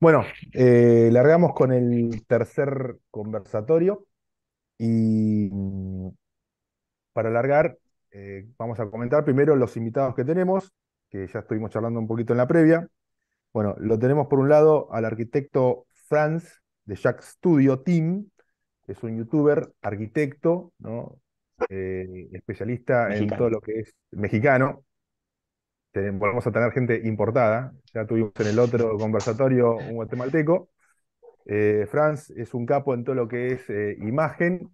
Bueno, eh, largamos con el tercer conversatorio y mm, para largar eh, vamos a comentar primero los invitados que tenemos, que ya estuvimos charlando un poquito en la previa. Bueno, lo tenemos por un lado al arquitecto Franz de Jack Studio Team, que es un youtuber, arquitecto, eh, especialista en todo lo que es mexicano, volvemos a tener gente importada. Ya tuvimos en el otro conversatorio un guatemalteco. Eh, Franz es un capo en todo lo que es eh, imagen,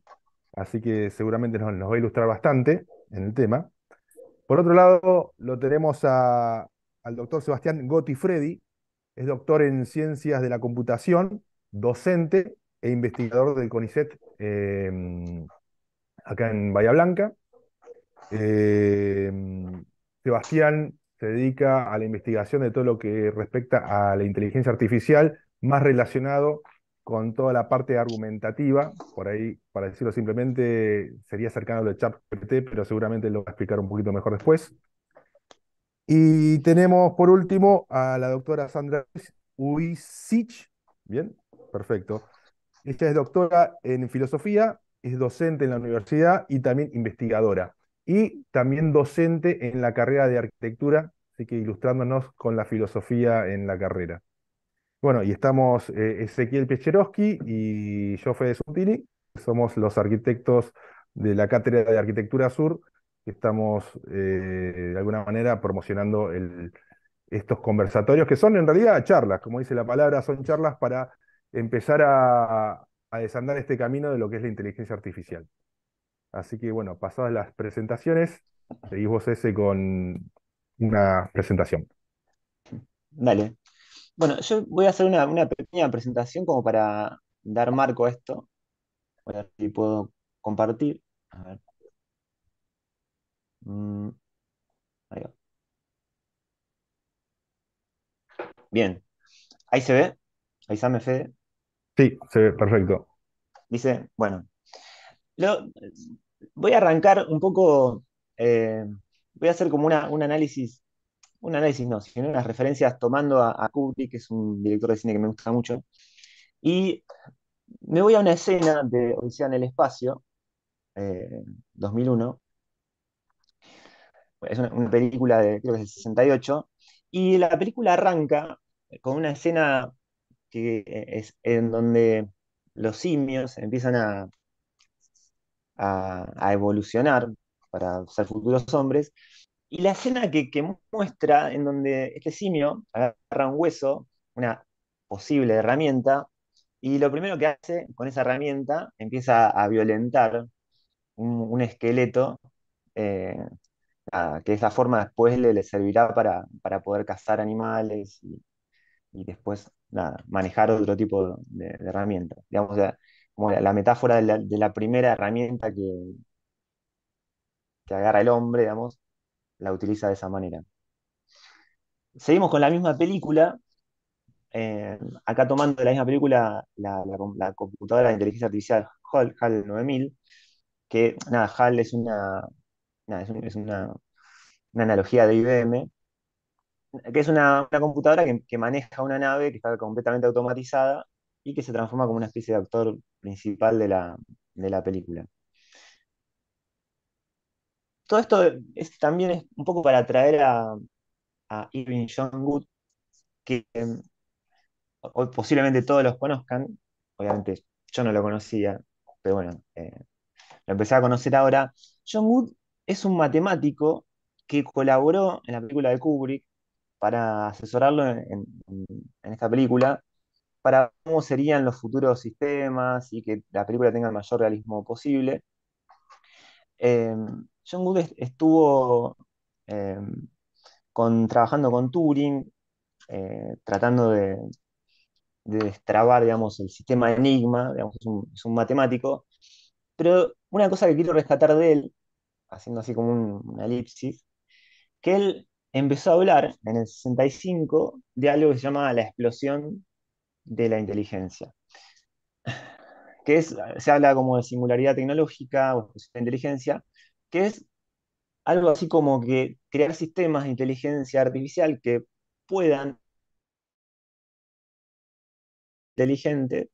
así que seguramente nos, va a ilustrar bastante en el tema. Por otro lado, lo tenemos al doctor Sebastián Gotti es doctor en ciencias de la computación, docente e investigador del CONICET em, acá en Bahía Blanca. Em, Sebastián se dedica a la investigación de todo lo que respecta a la inteligencia artificial, más relacionado con toda la parte argumentativa, por ahí, para decirlo simplemente, sería cercano al lo de ChatGPT, pero seguramente lo va a explicar un poquito mejor después. Y tenemos por último a la doctora Sandra Uisich, bien, perfecto. Ella es doctora en filosofía, es docente en la universidad y también investigadora y también docente en la carrera de arquitectura, así que ilustrándonos con la filosofía en la carrera. Bueno, y estamos eh, Ezequiel Pecherowski y yo, de Sutini, somos los arquitectos de la Cátedra de Arquitectura Sur, que estamos eh, de alguna manera promocionando estos conversatorios, que son en realidad charlas, como dice la palabra, son charlas para empezar a desandar este camino de lo que es la inteligencia artificial. Así que bueno, pasadas las presentaciones, seguís vos ese con una presentación. Dale. Bueno, yo voy a hacer una, pequeña presentación como para dar marco a esto. Voy a ver si puedo compartir. A ver. Mm. ahí va. Bien. ¿Ahí se ve? ¿Ahí se Sí, se ve, perfecto. Dice, bueno, voy a arrancar un poco, eh, voy a hacer como un análisis, un análisis no, sino unas referencias tomando a, Kubrick, que es un director de cine que me gusta mucho, y me voy a una escena de Odisea en el Espacio, 2001, eh, es una, película de, creo que es del 68, y la película arranca con una escena que eh, es en donde los simios empiezan a, a, evolucionar para ser futuros hombres. Y la escena que, muestra en donde este simio agarra un hueso, una posible herramienta, y lo primero que hace con esa herramienta, empieza a violentar un, esqueleto, Que eh, de que esa forma después le, servirá para, poder cazar animales y, después manejar otro tipo de, herramienta herramientas. Digamos, la, metáfora de la, primera herramienta que, agarra el hombre, digamos, la utiliza de esa manera. Seguimos con la misma película, eh, acá tomando la misma película, la, computadora de inteligencia artificial HAL, 9000, que nada, HAL es una, una, analogía de IBM, que es una, computadora que, maneja una nave que está completamente automatizada y que se transforma como una especie de actor principal de la, película. Todo esto también es un poco para atraer a, Irving John Good, que em, posiblemente todos los conozcan, obviamente yo no lo conocía, pero bueno, eh, lo empecé a conocer ahora. John Wood es un matemático que colaboró en la película de Kubrick para asesorarlo en esta película para cómo serían los futuros sistemas y que la película tenga el mayor realismo posible. Em, John Wood estuvo em, trabajando con Turing, eh, tratando de, destrabar, digamos, el sistema Enigma, es un, matemático, pero una cosa que quiero rescatar de él, haciendo así como una elipsis, que él empezó a hablar en el 65 de algo que se llamaba la explosión de la inteligencia. Que es, se habla como de singularidad tecnológica o de inteligencia, que es algo así como que crear sistemas de inteligencia artificial que puedan inteligente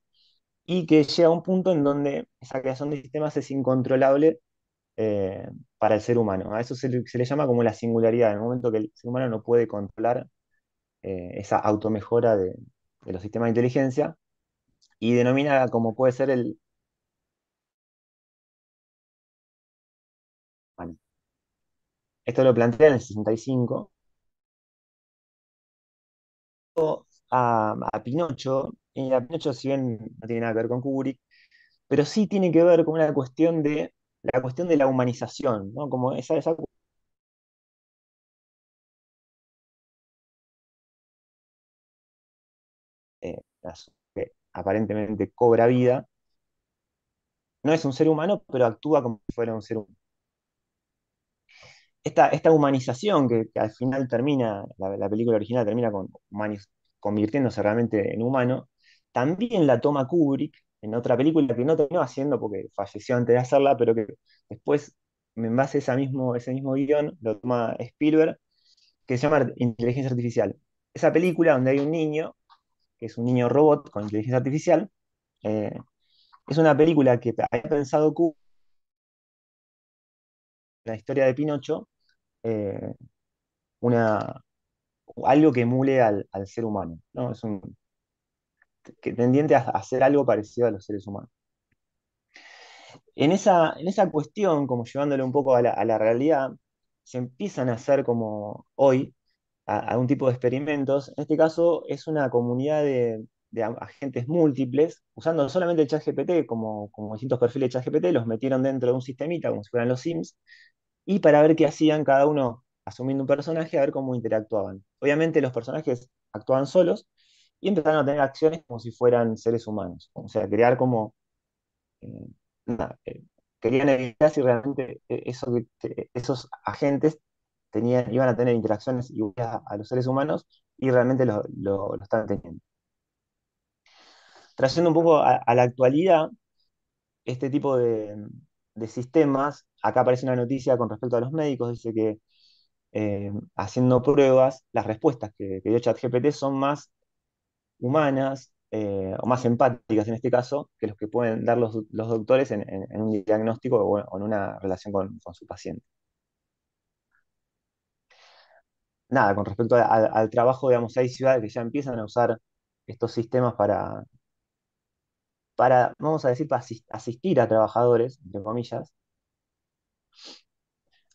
y que llega a un punto en donde esa creación de sistemas es incontrolable eh, para el ser humano. A eso se le, llama como la singularidad, en el momento que el ser humano no puede controlar eh, esa automejora de, de los sistemas de inteligencia, y denomina como puede ser el... Bueno, esto lo plantea en el 65. A, a Pinocho, y a Pinocho si bien no tiene nada que ver con Kubrick, pero sí tiene que ver con una cuestión de la cuestión de la humanización, ¿no? Como esa, esa que aparentemente cobra vida, no es un ser humano, pero actúa como si fuera un ser humano. Esta, esta humanización que, al final termina, la, película original termina con convirtiéndose realmente en humano, también la toma Kubrick en otra película que no terminó haciendo porque falleció antes de hacerla, pero que después, en base a mismo, ese mismo guión, lo toma Spielberg, que se llama Inteligencia Artificial. Esa película donde hay un niño que es un niño robot con inteligencia artificial. Eh, es una película que había pensado Q la historia de Pinocho, eh, una, algo que emule al, ser humano, ¿no? Es un, que tendiente a hacer algo parecido a los seres humanos. En esa, en esa cuestión, como llevándole un poco a la realidad, se empiezan a hacer como hoy a, un tipo de experimentos. En este caso es una comunidad de, agentes múltiples, usando solamente el ChatGPT como, como distintos perfiles de ChatGPT, los metieron dentro de un sistemita, como si fueran los Sims, y para ver qué hacían cada uno asumiendo un personaje, a ver cómo interactuaban. Obviamente los personajes actuaban solos y empezaron a tener acciones como si fueran seres humanos, o sea, crear como... Eh, eh, querían evitar si realmente eh, esos agentes iban a tener interacciones iguales a, los seres humanos y realmente lo, están teniendo. Trayendo un poco a, la actualidad, este tipo de, sistemas, acá aparece una noticia con respecto a los médicos, dice que eh, haciendo pruebas, las respuestas que, dio ChatGPT son más humanas eh, o más empáticas en este caso que los que pueden dar los, doctores en, un diagnóstico o, en una relación con su paciente. nada, con respecto al trabajo, digamos, hay ciudades que ya empiezan a usar estos sistemas para, para vamos a decir, para asistir a trabajadores, entre comillas.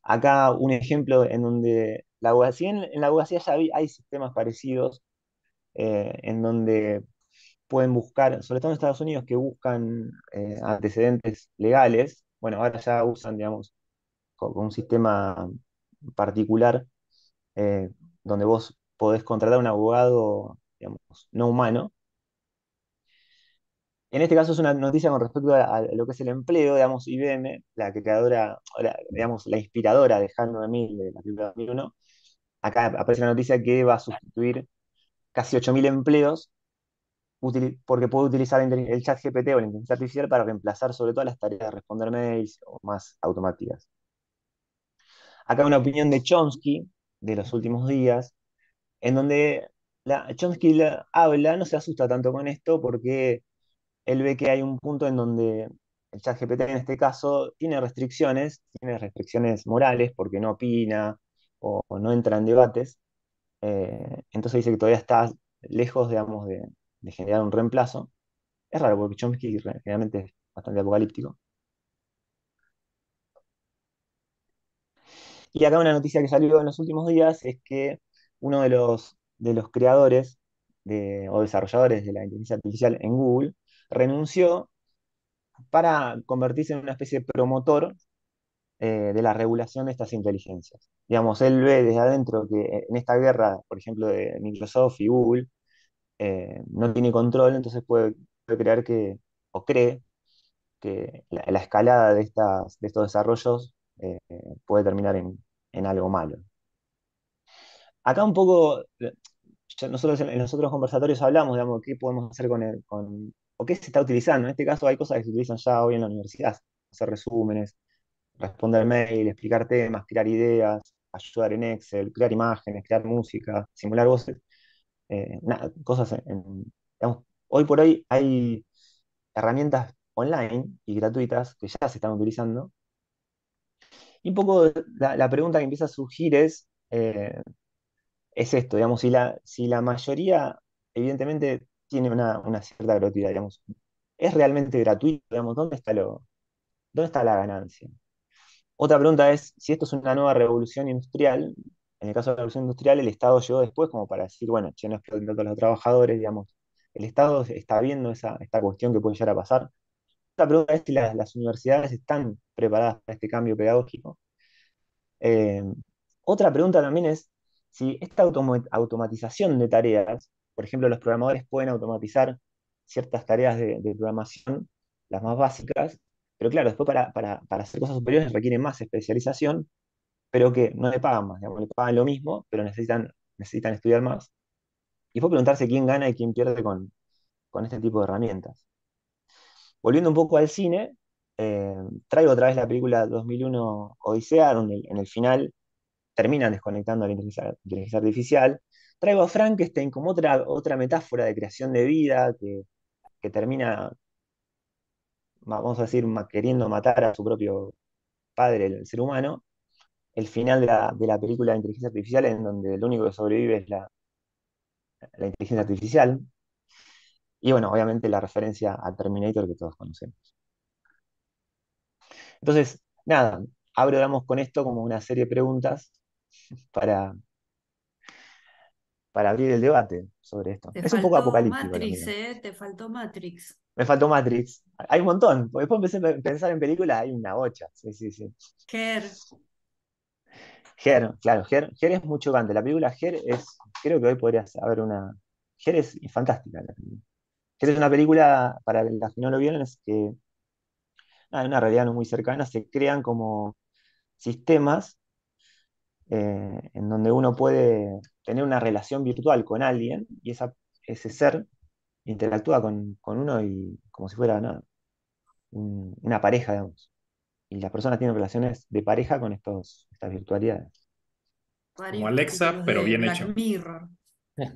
Acá un ejemplo en donde la en, la abogacía ya hay sistemas parecidos eh, en donde pueden buscar, sobre todo en Estados Unidos, que buscan eh, antecedentes legales. Bueno, ahora ya usan, digamos, con un sistema particular eh, donde vos podés contratar a un abogado, no humano. En este caso es una noticia con respecto a, lo que es el empleo, digamos, IBM, la creadora, digamos, la inspiradora de han de de la película 2001. Acá aparece la noticia que va a sustituir casi 8.000 empleos porque puede utilizar el chat GPT o la inteligencia artificial para reemplazar sobre todo las tareas de responder mails o más automáticas. Acá una opinión de Chomsky, de los últimos días, en donde la, Chomsky habla, no se asusta tanto con esto porque él ve que hay un punto en donde el ChatGPT en este caso tiene restricciones, tiene restricciones morales porque no opina o, no entra en debates. Eh, entonces dice que todavía está lejos, digamos, de, generar un reemplazo. Es raro porque Chomsky generalmente es bastante apocalíptico. Y acá una noticia que salió en los últimos días es que uno de los, de los creadores o desarrolladores de la inteligencia artificial en Google renunció para convertirse en una especie de promotor eh, de la regulación de estas inteligencias. Digamos, él ve desde adentro que en esta guerra, por ejemplo, de Microsoft y Google, eh, no tiene control, entonces puede, creer que, o cree, que la, escalada de, estas, de estos desarrollos eh, puede terminar en, algo malo. Acá un poco, eh, nosotros en, los otros conversatorios hablamos, digamos, qué podemos hacer con, él con, o qué se está utilizando. En este caso hay cosas que se utilizan ya hoy en la universidad, hacer resúmenes, responder mail, explicar temas, crear ideas, ayudar en Excel, crear imágenes, crear música, simular voces, eh, cosas hoy por hoy hay herramientas online y gratuitas que ya se están utilizando y un poco la, pregunta que empieza a surgir es, eh, es esto, digamos, si la, si la mayoría evidentemente tiene una, cierta gratuidad, digamos, es realmente gratuito, digamos, ¿dónde está, lo, dónde está la ganancia? Otra pregunta es, si esto es una nueva revolución industrial, en el caso de la revolución industrial, el Estado llegó después como para decir, bueno, ya no es a los trabajadores, digamos. El Estado está viendo esa, esta cuestión que puede llegar a pasar. Otra pregunta es si las, universidades están preparadas para este cambio pedagógico. Eh, otra pregunta también es si esta automatización de tareas, por ejemplo, los programadores pueden automatizar ciertas tareas de, programación, las más básicas, pero claro, después para, hacer cosas superiores requieren más especialización, pero que no le pagan más, le pagan lo mismo, pero necesitan, necesitan estudiar más. Y fue preguntarse quién gana y quién pierde con, con este tipo de herramientas. Volviendo un poco al cine, eh, traigo otra vez la película 2001 Odisea, donde en el final terminan desconectando a la inteligencia artificial. Traigo a Frankenstein como otra, otra metáfora de creación de vida que, que termina, vamos a decir, queriendo matar a su propio padre, el ser humano. El final de la, película de inteligencia artificial, en donde lo único que sobrevive es la, la inteligencia artificial. Y bueno, obviamente la referencia a Terminator que todos conocemos. Entonces, nada, abro, con esto como una serie de preguntas para, para abrir el debate sobre esto. es un poco apocalíptico. Matrix, eh, te faltó Matrix. Me faltó Matrix. Hay un montón. Después empecé a pensar en películas, hay una bocha. Sí, sí, sí. Ger. Ger, claro, Ger, Ger es mucho grande La película Ger es, creo que hoy podría haber una. Ger es fantástica la película es una película, para las que no lo vieron, es que en una realidad no muy cercana se crean como sistemas eh, en donde uno puede tener una relación virtual con alguien y ese ser interactúa con, uno y como si fuera una pareja, digamos. Y las personas tienen relaciones de pareja con estos, estas virtualidades. Como Alexa, pero bien Black Mirror.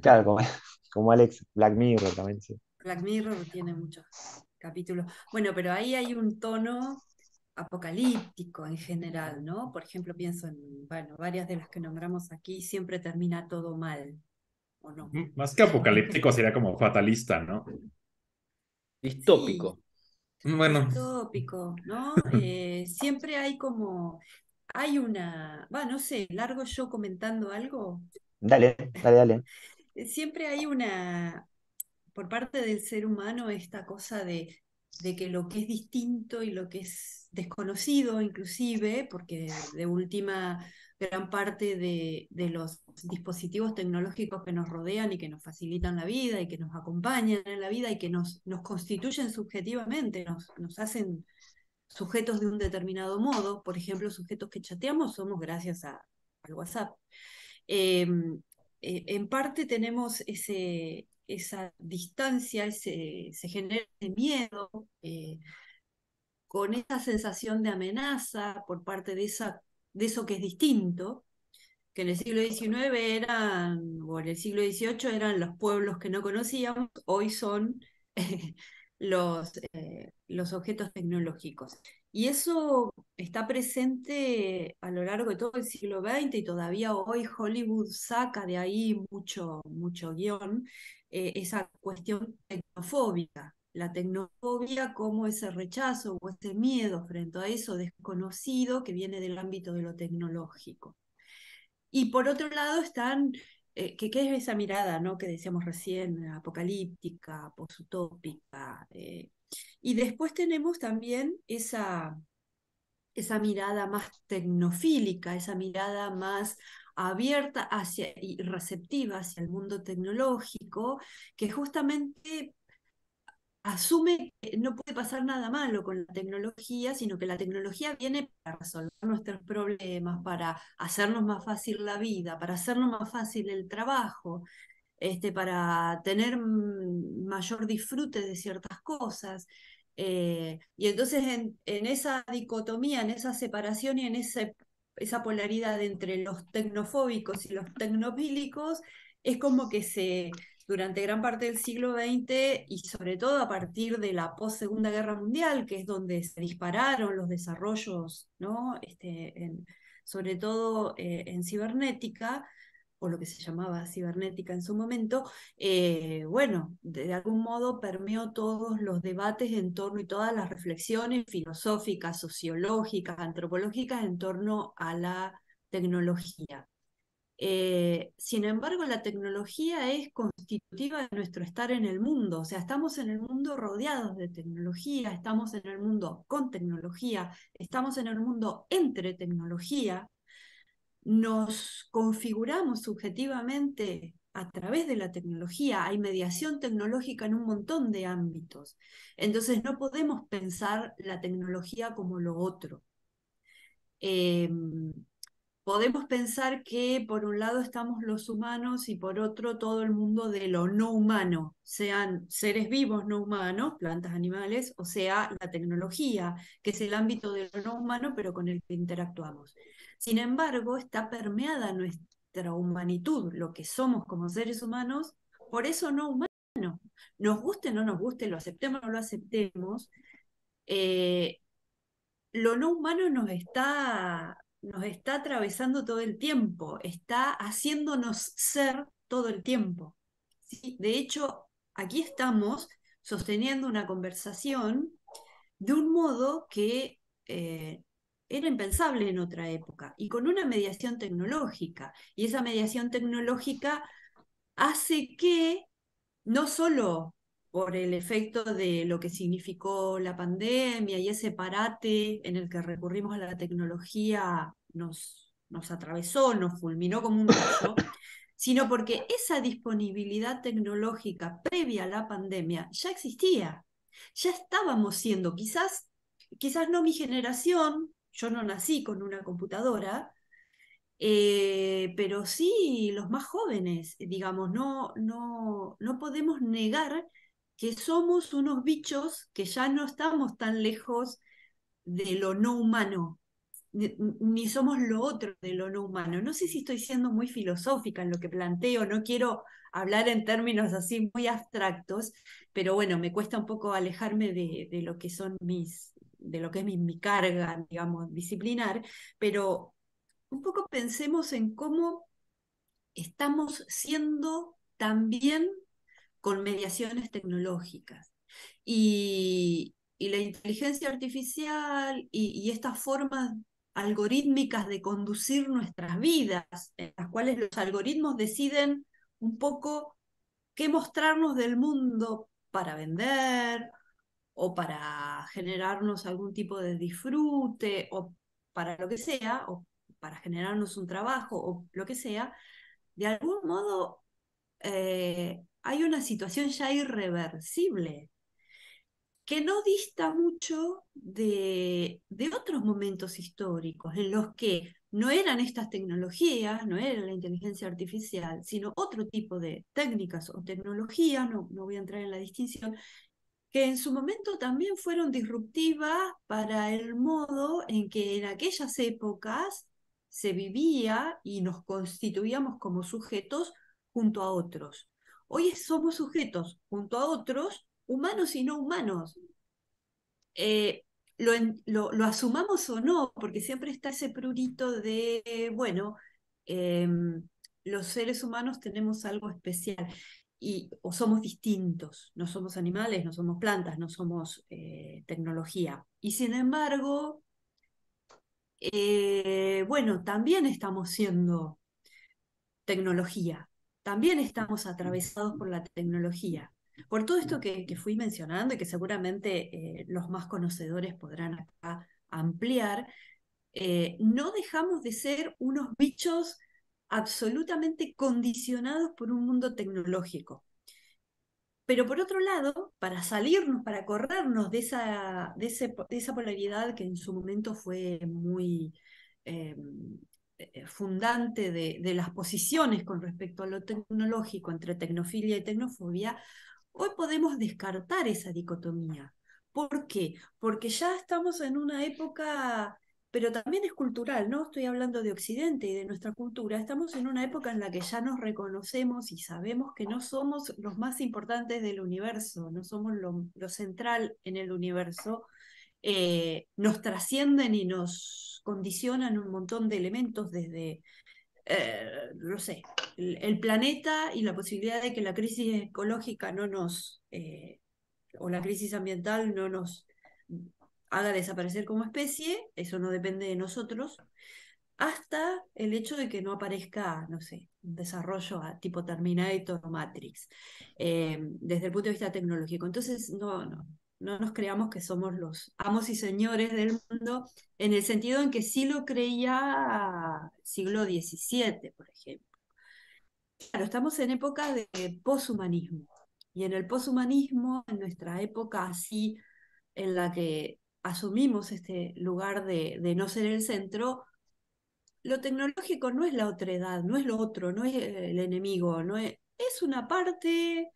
Claro, como, como Alexa, Black Mirror también, sí. Black Mirror tiene muchos capítulos. Bueno, pero ahí hay un tono apocalíptico en general, ¿no? Por ejemplo, pienso en, bueno, varias de las que nombramos aquí, siempre termina todo mal, ¿o no? Más que apocalíptico sería como fatalista, ¿no? Distópico. Mm, bueno. Distópico, ¿no? Eh, siempre hay como, hay una, va, no sé, largo yo comentando algo. Dale, dale, dale. siempre hay una, por parte del ser humano esta cosa de, que lo que es distinto y lo que es desconocido inclusive, porque de última gran parte de, los dispositivos tecnológicos que nos rodean y que nos facilitan la vida y que nos acompañan en la vida y que nos, nos constituyen subjetivamente, nos, nos hacen sujetos de un determinado modo, por ejemplo, sujetos que chateamos somos gracias a, al WhatsApp. Em, eh, en parte tenemos ese, esa distancia, ese, se genera ese miedo, eh, con esa sensación de amenaza por parte de, esa, de eso que es distinto, que en el siglo XIX eran, o en el siglo XVIII eran los pueblos que no conocíamos, hoy son los, eh, eh, los objetos tecnológicos. Y eso está presente a lo largo de todo el siglo XX y todavía hoy Hollywood saca de ahí mucho, mucho guión, eh, esa cuestión tecnofóbica, la tecnofobia como ese rechazo o ese miedo frente a eso desconocido que viene del ámbito de lo tecnológico. Y por otro lado están, eh, que, ¿qué es esa mirada ¿no? que decíamos recién, apocalíptica, posutópica, eh, y después tenemos también esa, esa mirada más tecnofílica, esa mirada más abierta hacia, y receptiva hacia el mundo tecnológico, que justamente asume que no puede pasar nada malo con la tecnología, sino que la tecnología viene para resolver nuestros problemas, para hacernos más fácil la vida, para hacernos más fácil el trabajo. Este, para tener mayor disfrute de ciertas cosas. Eh, y entonces en, esa dicotomía, en esa separación y en esa polaridad entre los tecnofóbicos y los tecnopílicos, es como que se, durante gran parte del siglo XX y sobre todo a partir de la post-segunda guerra mundial, que es donde se dispararon los desarrollos, ¿no? Este, sobre todo eh, en cibernética, lo que se llamaba cibernética en su momento, eh, bueno, de algún modo permeó todos los debates en torno y todas las reflexiones filosóficas, sociológicas, antropológicas en torno a la tecnología. Eh, sin embargo, la tecnología es constitutiva de nuestro estar en el mundo, o sea, estamos en el mundo rodeados de tecnología, estamos en el mundo con tecnología, estamos en el mundo entre tecnología, nos configuramos subjetivamente a través de la tecnología. Hay mediación tecnológica en un montón de ámbitos. Entonces no podemos pensar la tecnología como lo otro. Em, podemos pensar que por un lado estamos los humanos y por otro todo el mundo de lo no humano, sean seres vivos no humanos, plantas, animales, o sea, la tecnología, que es el ámbito de lo no humano, pero con el que interactuamos. Sin embargo, está permeada nuestra humanitud, lo que somos como seres humanos, por eso no humano. Nos guste o no nos guste, lo aceptemos o no lo aceptemos, eh, lo no humano nos está, nos está atravesando todo el tiempo, está haciéndonos ser todo el tiempo. De hecho, aquí estamos sosteniendo una conversación de un modo que eh, era impensable en otra época, y con una mediación tecnológica. Y esa mediación tecnológica hace que no solo por el efecto de lo que significó la pandemia y ese parate en el que recurrimos a la tecnología nos, nos atravesó, nos fulminó como un rayo, sino porque esa disponibilidad tecnológica previa a la pandemia ya existía, ya estábamos siendo, quizás, quizás no mi generación, yo no nací con una computadora, eh, pero sí los más jóvenes, digamos, no, no, no podemos negar que somos unos bichos que ya no estamos tan lejos de lo no humano, ni somos lo otro de lo no humano. No sé si estoy siendo muy filosófica en lo que planteo, no quiero hablar en términos así muy abstractos, pero bueno, me cuesta un poco alejarme de lo que son mis, de lo que es mi, carga, digamos, disciplinar, pero un poco pensemos en cómo estamos siendo también con mediaciones tecnológicas. Y, la inteligencia artificial y, y, estas formas algorítmicas de conducir nuestras vidas, en las cuales los algoritmos deciden un poco qué mostrarnos del mundo para vender o para generarnos algún tipo de disfrute o para lo que sea, o para generarnos un trabajo o lo que sea, de algún modo eh, hay una situación ya irreversible que no dista mucho de, otros momentos históricos en los que no eran estas tecnologías, no era la inteligencia artificial, sino otro tipo de técnicas o tecnologías, no, no voy a entrar en la distinción, que en su momento también fueron disruptivas para el modo en que en aquellas épocas se vivía y nos constituíamos como sujetos junto a otros. Hoy somos sujetos junto a otros, humanos y no humanos. Eh, lo, asumamos o no, porque siempre está ese prurito de, bueno, em, los seres humanos tenemos algo especial y o somos distintos, no somos animales, no somos plantas, no somos eh, tecnología. Y sin embargo, eh, bueno, también estamos siendo tecnología, también estamos atravesados por la tecnología, por todo esto que, fui mencionando y que seguramente eh, los más conocedores podrán acá ampliar. no dejamos de ser unos bichos absolutamente condicionados por un mundo tecnológico. Pero por otro lado, para salirnos, para corrernos de esa, de esa polaridad que en su momento fue muy eh, eh, fundante de, de, las posiciones con respecto a lo tecnológico entre tecnofilia y tecnofobia, hoy podemos descartar esa dicotomía. ¿Por qué? Porque ya estamos en una época pero también es cultural, ¿no? Estoy hablando de Occidente y de nuestra cultura. Estamos en una época en la que ya nos reconocemos y sabemos que no somos los más importantes del universo, no somos lo, central en el universo. Eh, nos trascienden y nos condicionan un montón de elementos desde, eh, no sé, el, planeta y la posibilidad de que la crisis ecológica no nos, eh, o la crisis ambiental no nos haga desaparecer como especie, eso no depende de nosotros, hasta el hecho de que no aparezca, no sé, un desarrollo a tipo Terminator o Matrix, eh, desde el punto de vista tecnológico. Entonces, no, no, no nos creamos que somos los amos y señores del mundo, en el sentido en que sí lo creía siglo XVII, por ejemplo. Claro, estamos en época de poshumanismo, y en el poshumanismo, en nuestra época así, en la que asumimos este lugar de, no ser el centro, lo tecnológico no es la otra edad, no es lo otro, no es el enemigo, no es, es una parte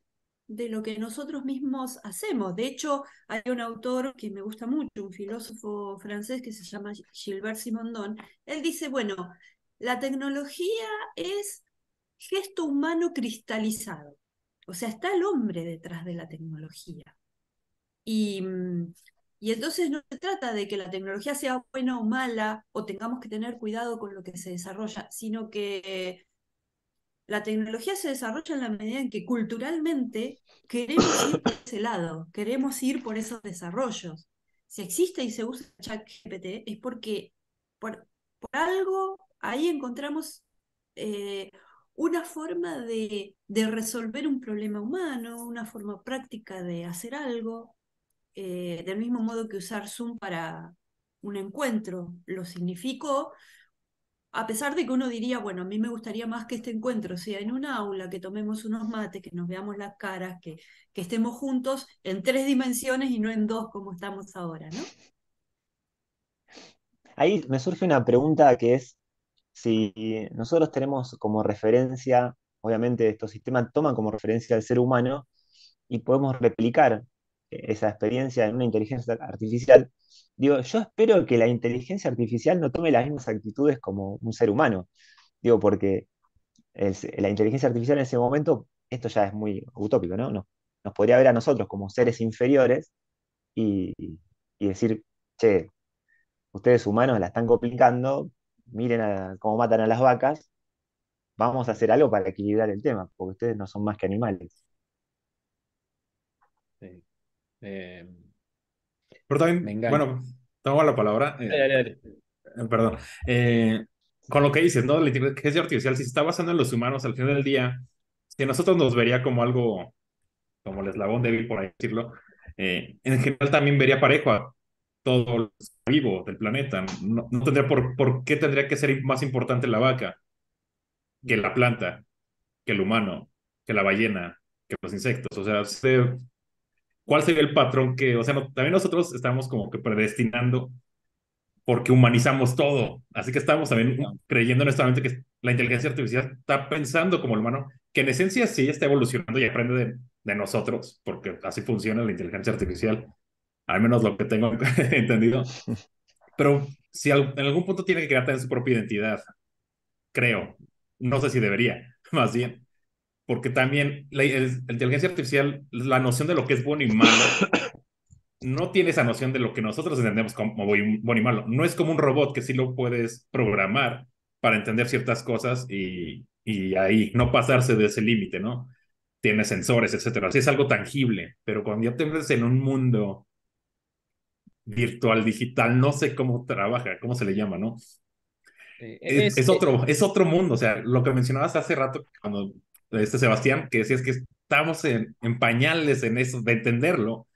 de lo que nosotros mismos hacemos. De hecho, hay un autor que me gusta mucho, un filósofo francés que se llama Gilbert Simondon. Él dice, bueno, la tecnología es gesto humano cristalizado. O sea, está el hombre detrás de la tecnología. Y mm, y entonces no se trata de que la tecnología sea buena o mala o tengamos que tener cuidado con lo que se desarrolla, sino que la tecnología se desarrolla en la medida en que culturalmente queremos ir por ese lado, queremos ir por esos desarrollos. Si existe y se usa ChatGPT es porque por, algo ahí encontramos eh, una forma de, de resolver un problema humano, una forma práctica de hacer algo. Eh, del mismo modo que usar Zoom para un encuentro, lo significó, a pesar de que uno diría, bueno, a mí me gustaría más que este encuentro sea en un aula, que tomemos unos mates, que nos veamos las caras, que, que estemos juntos en tres dimensiones y no en dos como estamos ahora, ¿no? Ahí me surge una pregunta que es si nosotros tenemos como referencia, obviamente estos sistemas toman como referencia al ser humano y podemos replicar esa experiencia en una inteligencia artificial, digo, yo espero que la inteligencia artificial no tome las mismas actitudes como un ser humano. Digo, porque la inteligencia artificial en ese momento, esto ya es muy utópico, ¿no? Nos, nos podría ver a nosotros como seres inferiores y, y, decir, che, ustedes humanos la están complicando, miren cómo matan a las vacas, vamos a hacer algo para equilibrar el tema, porque ustedes no son más que animales. Eh, Pero bueno, tomo la palabra. Eh, eh, perdón. con lo que dices, ¿no? La inteligencia artificial, si se está basando en los humanos, al final del día, si nosotros nos vería como algo, como el eslabón débil, por decirlo, en general también vería parejo a todo vivo del planeta. No, tendría por, por qué tendría que ser más importante la vaca que la planta, que el humano, que la ballena, que los insectos. O sea, se cuál sería el patrón que, o sea, también nosotros estamos como que predestinando porque humanizamos todo. Así que estamos también creyendo honestamente que la inteligencia artificial está pensando como el humano, que en esencia sí está evolucionando y aprende de, nosotros, porque así funciona la inteligencia artificial, al menos lo que tengo entendido. Pero si en algún punto tiene que crear también su propia identidad, creo, no sé si debería, más bien porque también la, inteligencia artificial, la noción de lo que es bueno y malo, no tiene esa noción de lo que nosotros entendemos como bueno y malo. No es como un robot que sí lo puedes programar para entender ciertas cosas y, ahí no pasarse de ese límite, ¿no? Tiene sensores, etcétera. Así es algo tangible, pero cuando ya te ves en un mundo virtual, digital, no sé cómo trabaja, cómo se le llama, ¿no? Es, otro, es otro mundo, o sea, lo que mencionabas hace rato cuando este Sebastián, que decías que estamos en, pañales en eso, de entenderlo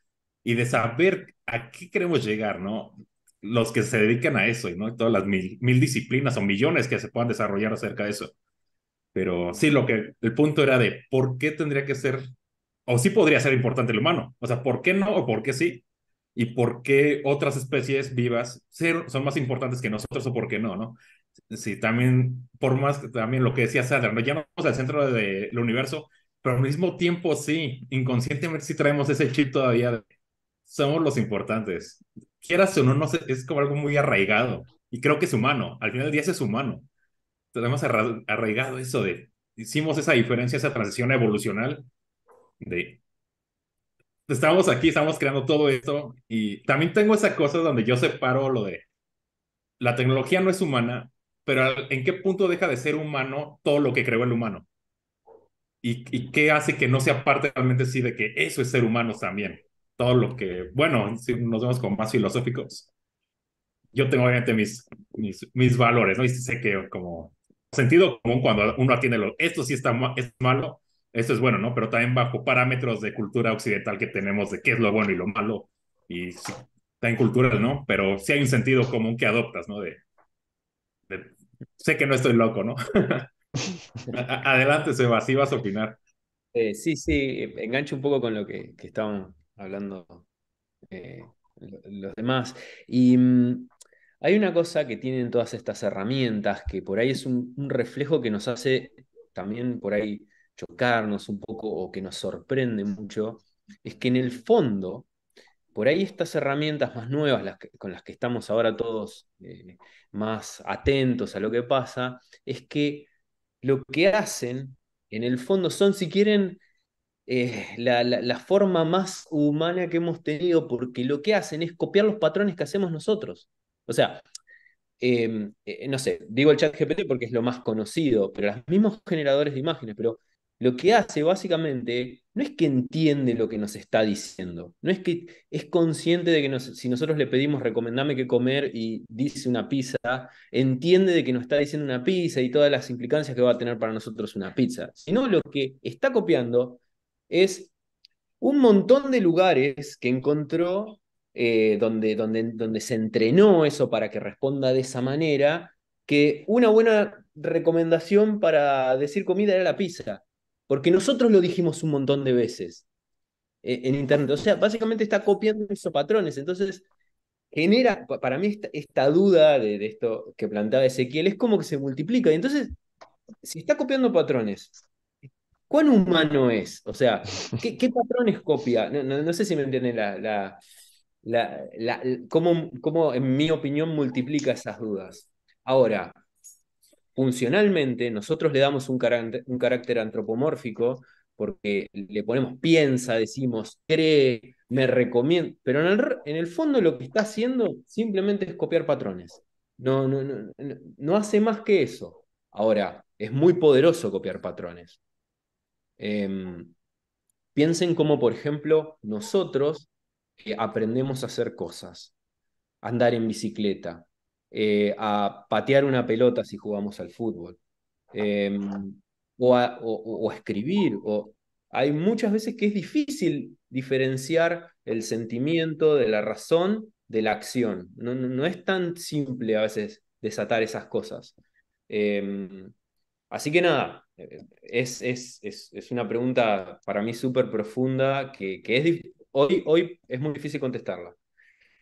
y de saber a qué queremos llegar, ¿no? Los que se dedican a eso, y ¿no? Todas las mil, disciplinas o millones que se puedan desarrollar acerca de eso. Pero sí, lo que el punto era de por qué tendría que ser, o sí podría ser importante el humano. O sea, ¿por qué no o por qué sí? Y por qué otras especies vivas son más importantes que nosotros o por qué no, ¿no? Sí, también, por más que también lo que decía Sandra, ¿no? ya no al centro del universo, pero al mismo tiempo sí, inconscientemente sí traemos ese chip todavía de somos los importantes. Quieras o no, no sé, es como algo muy arraigado. Y creo que es humano, al final del día es humano. Tenemos arraigado eso de, hicimos esa diferencia, esa transición evolucional de, estamos aquí, estamos creando todo esto. Y también tengo esa cosa donde yo separo lo de, la tecnología no es humana, pero ¿en qué punto deja de ser humano todo lo que creó el humano? ¿Y, qué hace que no sea parte realmente sí de que eso es ser humano también? Todo lo que, bueno, si nos vemos como más filosóficos. Yo tengo obviamente mis, mis, valores, ¿no? Y sé que como sentido común cuando uno atiende lo, esto sí está es malo, esto es bueno, ¿no? Pero también bajo parámetros de cultura occidental que tenemos de qué es lo bueno y lo malo, y está en cultural, ¿no? Pero sí hay un sentido común que adoptas, ¿no? De sé que no estoy loco, ¿no? Adelante, Seba, si vas a opinar. Eh, sí, sí, engancho un poco con lo que, que estaban hablando eh, los demás. Y mm, hay una cosa que tienen todas estas herramientas que por ahí es un, un, reflejo que nos hace también por ahí chocarnos un poco o que nos sorprende mucho, es que en el fondo por ahí estas herramientas más nuevas, las con las que estamos ahora todos eh, más atentos a lo que pasa, es que lo que hacen, en el fondo, son, si quieren, eh, la, forma más humana que hemos tenido, porque lo que hacen es copiar los patrones que hacemos nosotros. O sea, em, eh, no sé, digo el chat GPT porque es lo más conocido, pero los mismos generadores de imágenes, pero lo que hace básicamente no es que entiende lo que nos está diciendo, no es que es consciente de que si nosotros le pedimos recomendame qué comer y dice una pizza, entiende de que nos está diciendo una pizza y todas las implicancias que va a tener para nosotros una pizza, sino lo que está copiando es un montón de lugares que encontró eh, donde, donde, donde se entrenó eso para que responda de esa manera, que una buena recomendación para decir comida era la pizza. Porque nosotros lo dijimos un montón de veces e, en Internet. O sea, básicamente está copiando esos patrones. Entonces, genera, para mí, esta, duda de, esto que planteaba Ezequiel es como que se multiplica. Y entonces, si está copiando patrones, ¿cuán humano es? O sea, ¿qué, patrones copia? No, sé si me entienden la, la, la, cómo, en mi opinión, multiplica esas dudas. Ahora, funcionalmente nosotros le damos un, carácter antropomórfico porque le ponemos piensa, decimos, cree, me recomienda, pero en el, fondo lo que está haciendo simplemente es copiar patrones. No, no, hace más que eso. Ahora, es muy poderoso copiar patrones. Em, piensen como, por ejemplo, nosotros eh, aprendemos a hacer cosas, andar en bicicleta, eh, a patear una pelota si jugamos al fútbol, em, o, a, escribir. O... Hay muchas veces que es difícil diferenciar el sentimiento de la razón de la acción. No, no es tan simple a veces desatar esas cosas. Em, así que nada, es, es, una pregunta para mí súper profunda que, que es hoy, hoy es muy difícil contestarla.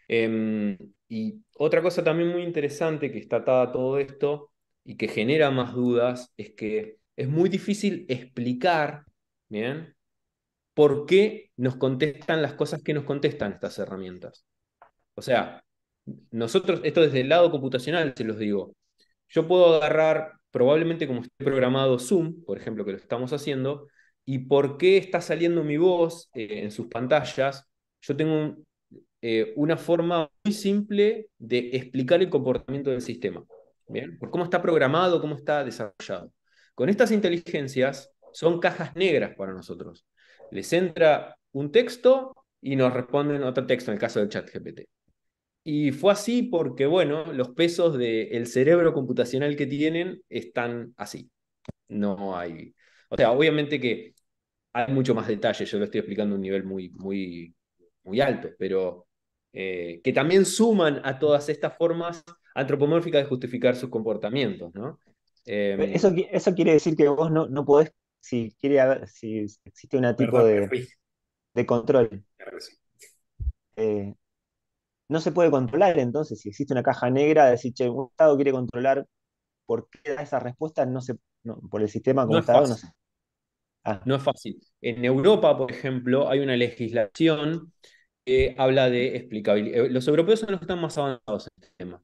Em, y otra cosa también muy interesante que está atada a todo esto y que genera más dudas es que es muy difícil explicar, ¿bien? ¿Por qué nos contestan las cosas que nos contestan estas herramientas? O sea, nosotros, esto desde el lado computacional se los digo, yo puedo agarrar probablemente como esté programado Zoom, por ejemplo, que lo estamos haciendo, y por qué está saliendo mi voz eh, en sus pantallas. Yo tengo un, eh, una forma muy simple de explicar el comportamiento del sistema, ¿bien? Por cómo está programado, cómo está desarrollado. Con estas inteligencias son cajas negras para nosotros. Les entra un texto y nos responden otro texto en el caso del chat GPT. Y fue así porque, bueno, los pesos del cerebro computacional que tienen están así. No hay... O sea, obviamente que hay mucho más detalle, yo lo estoy explicando a un nivel muy, muy, muy alto, pero eh, que también suman a todas estas formas antropomórficas de justificar sus comportamientos, ¿no? Eh, eso, eso quiere decir que vos no, no podés, si, quiere, si existe un tipo de, de, control. Eh, no se puede controlar entonces, si existe una caja negra, decir, che, un Estado quiere controlar por qué da esa respuesta no se, por el sistema como ah. No es fácil. En Europa, por ejemplo, hay una legislación habla de explicabilidad. Eh, los europeos son los que están más avanzados en este tema.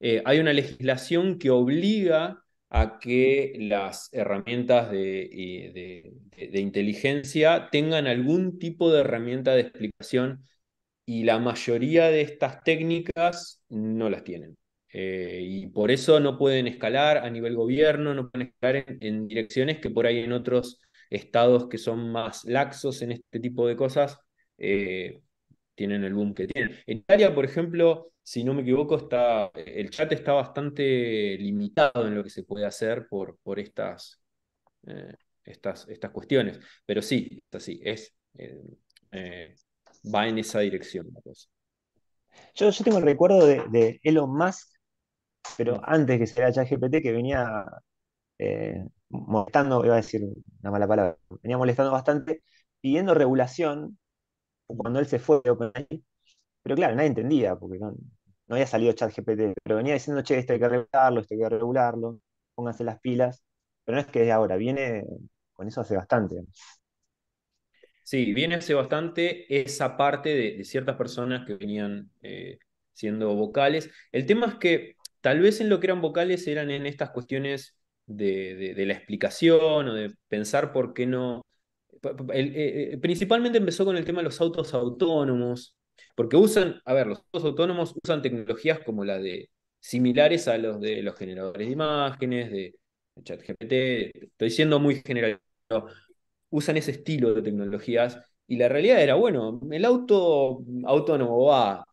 Eh, hay una legislación que obliga a que las herramientas de, inteligencia tengan algún tipo de herramienta de explicación y la mayoría de estas técnicas no las tienen. Eh, y por eso no pueden escalar a nivel gobierno, no pueden escalar en, direcciones que por ahí en otros estados que son más laxos en este tipo de cosas tienen el boom que tienen. En Italia, por ejemplo, si no me equivoco, está, el chat está bastante limitado en lo que se puede hacer por, por estas, eh, estas, estas cuestiones. Pero sí, es así, eh, es, eh, va en esa dirección la cosa. Yo, yo tengo el recuerdo de, de, Elon Musk, pero mm. antes que se sea ChatGPT, que venía molestando, iba a decir una mala palabra, venía molestando bastante, pidiendo regulación cuando él se fue pero claro, nadie entendía, porque no, había salido ChatGPT, pero venía diciendo, che, esto hay que arreglarlo, esto hay que regularlo, pónganse las pilas, pero no es que ahora, viene con eso hace bastante. Sí, viene hace bastante esa parte de, ciertas personas que venían eh, siendo vocales. El tema es que tal vez en lo que eran vocales eran en estas cuestiones de la explicación o de pensar por qué no el, eh, eh, principalmente empezó con el tema de los autos autónomos, porque usan, a ver, los autos autónomos usan tecnologías como la de similares a los de los generadores de imágenes, de ChatGPT, estoy siendo muy general, usan ese estilo de tecnologías y la realidad era, bueno, el auto autónomo va,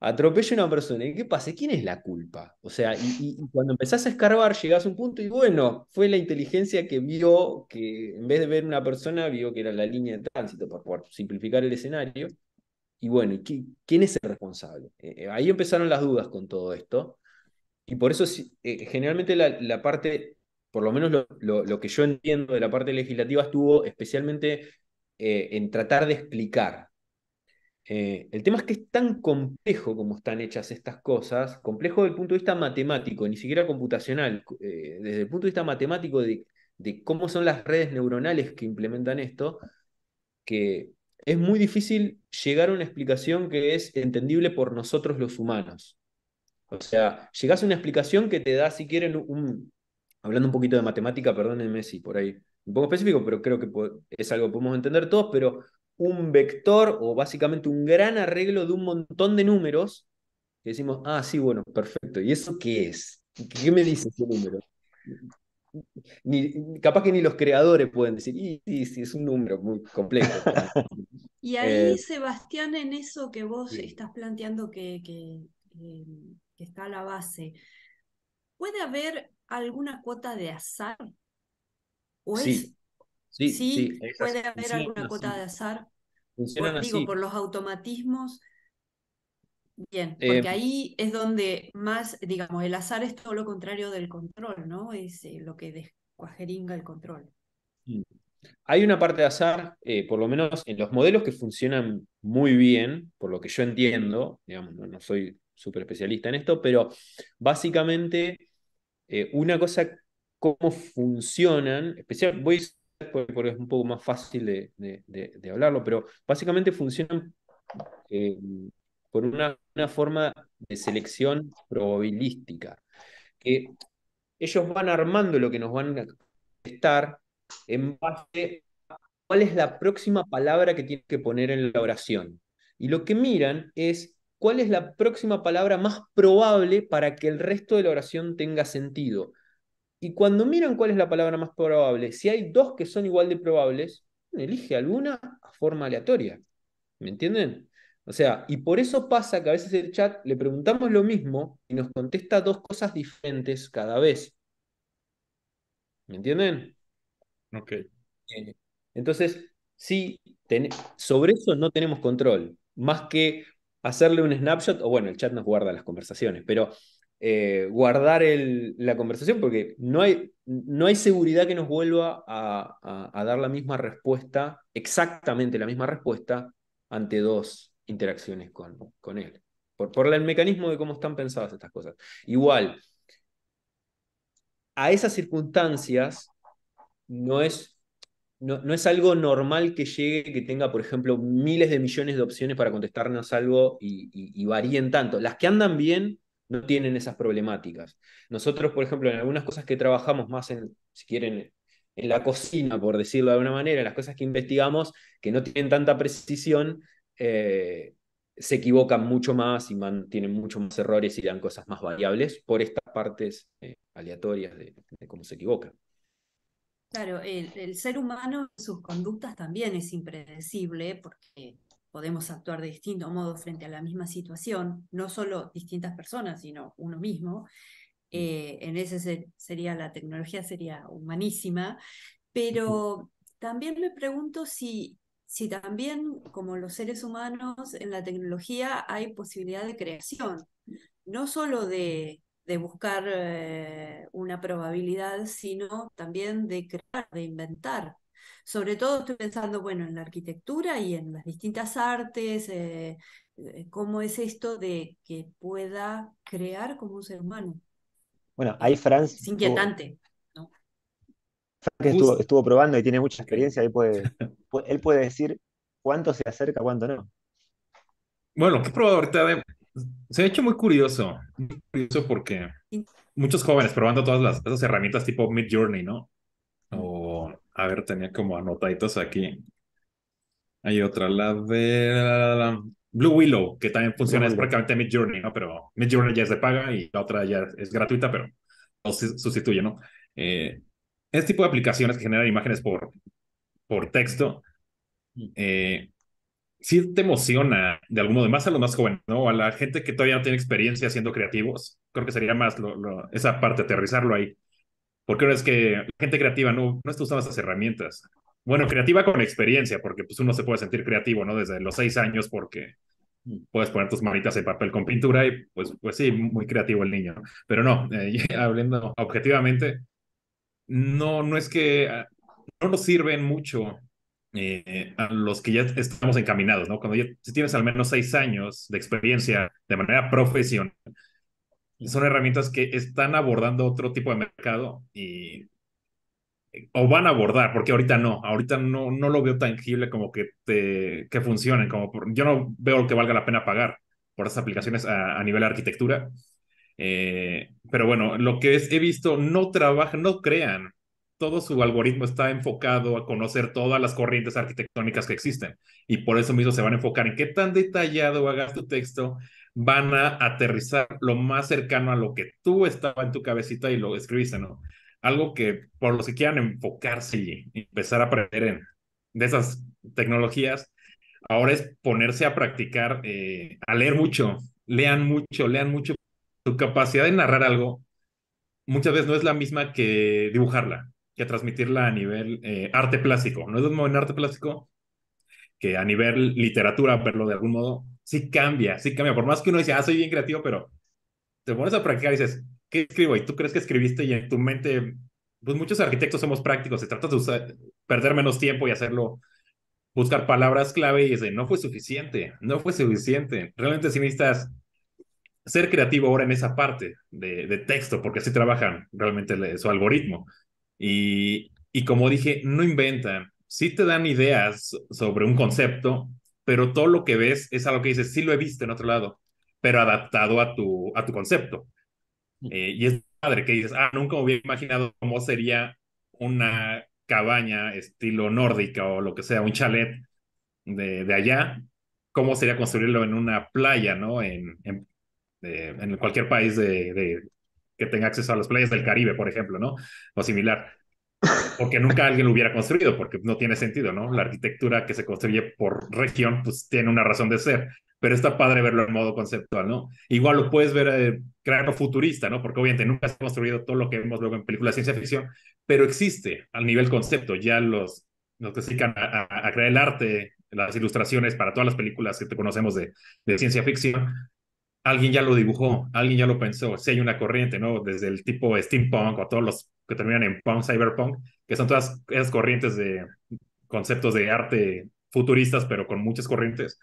atropella a una persona y qué pasa, ¿quién es la culpa? O sea, y, cuando empezás a escarbar, llegás a un punto y bueno, fue la inteligencia que vio que en vez de ver una persona, vio que era la línea de tránsito, por simplificar el escenario. Y bueno, ¿quién es el responsable? Eh, eh, ahí empezaron las dudas con todo esto. Y por eso eh, generalmente la, parte, por lo menos lo, que yo entiendo de la parte legislativa estuvo especialmente en tratar de explicar eh, el tema es que es tan complejo como están hechas estas cosas, complejo desde el punto de vista matemático, ni siquiera computacional, eh, desde el punto de vista matemático de, cómo son las redes neuronales que implementan esto, que es muy difícil llegar a una explicación que es entendible por nosotros los humanos. O sea, llegas a una explicación que te da, si quieren, un... Hablando un poquito de matemática, perdónenme si por ahí un poco específico, pero creo que es algo que podemos entender todos, pero un vector o básicamente un gran arreglo de un montón de números que decimos, ah, sí, bueno, perfecto. ¿Y eso qué es? ¿Qué me dice ese número? Ni, capaz que ni los creadores pueden decir, sí, sí, es un número muy complejo. y ahí, eh, Sebastián, en eso que vos estás planteando que, que, está a la base, ¿puede haber alguna cuota de azar? ¿O Sí, puede haber alguna cuota de azar. Digo, por los automatismos. Bien, eh, porque ahí es donde más, digamos, el azar es todo lo contrario del control, ¿no? Es eh, lo que descuajeringa el control. Mm. Hay una parte de azar, eh, por lo menos en los modelos que funcionan muy bien, por lo que yo entiendo, digamos, no, soy súper especialista en esto, pero básicamente una cosa, cómo funcionan, especial, voy porque es un poco más fácil de, hablarlo, pero básicamente funcionan por eh, una, forma de selección probabilística, que ellos van armando lo que nos van a estar en base a cuál es la próxima palabra que tienen que poner en la oración. Y lo que miran es cuál es la próxima palabra más probable para que el resto de la oración tenga sentido. Y cuando miran cuál es la palabra más probable, si hay dos que son igual de probables, elige alguna a forma aleatoria. ¿Me entienden? O sea, y por eso pasa que a veces el chat le preguntamos lo mismo y nos contesta dos cosas diferentes cada vez. ¿Me entienden? Ok. Entonces, sí, sobre eso no tenemos control, más que hacerle un snapshot, o bueno, el chat nos guarda las conversaciones, pero eh, guardar la conversación, porque no hay, no hay seguridad que nos vuelva a, dar la misma respuesta, exactamente la misma respuesta, ante dos interacciones con, con él, por, por el mecanismo de cómo están pensadas estas cosas. Igual, a esas circunstancias no es no, es algo normal que llegue, que tenga, por ejemplo, miles de millones de opciones para contestarnos algo y varíen tanto. Las que andan bien no tienen esas problemáticas. Nosotros, por ejemplo, en algunas cosas que trabajamos más en, si quieren, en la cocina, por decirlo de alguna manera, las cosas que investigamos que no tienen tanta precisión, eh, se equivocan mucho más y tienen muchos más errores y dan cosas más variables por estas partes eh, aleatorias de, cómo se equivoca. Claro, el, el ser humano, sus conductas también es impredecible porque podemos actuar de distinto modo frente a la misma situación, no solo distintas personas, sino uno mismo. Mm. Eh, en ese sería la tecnología sería humanísima, pero también me pregunto si, si también como los seres humanos en la tecnología hay posibilidad de creación, no solo de, buscar eh, una probabilidad, sino también de crear, de inventar. Sobre todo estoy pensando, bueno, en la arquitectura y en las distintas artes, eh, eh, cómo es esto de que pueda crear como un ser humano. Bueno, eh, ahí Franz... Es inquietante. ¿no? Franz estuvo, estuvo, probando y tiene mucha experiencia, ahí puede, él puede decir cuánto se acerca, cuánto no. Bueno, qué ahorita, se ha hecho muy curioso, muy curioso porque muchos jóvenes probando todas las, esas herramientas tipo Mid Journey, ¿no? A ver, tenía como anotaditos aquí. Hay otra, la de Blue Willow, que también funciona, es prácticamente Mid Journey, ¿no? Pero Mid Journey ya se paga y la otra ya es gratuita, pero no se sustituye, ¿no? Eh, este tipo de aplicaciones que generan imágenes por, por texto, eh, sí te emociona de alguno de más a los más jóvenes, ¿no? A la gente que todavía no tiene experiencia siendo creativos, creo que sería más esa parte, aterrizarlo ahí. Porque ahora es que la gente creativa no, no está usando esas herramientas. Bueno, creativa con experiencia, porque pues uno se puede sentir creativo, ¿no? Desde los seis años, porque puedes poner tus manitas en papel con pintura y pues, pues sí, muy creativo el niño. Pero no, eh, hablando objetivamente, no, no es que ah, no nos sirven mucho eh, a los que ya estamos encaminados, ¿no? Cuando ya si tienes al menos seis años de experiencia de manera profesional, son herramientas que están abordando otro tipo de mercado y o van a abordar, porque ahorita no, ahorita no, no lo veo tangible como que, que funcionen, como yo no veo que valga la pena pagar por esas aplicaciones a, nivel de arquitectura. Eh, pero bueno, lo que he visto, no trabajan, no crean. Todo su algoritmo está enfocado a conocer todas las corrientes arquitectónicas que existen. Y por eso mismo se van a enfocar en qué tan detallado hagas tu texto, van a aterrizar lo más cercano a lo que tú estaba en tu cabecita y lo escribiste, ¿no? Algo que por los que quieran enfocarse y empezar a aprender en, de esas tecnologías, ahora es ponerse a practicar, eh, a leer mucho, lean mucho, lean mucho. Tu capacidad de narrar algo muchas veces no es la misma que dibujarla, que transmitirla a nivel eh, arte plástico. No es lo mismo en arte plástico que a nivel literatura, verlo de algún modo, sí cambia, sí cambia. Por más que uno dice, ah, soy bien creativo, pero te pones a practicar y dices, ¿qué escribo? Y tú crees que escribiste y en tu mente, pues muchos arquitectos somos prácticos, se trata de perder menos tiempo y hacerlo, buscar palabras clave y dices, no fue suficiente, no fue suficiente. Realmente sí necesitas ser creativo ahora en esa parte de, texto, porque así trabajan realmente su algoritmo. Y, y como dije, no inventan, sí te dan ideas sobre un concepto, pero todo lo que ves es algo que dices, sí lo he visto en otro lado, pero adaptado a tu, a tu concepto. Mm. Eh, y es padre que dices, ah, nunca me hubiera imaginado cómo sería una cabaña estilo nórdica o lo que sea, un chalet de, allá, cómo sería construirlo en una playa, ¿no? En, en, cualquier país que tenga acceso a las playas del Caribe, por ejemplo, ¿no? O similar porque nunca alguien lo hubiera construido, porque no tiene sentido, ¿no? La arquitectura que se construye por región, pues tiene una razón de ser, pero está padre verlo en modo conceptual, ¿no? Igual lo puedes ver, eh, crearlo futurista, ¿no? Porque obviamente nunca se ha construido todo lo que vemos luego en películas de ciencia ficción, pero existe al nivel concepto, ya los nos dedican a, crear el arte, las ilustraciones para todas las películas que te conocemos de, ciencia ficción, alguien ya lo dibujó, alguien ya lo pensó, si hay una corriente, ¿no? Desde el tipo steampunk o todos los que terminan en punk, cyberpunk, que son todas esas corrientes de conceptos de arte futuristas, pero con muchas corrientes,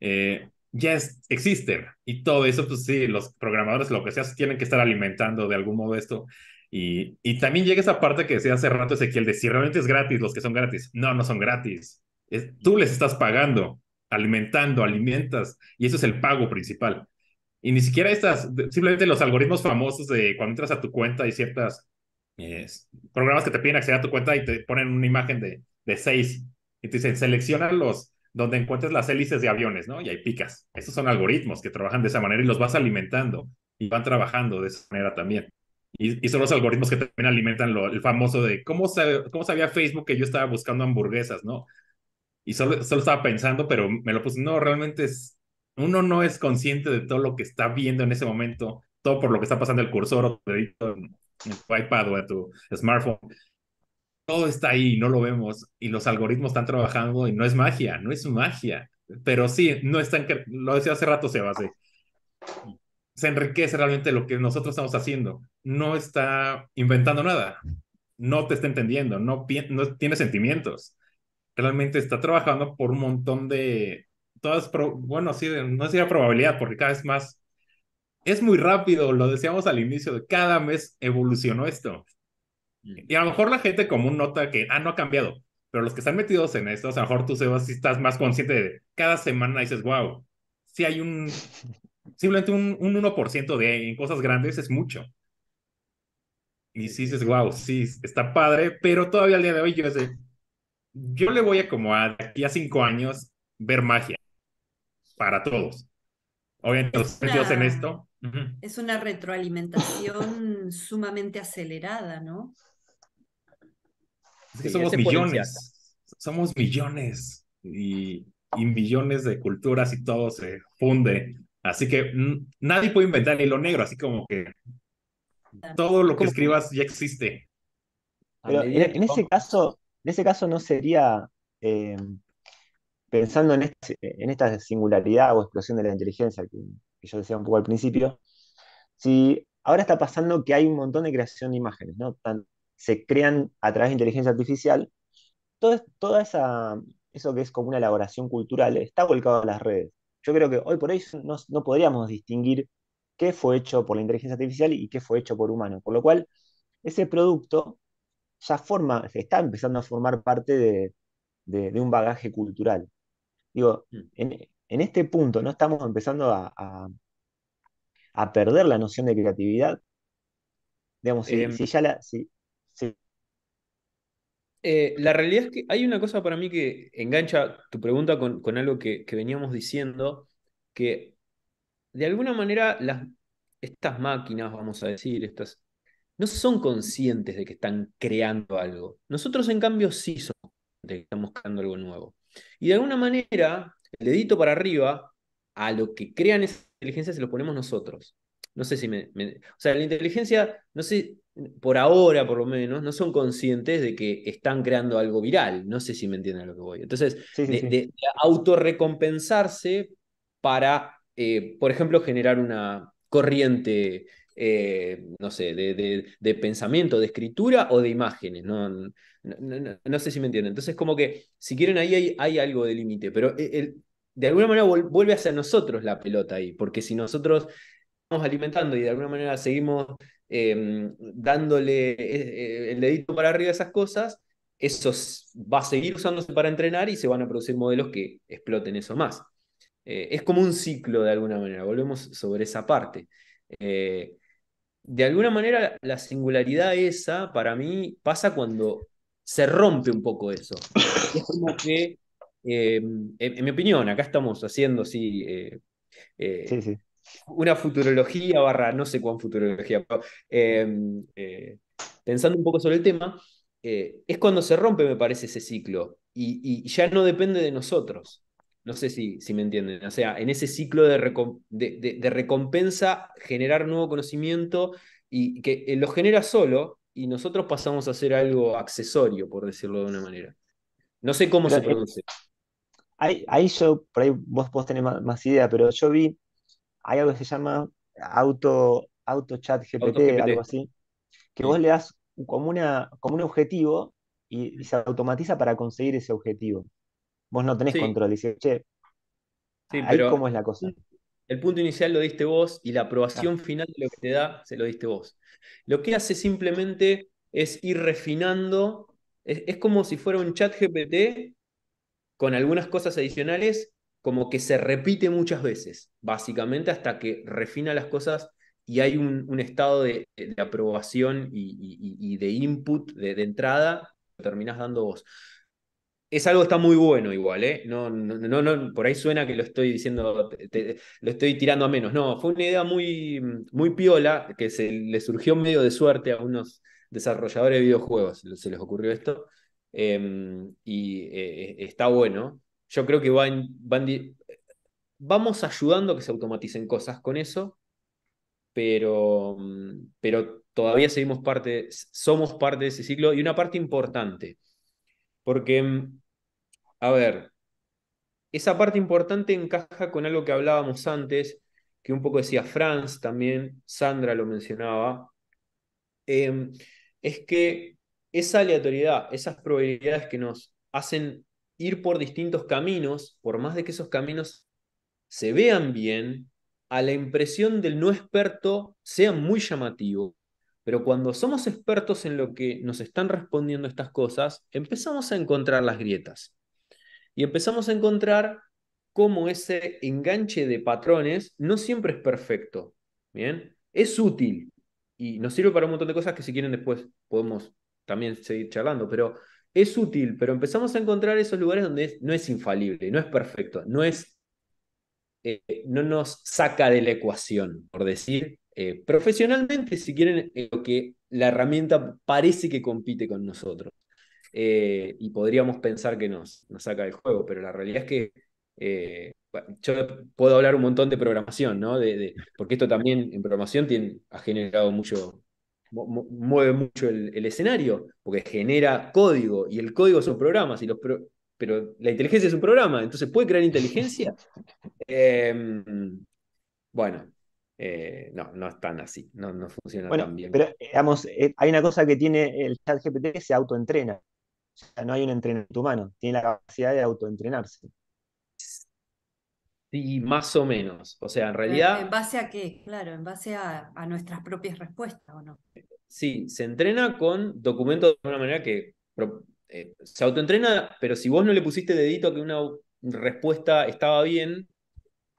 eh, ya existen. Y todo eso, pues sí, los programadores, lo que sea, tienen que estar alimentando de algún modo esto. Y, y también llega esa parte que decía hace rato Ezequiel, de si realmente es gratis, los que son gratis. No, no son gratis. tú les estás pagando, alimentando, alimentas, y eso es el pago principal. Y ni siquiera estas, simplemente los algoritmos famosos de cuando entras a tu cuenta y ciertas programas que te piden acceder a tu cuenta y te ponen una imagen de, de seis y te dicen, selecciona los donde encuentres las hélices de aviones, ¿no? Y hay picas. Estos son algoritmos que trabajan de esa manera y los vas alimentando y van trabajando de esa manera también. Y, son los algoritmos que también alimentan lo, el famoso de ¿cómo, cómo sabía Facebook que yo estaba buscando hamburguesas, ¿no? Y solo, solo estaba pensando, pero me lo puse, no, realmente es, uno no es consciente de todo lo que está viendo en ese momento, todo por lo que está pasando el cursor o iPad o a tu smartphone. Todo está ahí, no lo vemos y los algoritmos están trabajando y no es magia, no es magia. Pero sí, no están, lo decía hace rato Sebas, ¿eh? se enriquece realmente lo que nosotros estamos haciendo. No está inventando nada, no te está entendiendo, no, no tiene sentimientos. Realmente está trabajando por un montón de, todas, bueno, sí, no la probabilidad, porque cada vez más es muy rápido, lo decíamos al inicio, de cada mes evolucionó esto. Y a lo mejor la gente común nota que, ah, no ha cambiado, pero los que están metidos en esto, a lo mejor tú, Sebas, si estás más consciente de cada semana dices, wow, si hay un, simplemente un, 1% de cosas grandes es mucho. Y si dices, wow, sí, está padre, pero todavía al día de hoy yo sé, yo le voy a como a de aquí a cinco años ver magia para todos. Obviamente, los metidos en esto, es una retroalimentación sumamente acelerada, ¿no? Es que somos millones, somos millones y, y, millones de culturas y todo se funde. Así que nadie puede inventar el hilo negro, así como que todo lo que escribas ya existe. Pero en, ese caso, en ese caso no sería eh, pensando en, este, en esta singularidad o explosión de la inteligencia que, yo decía un poco al principio, si ahora está pasando que hay un montón de creación de imágenes, ¿no? se crean a través de inteligencia artificial, todo, toda esa, eso que es como una elaboración cultural está volcado a las redes. Yo creo que hoy por hoy no, podríamos distinguir qué fue hecho por la inteligencia artificial y qué fue hecho por humano, por lo cual ese producto ya forma, está empezando a formar parte de, un bagaje cultural. Digo, mm. en, en este punto no estamos empezando a, perder la noción de creatividad? Digamos, si, em, ya eh, la... realidad es que hay una cosa para mí que engancha tu pregunta con, algo que, veníamos diciendo, que de alguna manera las, estas máquinas, vamos a decir, estas, no son conscientes de que están creando algo. Nosotros, en cambio, sí somos de que estamos creando algo nuevo. Y de alguna manera, dedito para arriba a lo que crean esa inteligencia se lo ponemos nosotros. No sé si me, O sea, la inteligencia, no sé, por ahora por lo menos, no son conscientes de que están creando algo viral. No sé si me entienden a lo que voy. Entonces, de, autorrecompensarse para, eh, por ejemplo, generar una corriente, eh, no sé, de, pensamiento, de escritura o de imágenes. No, sé si me entienden. Entonces, como que, si quieren, ahí hay, hay algo de límite, pero el, de alguna manera vuelve hacia nosotros la pelota ahí, porque si nosotros estamos alimentando y de alguna manera seguimos em, dándole eh, eh, el dedito para arriba a esas cosas, eso va a seguir usándose para entrenar y se van a producir modelos que exploten eso más. Eh, es como un ciclo de alguna manera, volvemos sobre esa parte. de alguna manera la singularidad esa para mí pasa cuando se rompe un poco eso. Es como que eh, en, mi opinión, acá estamos haciendo así eh, eh, una futurología barra, no sé cuán futurología, pero em, pensando un poco sobre el tema, es cuando se rompe, me parece, ese ciclo y, ya no depende de nosotros. No sé si, si me entienden. O sea, en ese ciclo de, recompensa, generar nuevo conocimiento y que lo genera solo y nosotros pasamos a ser algo accesorio, por decirlo de una manera. No sé cómo se produce. Ahí, yo, por ahí vos podés tener más, idea, pero yo vi, hay algo que se llama auto, auto chat GPT, algo así, que vos le das como, una, como un objetivo y, se automatiza para conseguir ese objetivo. Vos no tenés control, dices, che, sí, ahí pero cómo es la cosa. El punto inicial lo diste vos y la aprobación final de lo que te da se lo diste vos. Lo que hace simplemente es ir refinando, es como si fuera un chat GPT con algunas cosas adicionales, como que se repite muchas veces, básicamente hasta que refina las cosas y hay un, estado de, aprobación y, de input, de, entrada, lo terminás dando vos. Es algo que está muy bueno igual, ¿eh? No, no, no, por ahí suena que lo estoy diciendo, lo estoy tirando a menos. No, fue una idea muy, muy piola que se le surgió medio de suerte a unos desarrolladores de videojuegos, se les ocurrió esto, Em, y eh, eh, está bueno. Yo creo que vamos ayudando a que se automaticen cosas con eso, pero, pero todavía seguimos parte, somos parte de ese ciclo y una parte importante. Porque, em, a ver, esa parte importante encaja con algo que hablábamos antes, que un poco decía Franz también, Sandra lo mencionaba, em, es que esa aleatoriedad, esas probabilidades que nos hacen ir por distintos caminos, por más de que esos caminos se vean bien, a la impresión del no experto sea muy llamativo. Pero cuando somos expertos en lo que nos están respondiendo estas cosas, empezamos a encontrar las grietas. Y empezamos a encontrar cómo ese enganche de patrones no siempre es perfecto. Bien, es útil y nos sirve para un montón de cosas que si quieren después podemos también seguir charlando, pero es útil, pero empezamos a encontrar esos lugares donde no es infalible, no es perfecto, no es, eh, no nos saca de la ecuación, por decir, eh, profesionalmente, si quieren, eh, lo que la herramienta parece que compite con nosotros. y podríamos pensar que nos, saca del juego, pero la realidad es que yo puedo hablar un montón de programación, ¿no? porque esto también en programación tiene, ha generado mucho, mueve mucho el, escenario, porque genera código y el código son programas, y los pero la inteligencia es un programa, entonces puede crear inteligencia. Em, bueno, eh, no, no es tan así, no, no funciona tan bien. Pero eh, digamos, eh, hay una cosa que tiene el chat GPT que se autoentrena. O sea, no hay un entrenamiento humano, tiene la capacidad de autoentrenarse. Y más o menos. O sea, en realidad. ¿En base a qué? Claro, en base a, nuestras propias respuestas, ¿o no? Sí, se entrena con documentos de una manera que eh, se autoentrena, pero si vos no le pusiste dedito a que una respuesta estaba bien,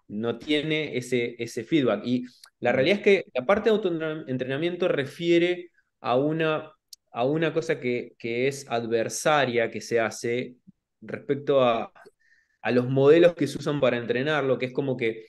no tiene ese, ese feedback. Y la realidad es que la parte de autoentrenamiento refiere a una, a una cosa que, que es adversaria que se hace respecto a, a los modelos que se usan para entrenarlo, que es como que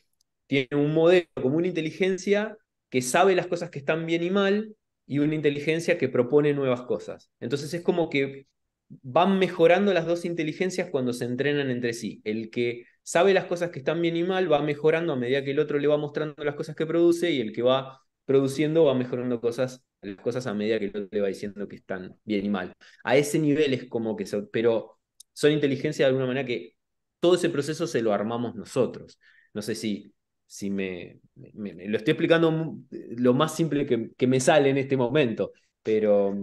tiene un modelo como una inteligencia que sabe las cosas que están bien y mal y una inteligencia que propone nuevas cosas. Entonces es como que van mejorando las dos inteligencias cuando se entrenan entre sí. El que sabe las cosas que están bien y mal va mejorando a medida que el otro le va mostrando las cosas que produce y el que va produciendo va mejorando cosas, las cosas a medida que el otro le va diciendo que están bien y mal. A ese nivel es como que, pero son inteligencias de alguna manera que todo ese proceso se lo armamos nosotros. No sé si, si me, lo estoy explicando lo más simple que, que, me sale en este momento, pero...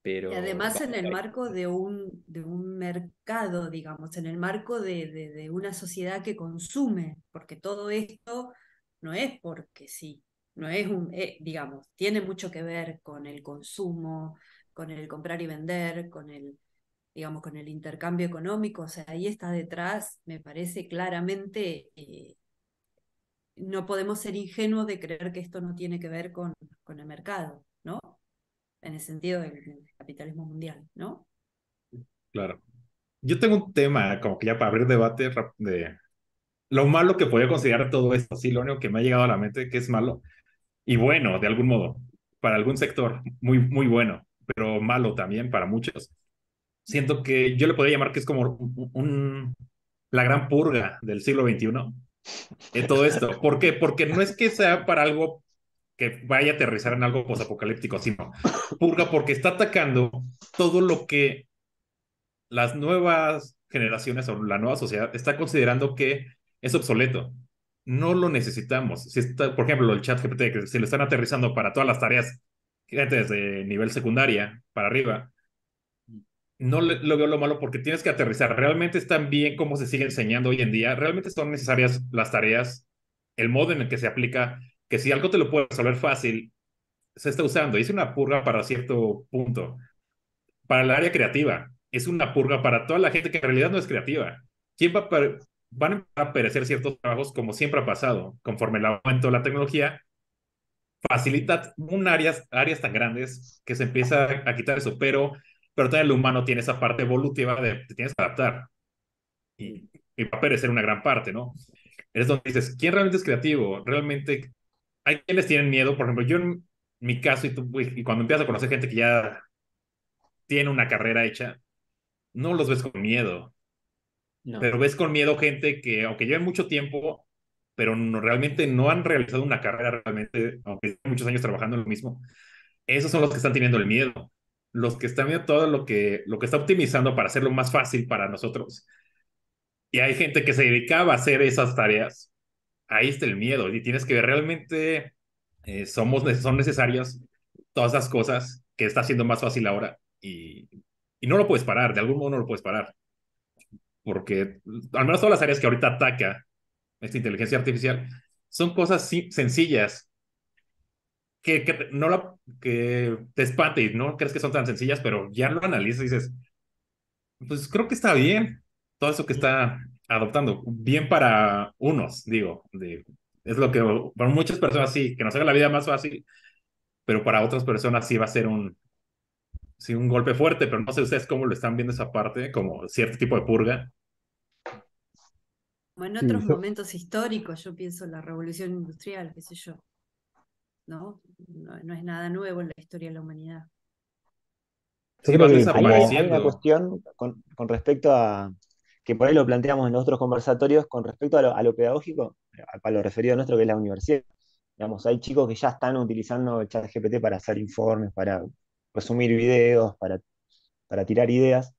pero y además en el marco de un, de un mercado, digamos, en el marco de, una sociedad que consume, porque todo esto no es porque sí, no es un, eh, digamos, tiene mucho que ver con el consumo, con el comprar y vender, con el digamos, con el intercambio económico, o sea, ahí está detrás, me parece claramente, eh, no podemos ser ingenuos de creer que esto no tiene que ver con, con el mercado, ¿no? En el sentido del capitalismo mundial, ¿no? Claro. Yo tengo un tema, como que ya para abrir debate, de lo malo que podría considerar todo esto, sí, lo único que me ha llegado a la mente que es malo, y bueno, de algún modo, para algún sector, muy, muy bueno, pero malo también para muchos, siento que yo le podría llamar que es como la gran purga del siglo XXI de todo esto. ¿Por qué? Porque no es que sea para algo que vaya a aterrizar en algo posapocalíptico, sino purga porque está atacando todo lo que las nuevas generaciones o la nueva sociedad está considerando que es obsoleto. No lo necesitamos. por ejemplo, el chat GPT, que se lo están aterrizando para todas las tareas desde desde nivel secundaria para arriba, no lo veo lo malo porque tienes que aterrizar. Realmente están bien cómo se sigue enseñando hoy en día. Realmente son necesarias las tareas, el modo en el que se aplica, que si algo te lo puede resolver fácil, se está usando. Es una purga para cierto punto. Para el área creativa, es una purga para toda la gente que en realidad no es creativa. ¿Quién va a van a perecer ciertos trabajos como siempre ha pasado, conforme el aumento de la tecnología facilita un áreas, áreas tan grandes que se empieza a quitar eso, pero pero también el humano tiene esa parte evolutiva de te tienes que adaptar. Y, y va a perecer una gran parte, ¿no? Es donde dices, ¿quién realmente es creativo? Realmente, hay quienes tienen miedo, por ejemplo, yo en mi caso, y, tú, cuando empiezas a conocer gente que ya tiene una carrera hecha, no los ves con miedo. Pero ves con miedo gente que, aunque lleven mucho tiempo, pero no, realmente no han realizado una carrera realmente, aunque muchos años trabajando en lo mismo, esos son los que están teniendo el miedo los que están viendo todo lo que, lo que está optimizando para hacerlo más fácil para nosotros. Y hay gente que se dedicaba a hacer esas tareas. Ahí está el miedo. Y tienes que ver realmente eh, somos, son necesarias todas las cosas que está haciendo más fácil ahora. Y, y no lo puedes parar. De algún modo no lo puedes parar. Porque al menos todas las áreas que ahorita ataca esta inteligencia artificial son cosas sencillas que, no la, que te y no crees que son tan sencillas, pero ya lo analizas y dices, pues creo que está bien todo eso que está adoptando. Bien para unos, digo, de, es lo que para muchas personas sí, que nos haga la vida más fácil, pero para otras personas sí va a ser un, un golpe fuerte, pero no sé ustedes cómo lo están viendo esa parte, como cierto tipo de purga. Bueno, en otros momentos históricos, yo pienso la revolución industrial, qué sé yo. ¿no? No, es nada nuevo en la historia de la humanidad. Sí, una cuestión con, con, respecto a, que por ahí lo planteamos en los otros conversatorios, con respecto a lo, pedagógico, a, lo eh, referido a nuestro que es la universidad. Digamos, hay chicos que ya están utilizando el chat GPT para hacer informes, para resumir videos, para, para tirar ideas.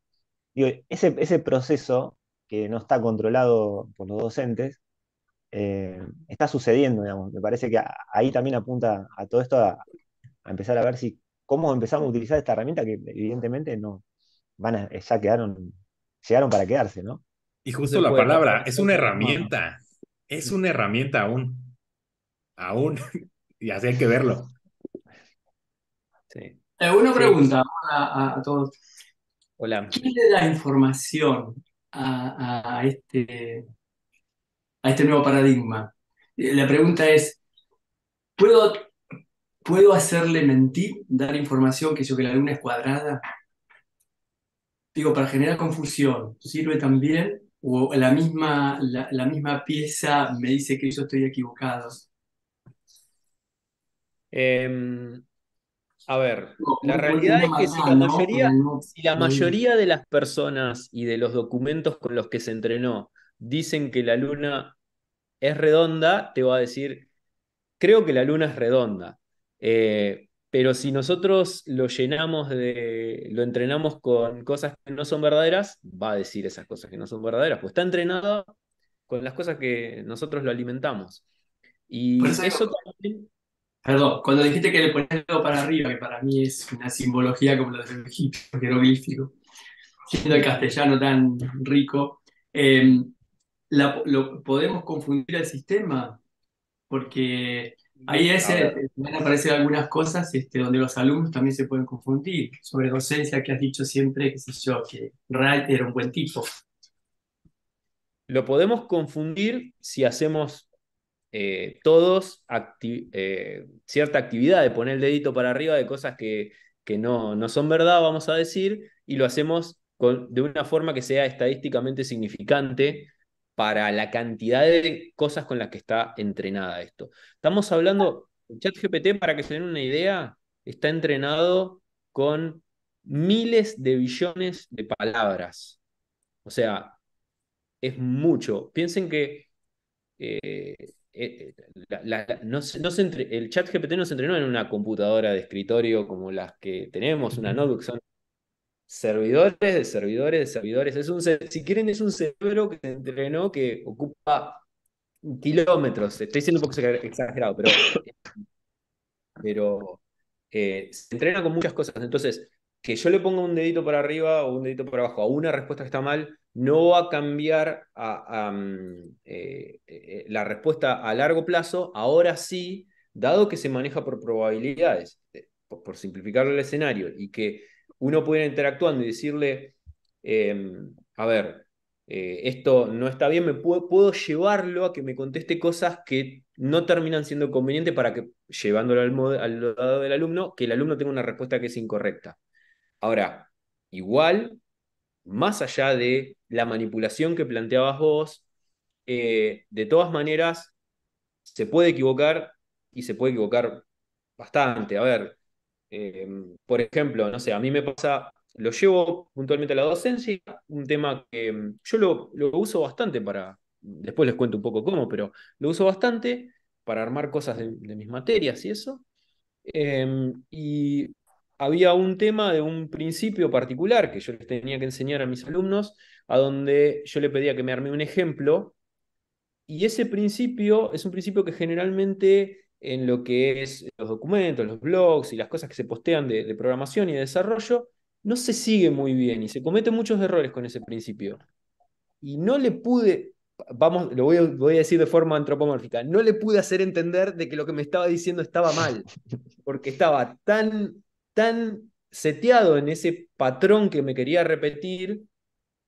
Digo, ese, ese proceso que no está controlado por los docentes, eh, está sucediendo, digamos. Me parece que ahí también apunta a todo esto a, empezar a ver si cómo empezamos a utilizar esta herramienta que evidentemente no van a, ya quedaron, llegaron para quedarse, ¿no? Y justo la palabra, es una herramienta, es una herramienta aún, aún, y así hay que verlo. Sí. una pregunta a, todos. Hola. ¿Quién le da información a este a este nuevo paradigma. Eh, la pregunta es, ¿puedo, ¿puedo hacerle mentir, dar información que yo que la luna es cuadrada? Digo, para generar confusión, ¿sirve también? ¿O la misma, la, misma pieza me dice que yo estoy equivocado? Em, a ver, la realidad es que si la mayoría de las personas y de los documentos con los que se entrenó dicen que la luna es redonda, te va a decir, creo que la luna es redonda. Eh, pero si nosotros lo llenamos de, lo entrenamos con cosas que no son verdaderas, va a decir esas cosas que no son verdaderas, pues está entrenado con las cosas que nosotros lo alimentamos. Y eso también... Perdón, cuando dijiste que le ponías algo para arriba, que para mí es una simbología como la del egipcio jeroglífico, siendo el castellano tan rico, eh, lo, podemos confundir al sistema, porque ahí van a aparecer algunas cosas este, donde los alumnos también se pueden confundir, sobre docencia que has dicho siempre, que Wright era un buen tipo. Lo podemos confundir si hacemos eh, todos eh, cierta actividad de poner el dedito para arriba de cosas que, que no, no son verdad, vamos a decir, y lo hacemos de una forma que sea estadísticamente significante para la cantidad de cosas con las que está entrenada esto. Estamos hablando, ChatGPT, para que se den una idea, está entrenado con miles de billones de palabras. O sea, es mucho. Piensen que el ChatGPT no se entrenó en una computadora de escritorio como las que tenemos, una notebook, son servidores de servidores de servidores. Es un, si quieren, es un cerebro que se entrenó que ocupa kilómetros. Estoy siendo un poco exagerado, pero, pero eh, se entrena con muchas cosas. Entonces, que yo le ponga un dedito para arriba o un dedito para abajo a una respuesta que está mal, no va a cambiar mm, eh, eh, la respuesta a largo plazo. Ahora sí, dado que se maneja por probabilidades, por, simplificar el escenario, y que uno puede ir interactuando y decirle, em, a ver, eh, esto no está bien, me puedo, llevarlo a que me conteste cosas que no terminan siendo convenientes para que, llevándolo al, al lado del alumno, que el alumno tenga una respuesta que es incorrecta. Ahora, igual, más allá de la manipulación que planteabas vos, eh, de todas maneras, se puede equivocar y se puede equivocar bastante. A ver, Em, por ejemplo, no sé, a mí me pasa, lo llevo puntualmente a la docencia, un tema que em, yo lo, uso bastante para, después les cuento un poco cómo, pero lo uso bastante para armar cosas de, mis materias y eso. Em, y había un tema de un principio particular que yo les tenía que enseñar a mis alumnos, a donde yo le pedía que me arme un ejemplo. Y ese principio es un principio que generalmente en lo que es los documentos, los blogs y las cosas que se postean de, programación y desarrollo, no se sigue muy bien y se cometen muchos errores con ese principio. Y no le pude, vamos, lo voy a, decir de forma antropomórfica, no le pude hacer entender de que lo que me estaba diciendo estaba mal, porque estaba tan, tan seteado en ese patrón que me quería repetir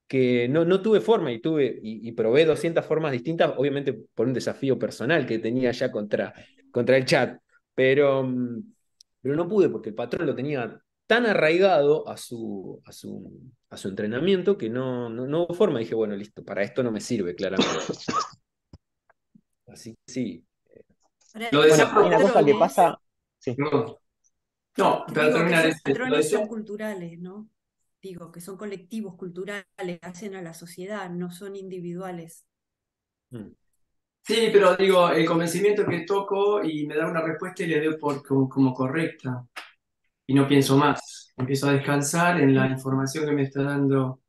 que no, no tuve forma y, tuve, y, probé 200 formas distintas, obviamente por un desafío personal que tenía ya contra, contra el chat, pero, mm, pero no pude porque el patrón lo tenía tan arraigado a su, a su, a su entrenamiento que no, no, hubo forma. Dije, bueno, listo, para esto no me sirve, claramente. Así que sí. Lo de una cosa que pasa... No, no patrones son culturales, ¿no? digo, que son colectivos culturales, hacen a la sociedad, no son individuales. Mm. Sí, pero digo, el convencimiento que toco y me da una respuesta y le doy por, como, correcta. Y no pienso más. Empiezo a descansar en la mm. información que me está dando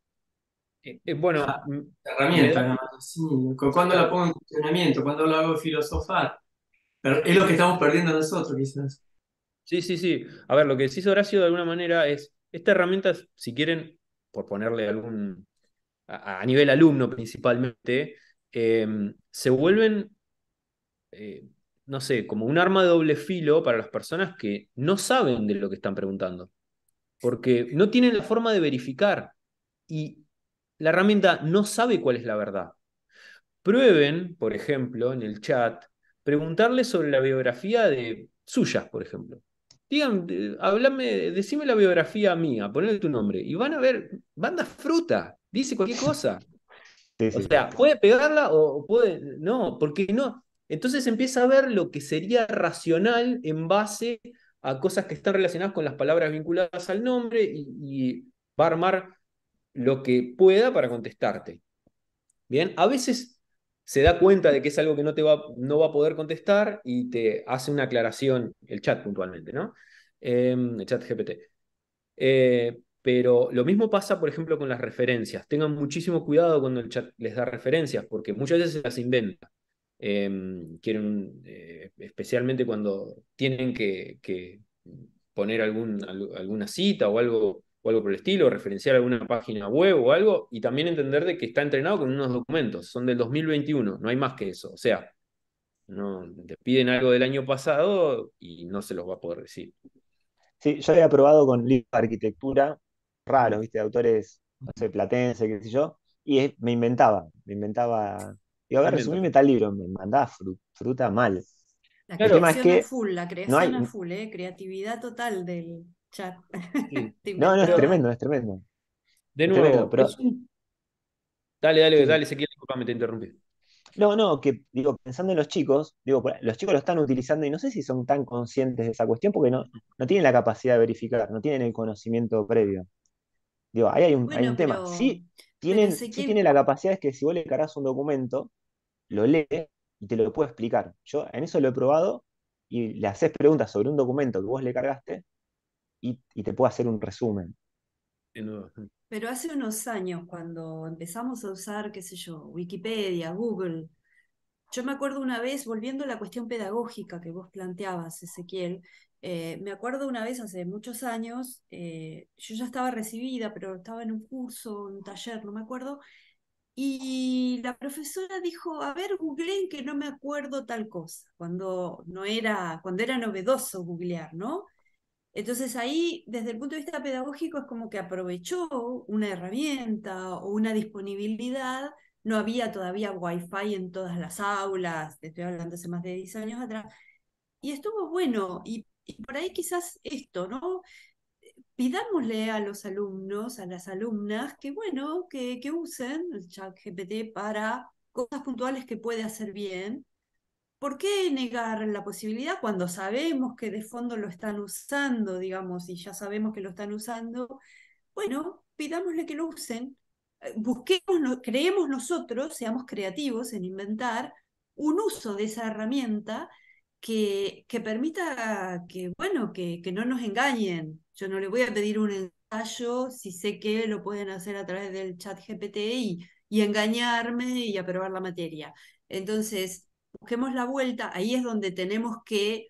eh, eh, bueno, la, mm, herramienta, sí. cuando la pongo en funcionamiento, cuando la hago filosofar, pero es lo que estamos perdiendo nosotros quizás. Sí, sí, sí. A ver, lo que sí decís sido de alguna manera es, esta herramienta, si quieren, por ponerle algún, a, nivel alumno principalmente, em, se vuelven, eh, no sé, como un arma de doble filo para las personas que no saben de lo que están preguntando, porque no tienen la forma de verificar y la herramienta no sabe cuál es la verdad. Prueben, por ejemplo, en el chat, preguntarle sobre la biografía de suyas, por ejemplo. Digan, hablame, decime la biografía mía, ponle tu nombre. Y van a ver, banda fruta, dice cualquier cosa. O sea, puede pegarla o puede. No, porque no. Entonces empieza a ver lo que sería racional en base a cosas que están relacionadas con las palabras vinculadas al nombre y, y va a armar lo que pueda para contestarte. Bien, a veces se da cuenta de que es algo que no te va, no va a poder contestar y te hace una aclaración, el chat puntualmente, ¿no? Em, el chat GPT. Eh, pero lo mismo pasa, por ejemplo, con las referencias. Tengan muchísimo cuidado cuando el chat les da referencias, porque muchas veces se las inventa. Em, quieren, eh, especialmente cuando tienen que, poner alguna cita o algo o algo por el estilo, referenciar alguna página web o algo, y también entender de que está entrenado con unos documentos, son del 2021, no hay más que eso. O sea, no, te piden algo del año pasado y no se los va a poder decir. Sí, yo había probado con libros de arquitectura raro, ¿viste? autores, no sé, platense, qué sé yo, y me inventaba, me inventaba. Y a ver, tal libro, me mandaba fruta, mal. La creación a full, la creación a full, ¿eh? creatividad total del, no, no, es tremendo, es tremendo. De nuevo, pero... dale, dale, dale, quiere te interrumpí. No, no, que digo, pensando en los chicos, digo, los chicos lo están utilizando y no sé si son tan conscientes de esa cuestión porque no, no tienen la capacidad de verificar, no tienen el conocimiento previo. Digo, ahí hay un, hay un tema. Sí, tienen, sí la capacidad es que si vos le cargas un documento, lo lee y te lo puedo explicar. Yo en eso lo he probado y le haces preguntas sobre un documento que vos le cargaste y, te puedo hacer un resumen. Pero hace unos años, cuando empezamos a usar, qué sé yo, Wikipedia, Google, yo me acuerdo una vez, volviendo a la cuestión pedagógica que vos planteabas, Ezequiel, eh, me acuerdo una vez hace muchos años, eh, yo ya estaba recibida, pero estaba en un curso, un taller, no me acuerdo, y la profesora dijo, a ver, googleen que no me acuerdo tal cosa, cuando no era, cuando era novedoso googlear, ¿no? Entonces ahí, desde el punto de vista pedagógico, es como que aprovechó una herramienta o una disponibilidad. No había todavía wifi en todas las aulas, estoy hablando hace más de 10 años atrás. Y estuvo bueno, y, por ahí quizás esto, ¿no? pidámosle a los alumnos, a las alumnas, que bueno, que, que usen el chat GPT para cosas puntuales que puede hacer bien ¿por qué negar la posibilidad cuando sabemos que de fondo lo están usando, digamos, y ya sabemos que lo están usando? Bueno, pidámosle que lo usen, eh, busquemos, creemos nosotros, seamos creativos en inventar un uso de esa herramienta que, que permita que, bueno, que, que no nos engañen. Yo no le voy a pedir un ensayo si sé que lo pueden hacer a través del chat GPT y, y engañarme y aprobar la materia. Entonces, busquemos la vuelta, ahí es donde tenemos que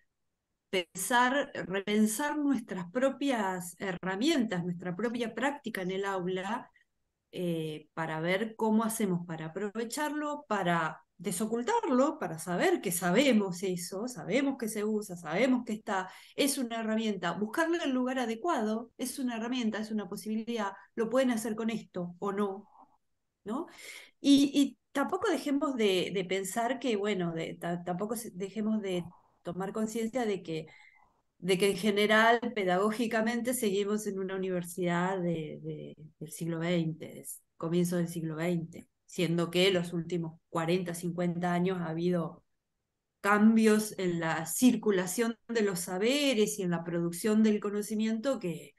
pensar, repensar nuestras propias herramientas, nuestra propia práctica en el aula, eh, para ver cómo hacemos para aprovecharlo, para desocultarlo, para saber que sabemos eso, sabemos que se usa, sabemos que está, es una herramienta, buscarle el lugar adecuado, es una herramienta, es una posibilidad, lo pueden hacer con esto o no, ¿no? y tampoco dejemos de, pensar que, bueno, tampoco dejemos de tomar conciencia de que, de que en general, pedagógicamente, seguimos en una universidad del siglo XX, comienzo del siglo XX, siendo que los últimos 40, 50 años ha habido cambios en la circulación de los saberes y en la producción del conocimiento que,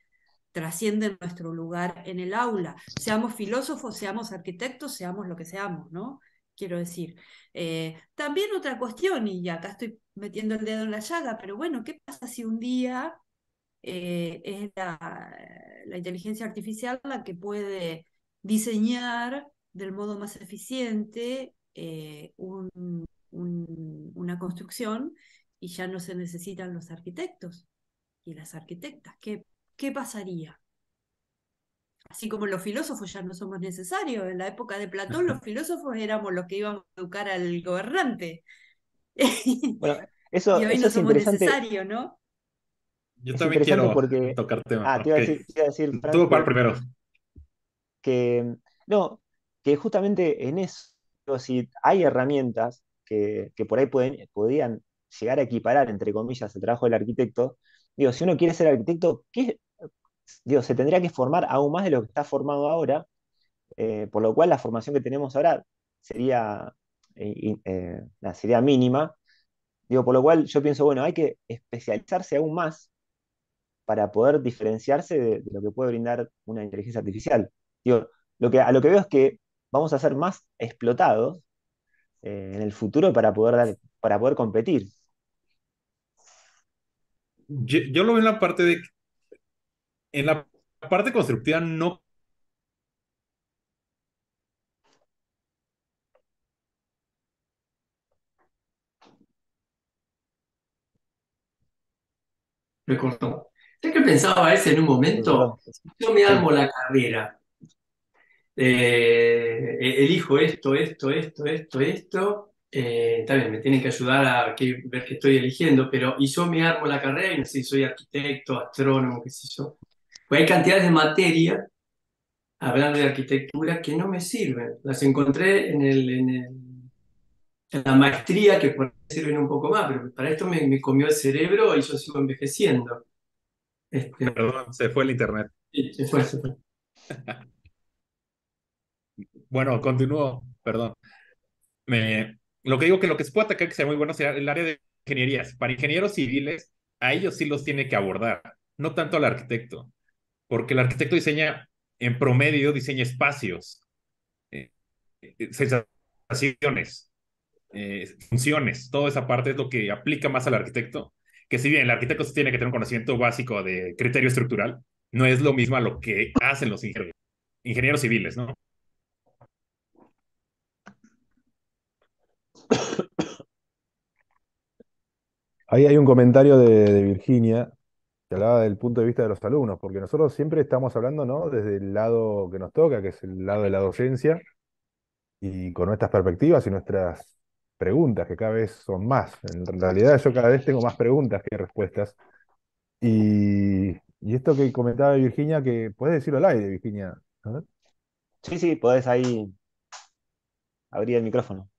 trasciende nuestro lugar en el aula. Seamos filósofos, seamos arquitectos, seamos lo que seamos, ¿no? Quiero decir. Eh, también otra cuestión, y acá estoy metiendo el dedo en la llaga, pero bueno, ¿qué pasa si un día eh, es la, inteligencia artificial la que puede diseñar del modo más eficiente eh, una construcción y ya no se necesitan los arquitectos y las arquitectas. ¿Qué ¿qué pasaría? Así como los filósofos ya no somos necesarios. En la época de Platón los filósofos éramos los que iban a educar al gobernante. eso, y hoy no somos necesarios, ¿no? Yo también quiero tocar temas. Ah, te iba, a decir, te iba a primero. Que, no, que justamente en eso, si hay herramientas que, por ahí pueden, podían llegar a equiparar, entre comillas, el trabajo del arquitecto, digo, si uno quiere ser arquitecto, ¿qué, se tendría que formar aún más de lo que está formado ahora, eh, por lo cual la formación que tenemos ahora sería, la eh, eh, sería mínima. Digo, por lo cual yo pienso, bueno, hay que especializarse aún más para poder diferenciarse de, lo que puede brindar una inteligencia artificial. lo que, a lo que veo es que vamos a ser más explotados en el futuro para poder, para poder competir. Yo, yo, lo veo en la parte de en la parte constructiva no me cortó. que pensaba ese en un momento, yo me armo la carrera. Eh, e-, elijo esto, esto, esto, esto, esto. Eh, también me tienen que ayudar a ver qué estoy eligiendo, pero y yo me armo la carrera y no sé si soy arquitecto, astrónomo, qué sé yo. Pues hay cantidades de materia, hablando de arquitectura, que no me sirven. Las encontré en, la maestría, que por sirven un poco más, pero para esto me, comió el cerebro y yo sigo envejeciendo. Este, perdón, se fue el internet. Sí, se fue, bueno, continúo, perdón. lo que digo que lo que se puede atacar que sea muy bueno será el área de ingenierías. Para ingenieros civiles, a ellos sí los tiene que abordar, no tanto al arquitecto porque el arquitecto diseña, en promedio, diseña espacios, eh, eh, sensaciones, eh, funciones, toda esa parte es lo que aplica más al arquitecto, que si bien el arquitecto tiene que tener un conocimiento básico de criterio estructural, no es lo mismo a lo que hacen los ingenieros, civiles, ¿no? Ahí hay un comentario de Virginia te hablaba del punto de vista de los alumnos, porque nosotros siempre estamos hablando, ¿no? Desde el lado que nos toca, que es el lado de la docencia, y con nuestras perspectivas y nuestras preguntas, que cada vez son más. En realidad yo cada vez tengo más preguntas que respuestas. Y, esto que comentaba Virginia, que puedes decirlo al aire, Virginia. Sí, sí, podés ahí abrir el micrófono.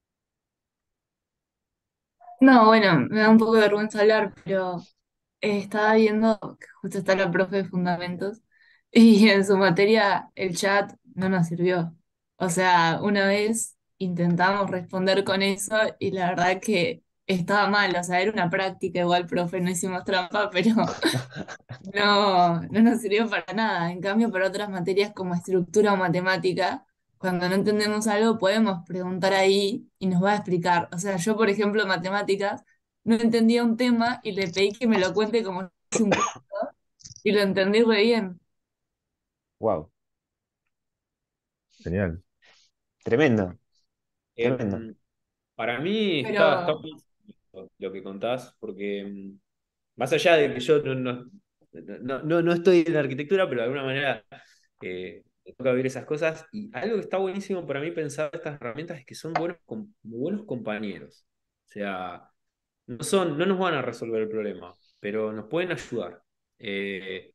No, bueno, me da un poco de vergüenza hablar, pero eh, estaba viendo, justo está la profe de fundamentos, y en su materia el chat no nos sirvió. O sea, una vez intentamos responder con eso y la verdad que estaba mal, o sea, era una práctica igual, profe, no hicimos trampa, pero no, no nos sirvió para nada. En cambio, para otras materias como estructura o matemática, cuando no entendemos algo podemos preguntar ahí y nos va a explicar. O sea, yo, por ejemplo, matemáticas no entendía un tema y le pedí que me lo cuente como un y lo entendí re bien. Wow. Genial. Tremendo. Em, para mí está, muy lo que contás, porque em, más allá de que yo no, no estoy en la arquitectura, pero de alguna manera eh, me toca esas cosas. Y algo que está buenísimo para mí pensar estas herramientas es que son buenos, buenos compañeros. O sea, no, son, no nos van a resolver el problema, pero nos pueden ayudar. Eh,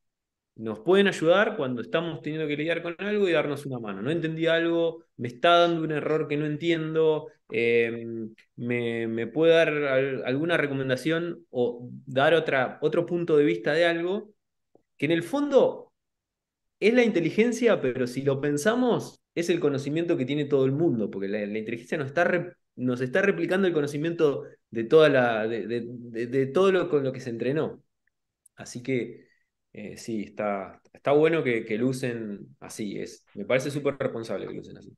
nos pueden ayudar cuando estamos teniendo que lidiar con algo y darnos una mano. No entendí algo, me está dando un error que no entiendo, eh, me, puede dar alguna recomendación o dar otra, otro punto de vista de algo, que en el fondo es la inteligencia, pero si lo pensamos, es el conocimiento que tiene todo el mundo, porque la, inteligencia no está nos está replicando el conocimiento de, toda la, de, todo lo con lo que se entrenó. Así que eh, sí, está, está bueno que, lucen así. Es, me parece súper responsable que lucen así.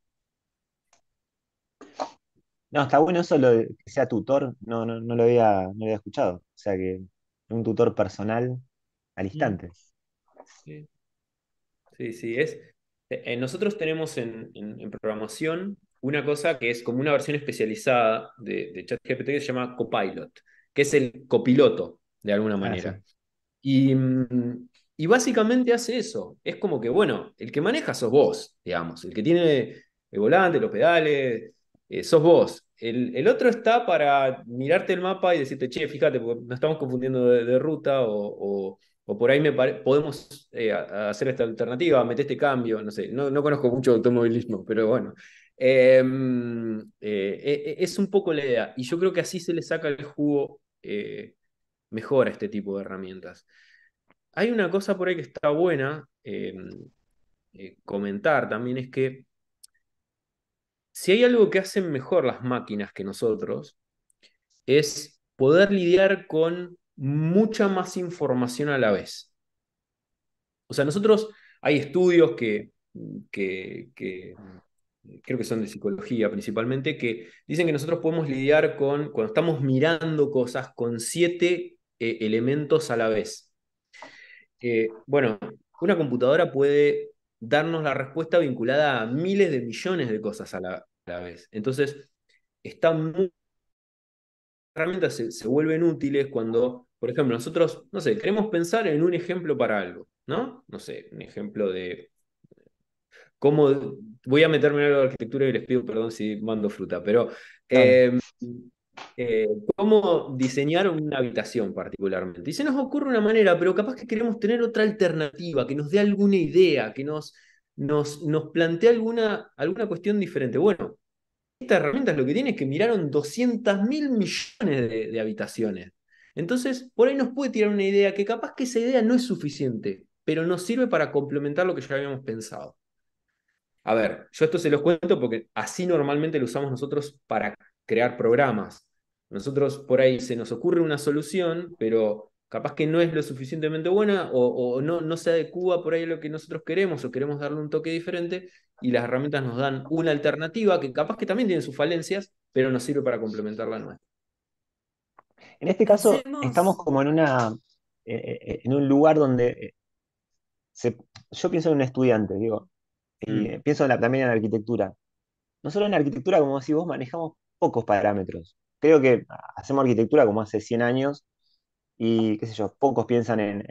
No, está bueno eso de que sea tutor, no, no, lo había, había escuchado. O sea que un tutor personal al mm. instante. Sí, sí, sí es. Eh, eh, nosotros tenemos en programación una cosa que es como una versión especializada de, ChatGPT que se llama Copilot, que es el copiloto, de alguna ah, manera. Mm, y, básicamente hace eso. Es como que, bueno, el que maneja sos vos, digamos, el que tiene el volante, los pedales, eh, sos vos. El, otro está para mirarte el mapa y decirte, che, fíjate, nos estamos confundiendo de, ruta o, o, por ahí me podemos eh, hacer esta alternativa, meter este cambio, no sé, no, no conozco mucho automovilismo, pero bueno, Em, eh, e, e, es un poco la idea. Y yo creo que así se le saca el jugo eh, mejor a este tipo de herramientas. Hay una cosa por ahí que está buena em, eh, comentar también, es que si hay algo que hacen mejor las máquinas que nosotros, es poder lidiar con mucha más información a la vez. O sea, nosotros hay estudios que, que creo que son de psicología principalmente, que dicen que nosotros podemos lidiar con, cuando estamos mirando cosas, con siete eh, elementos a la vez. Eh, bueno, una computadora puede darnos la respuesta vinculada a miles de millones de cosas a la, vez. Entonces, están muy... herramientas se vuelven útiles cuando, por ejemplo, nosotros, no sé, queremos pensar en un ejemplo para algo, ¿no? No sé, un ejemplo de cómo, voy a meterme en algo de arquitectura y les pido perdón si mando fruta, pero em, eh, cómo diseñar una habitación particularmente. Y se nos ocurre una manera, pero capaz que queremos tener otra alternativa, que nos dé alguna idea, que nos, nos, nos plantee alguna, alguna cuestión diferente. Bueno, estas herramientas lo que tiene es que miraron 200 mil millones de habitaciones. Entonces, por ahí nos puede tirar una idea que capaz que esa idea no es suficiente, pero nos sirve para complementar lo que ya habíamos pensado. A ver, yo esto se los cuento porque así normalmente lo usamos nosotros para crear programas. Nosotros por ahí se nos ocurre una solución, pero capaz que no es lo suficientemente buena o, no, no se adecua por ahí a lo que nosotros queremos o queremos darle un toque diferente y las herramientas nos dan una alternativa que capaz que también tiene sus falencias, pero nos sirve para complementar la nuestra. En este caso estamos como en, una, eh, eh, en un lugar donde eh, yo pienso en un estudiante, digo, Mm. Eh, pienso también en la arquitectura. No solo en arquitectura, como decís vos, manejamos pocos parámetros. Creo que hacemos arquitectura como hace 100 años y, qué sé yo, pocos piensan en,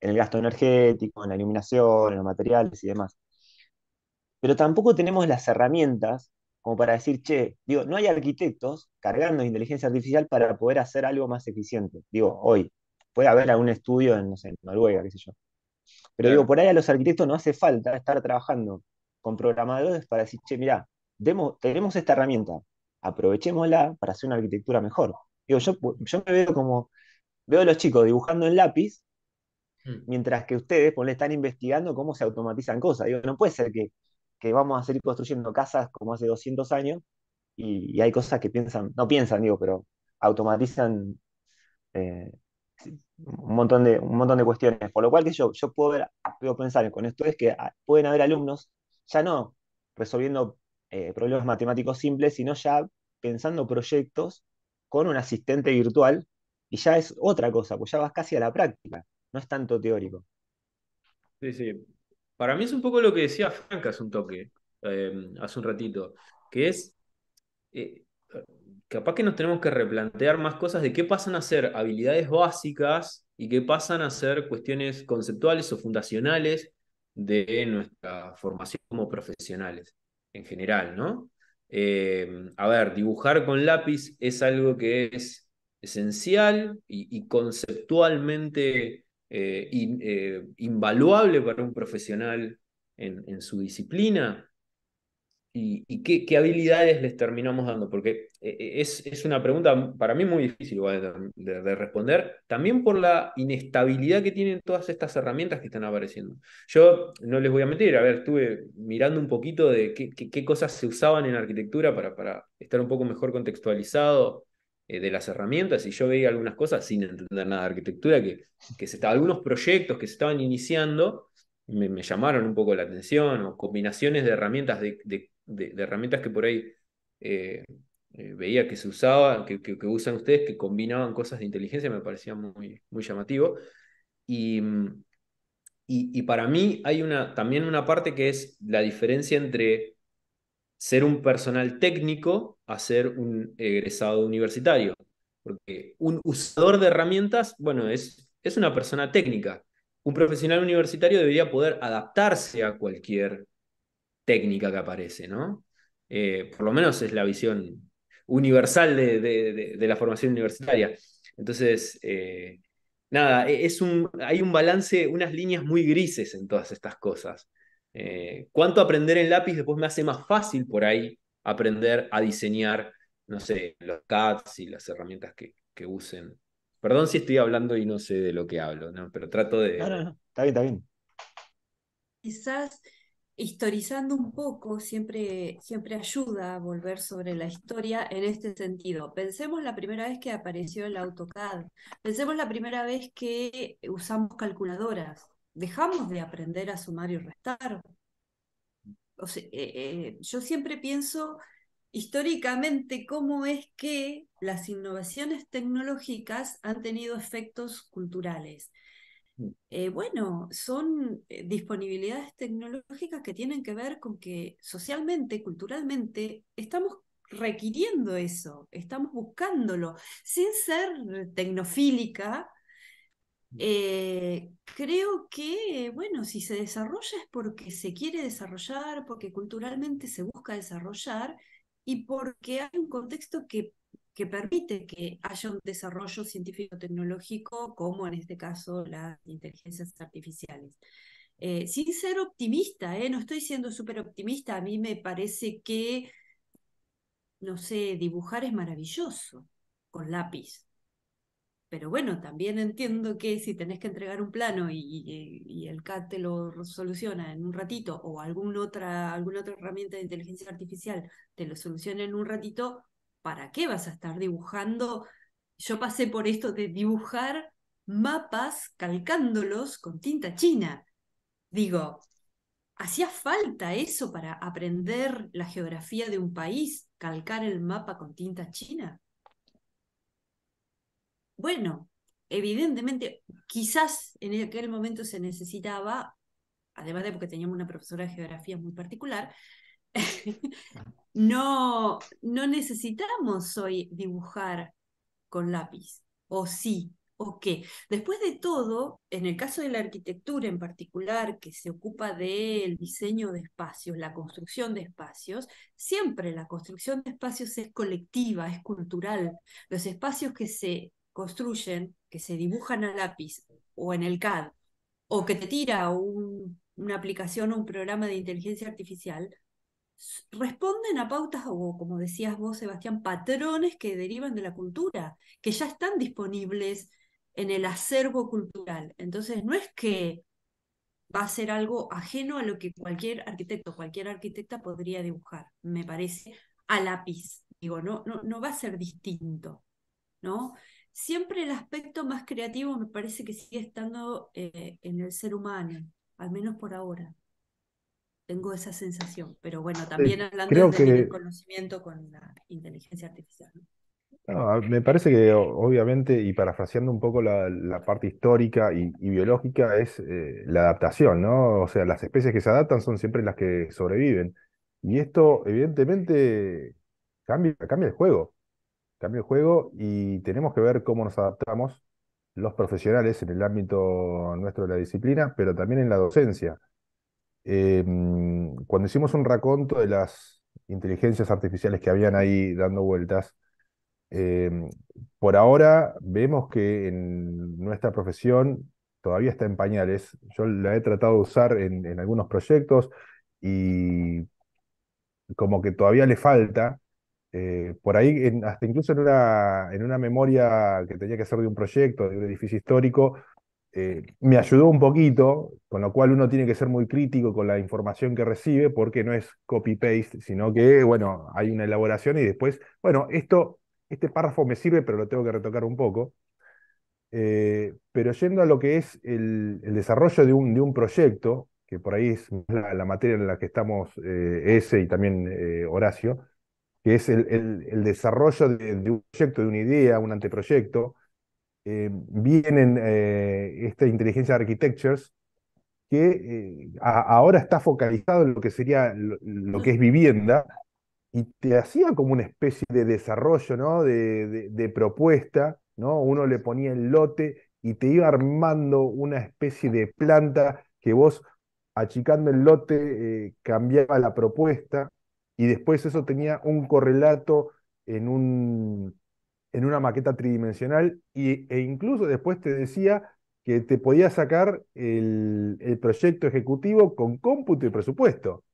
el gasto energético, en la iluminación, en los materiales y demás. Pero tampoco tenemos las herramientas como para decir, che, digo, no hay arquitectos cargando inteligencia artificial para poder hacer algo más eficiente. Digo, hoy, puede haber algún estudio en Noruega, qué sé yo, pero digo, por ahí a los arquitectos no hace falta estar trabajando con programadores para decir, che, mirá, tenemos esta herramienta, aprovechémosla para hacer una arquitectura mejor. Digo, yo, yo me veo como, veo a los chicos dibujando en lápiz, hmm. mientras que ustedes pues, están investigando cómo se automatizan cosas. Digo, no puede ser que, vamos a seguir construyendo casas como hace 200 años y, hay cosas que piensan, no piensan, digo, pero automatizan eh, un montón de, un montón de cuestiones. Por lo cual que yo, yo puedo, ver, puedo pensar con esto es que ah, pueden haber alumnos ya no resolviendo eh, problemas matemáticos simples, sino ya pensando proyectos con un asistente virtual y ya es otra cosa, pues ya vas casi a la práctica, no es tanto teórico. Sí, sí. Para mí es un poco lo que decía Franca hace un toque, eh, hace un ratito, que es eh, capaz que nos tenemos que replantear más cosas de qué pasan a ser habilidades básicas y qué pasan a ser cuestiones conceptuales o fundacionales de nuestra formación como profesionales en general, em, a ver, dibujar con lápiz es algo que es esencial y, conceptualmente eh, eh, invaluable para un profesional en su disciplina, y, qué, habilidades les terminamos dando? Porque eh, eh, es, es una pregunta para mí muy difícil de, responder, también por la inestabilidad que tienen todas estas herramientas que están apareciendo. Yo no les voy a mentir, a ver, estuve mirando un poquito de qué, cosas se usaban en arquitectura para, para estar un poco mejor contextualizado eh, de las herramientas y yo veía algunas cosas sin entender nada de arquitectura, que, que se algunos proyectos que se estaban iniciando me, llamaron un poco la atención, o combinaciones de herramientas, de, herramientas que por ahí eh, eh, veía que se usaban, que, usan ustedes, que combinaban cosas de inteligencia, me parecía muy, muy llamativo. Mm, y, y, para mí hay una, también una parte que es la diferencia entre ser un personal técnico a ser un egresado universitario. Porque un usador de herramientas, bueno, es, es una persona técnica, un profesional universitario debería poder adaptarse a cualquier técnica que aparece, ¿no? Eh, por lo menos es la visión universal de, la formación universitaria. Entonces, eh, nada, e, hay un balance, unas líneas muy grises en todas estas cosas. Eh, ¿Cuánto aprender en lápiz después me hace más fácil por ahí aprender a diseñar, no sé, los CADs y las herramientas que usen Perdón si estoy hablando y no sé de lo que hablo, ¿no? pero trato de... Está bien, está bien. Quizás historizando un poco siempre, siempre ayuda a volver sobre la historia en este sentido. Pensemos la primera vez que apareció el AutoCAD, pensemos la primera vez que usamos calculadoras, dejamos de aprender a sumar y restar. Eh, eh, yo siempre pienso históricamente cómo es que las innovaciones tecnológicas han tenido efectos culturales. Mm. Eh, bueno, son eh, disponibilidades tecnológicas que tienen que ver con que socialmente, culturalmente, estamos requiriendo eso, estamos buscándolo, sin ser tecnofílica. Mm. Eh, creo que, bueno, si se desarrolla es porque se quiere desarrollar, porque culturalmente se busca desarrollar, y porque hay un contexto que, que permite que haya un desarrollo científico-tecnológico, como en este caso las inteligencias artificiales. Eh, sin ser optimista, ¿eh? no estoy siendo súper optimista, a mí me parece que, no sé, dibujar es maravilloso con lápiz, pero bueno, también entiendo que si tenés que entregar un plano y, el CAD te lo soluciona en un ratito o alguna otra, alguna otra herramienta de inteligencia artificial te lo soluciona en un ratito, ¿para qué vas a estar dibujando? Yo pasé por esto de dibujar mapas calcándolos con tinta china. Digo, ¿hacía falta eso para aprender la geografía de un país, calcar el mapa con tinta china? Bueno, evidentemente, quizás en aquel momento se necesitaba, además de porque teníamos una profesora de geografía muy particular, no, no necesitamos hoy dibujar con lápiz, o sí, o qué. Después de todo, en el caso de la arquitectura en particular, que se ocupa del diseño de espacios, la construcción de espacios, siempre la construcción de espacios es colectiva, es cultural. Los espacios que se construyen, que se dibujan a lápiz o en el CAD, o que te tira una aplicación o un programa de inteligencia artificial, responden a pautas o, como decías vos, Sebastián, patrones que derivan de la cultura, que ya están disponibles en el acervo cultural. Entonces, no es que va a ser algo ajeno a lo que cualquier arquitecto, cualquier arquitecta podría dibujar, me parece, a lápiz. Digo, no, no, no va a ser distinto, ¿no? siempre el aspecto más creativo me parece que sigue estando eh, en el ser humano, al menos por ahora. Tengo esa sensación, pero bueno, también hablando de conocimiento con la inteligencia artificial. me parece que obviamente, y parafraseando un poco la, parte histórica y, biológica, es eh, la adaptación, ¿no? O sea, las especies que se adaptan son siempre las que sobreviven. Y esto, evidentemente, cambia, cambia el juego. Cambio de juego y tenemos que ver cómo nos adaptamos los profesionales en el ámbito nuestro de la disciplina, pero también en la docencia. Eh, cuando hicimos un raconto de las inteligencias artificiales que habían ahí dando vueltas, eh, por ahora vemos que en nuestra profesión todavía está en pañales. Yo la he tratado de usar en algunos proyectos y como que todavía le falta eh, por ahí, hasta incluso en una, en una memoria que tenía que ser de un proyecto, de un edificio histórico, eh, me ayudó un poquito, con lo cual uno tiene que ser muy crítico con la información que recibe, porque no es copy-paste, sino que, bueno, hay una elaboración y después, bueno, esto, este párrafo me sirve, pero lo tengo que retocar un poco. Eh, pero yendo a lo que es el, desarrollo de un, de un, proyecto, que por ahí es la, materia en la que estamos ese y también Horacio, que es el, desarrollo de, un proyecto, de una idea, un anteproyecto, eh, vienen eh, esta inteligencia de architectures que eh, ahora está focalizado en lo que sería lo, que es vivienda y te hacía como una especie de desarrollo, ¿no? De, propuesta, ¿no? Uno le ponía el lote y te iba armando una especie de planta que vos achicando el lote cambiaba la propuesta y después eso tenía un correlato en, un, en una maqueta tridimensional e incluso después te decía que te podía sacar el, proyecto ejecutivo con cómputo y presupuesto.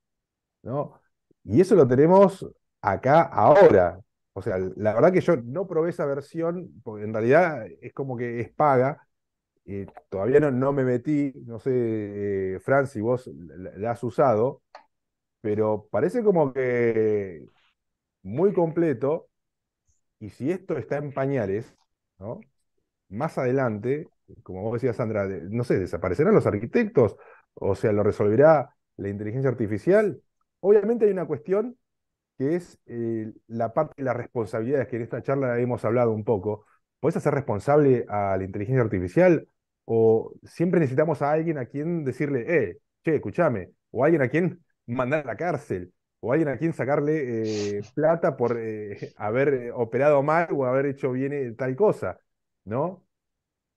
¿no? Y eso lo tenemos acá ahora. O sea, la verdad que yo no probé esa versión, porque en realidad es como que es paga. Eh, todavía no, me metí, no sé, eh, Fran, si vos la has usado pero parece como que muy completo, y si esto está en pañales, ¿no? más adelante, como vos decías, Sandra, no sé, desaparecerán los arquitectos, o sea, lo resolverá la inteligencia artificial. Obviamente hay una cuestión que es eh, la parte de las responsabilidades, que en esta charla hemos hablado un poco. ¿Puedes hacer responsable a la inteligencia artificial? ¿O siempre necesitamos a alguien a quien decirle, eh, che, escúchame? O alguien a quien mandar a la cárcel o alguien a quien sacarle eh, plata por eh, haber eh, operado mal o haber hecho bien tal cosa, ¿no?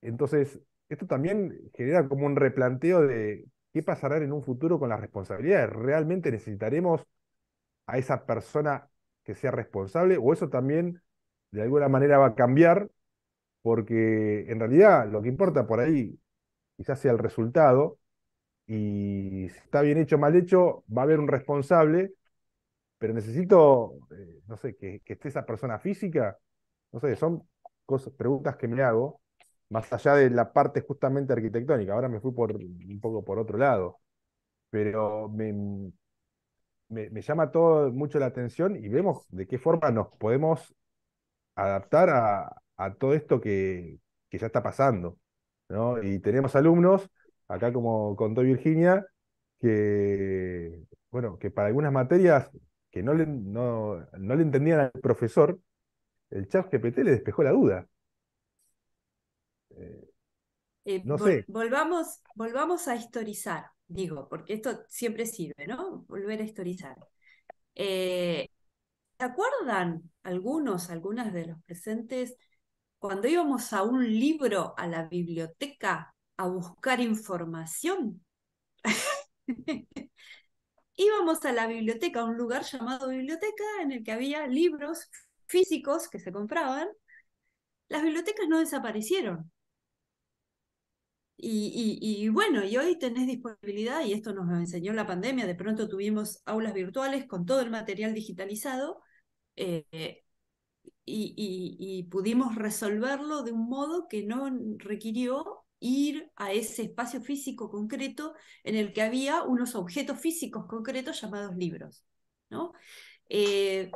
Entonces, esto también genera como un replanteo de qué pasará en un futuro con las responsabilidades. ¿Realmente necesitaremos a esa persona que sea responsable o eso también de alguna manera va a cambiar? Porque en realidad lo que importa por ahí quizás sea el resultado, y si está bien hecho o mal hecho, va a haber un responsable, pero necesito, eh, no sé, que, esté esa persona física, no sé, son cosas, preguntas que me hago, más allá de la parte justamente arquitectónica, ahora me fui por, un poco por otro lado, pero me, mm, llama todo mucho la atención y vemos de qué forma nos podemos adaptar a, todo esto que, ya está pasando. ¿no? Y tenemos alumnos acá como contó Virginia, que, bueno, que para algunas materias que no le, no, le entendían al profesor, el chat GPT le despejó la duda. Eh, eh, no sé. Volvamos, volvamos a historizar, digo, porque esto siempre sirve, ¿no? Volver a historizar. Eh, ¿Se acuerdan algunos, algunas de los presentes, cuando íbamos a un libro a la biblioteca a buscar información. Íbamos a la biblioteca, a un lugar llamado biblioteca, en el que había libros físicos que se compraban. Las bibliotecas no desaparecieron. Y, bueno, y hoy tenés disponibilidad, y esto nos lo enseñó la pandemia, de pronto tuvimos aulas virtuales con todo el material digitalizado eh, y, pudimos resolverlo de un modo que no requirió ir a ese espacio físico concreto en el que había unos objetos físicos concretos llamados libros. ¿no? Eh,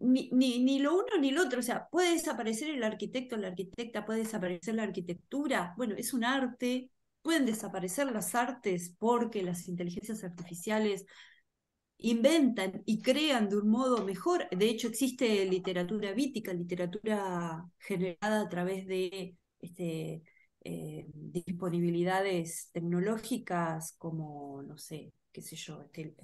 ni, ni, lo uno ni lo otro, o sea, puede desaparecer el arquitecto, la arquitecta, puede desaparecer la arquitectura, bueno, es un arte, pueden desaparecer las artes porque las inteligencias artificiales inventan y crean de un modo mejor, de hecho existe literatura vítica, literatura generada a través de este, eh, disponibilidades tecnológicas como, no sé, qué sé yo, este,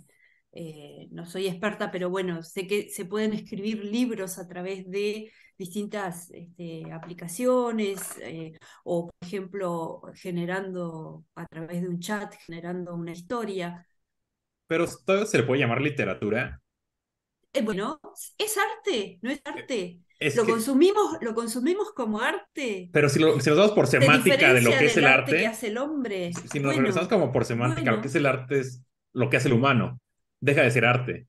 eh, no soy experta, pero bueno, sé que se pueden escribir libros a través de distintas este, aplicaciones eh, o, por ejemplo, generando a través de un chat, generando una historia. Pero todo se le puede llamar literatura. bueno, es arte, no es arte lo, consumimos, lo consumimos como arte. Pero si lo, si damos por semántica de lo que es el arte, arte que hace el hombre. Si, nos como por semántica lo que es el arte es lo que hace el humano. Deja de ser arte.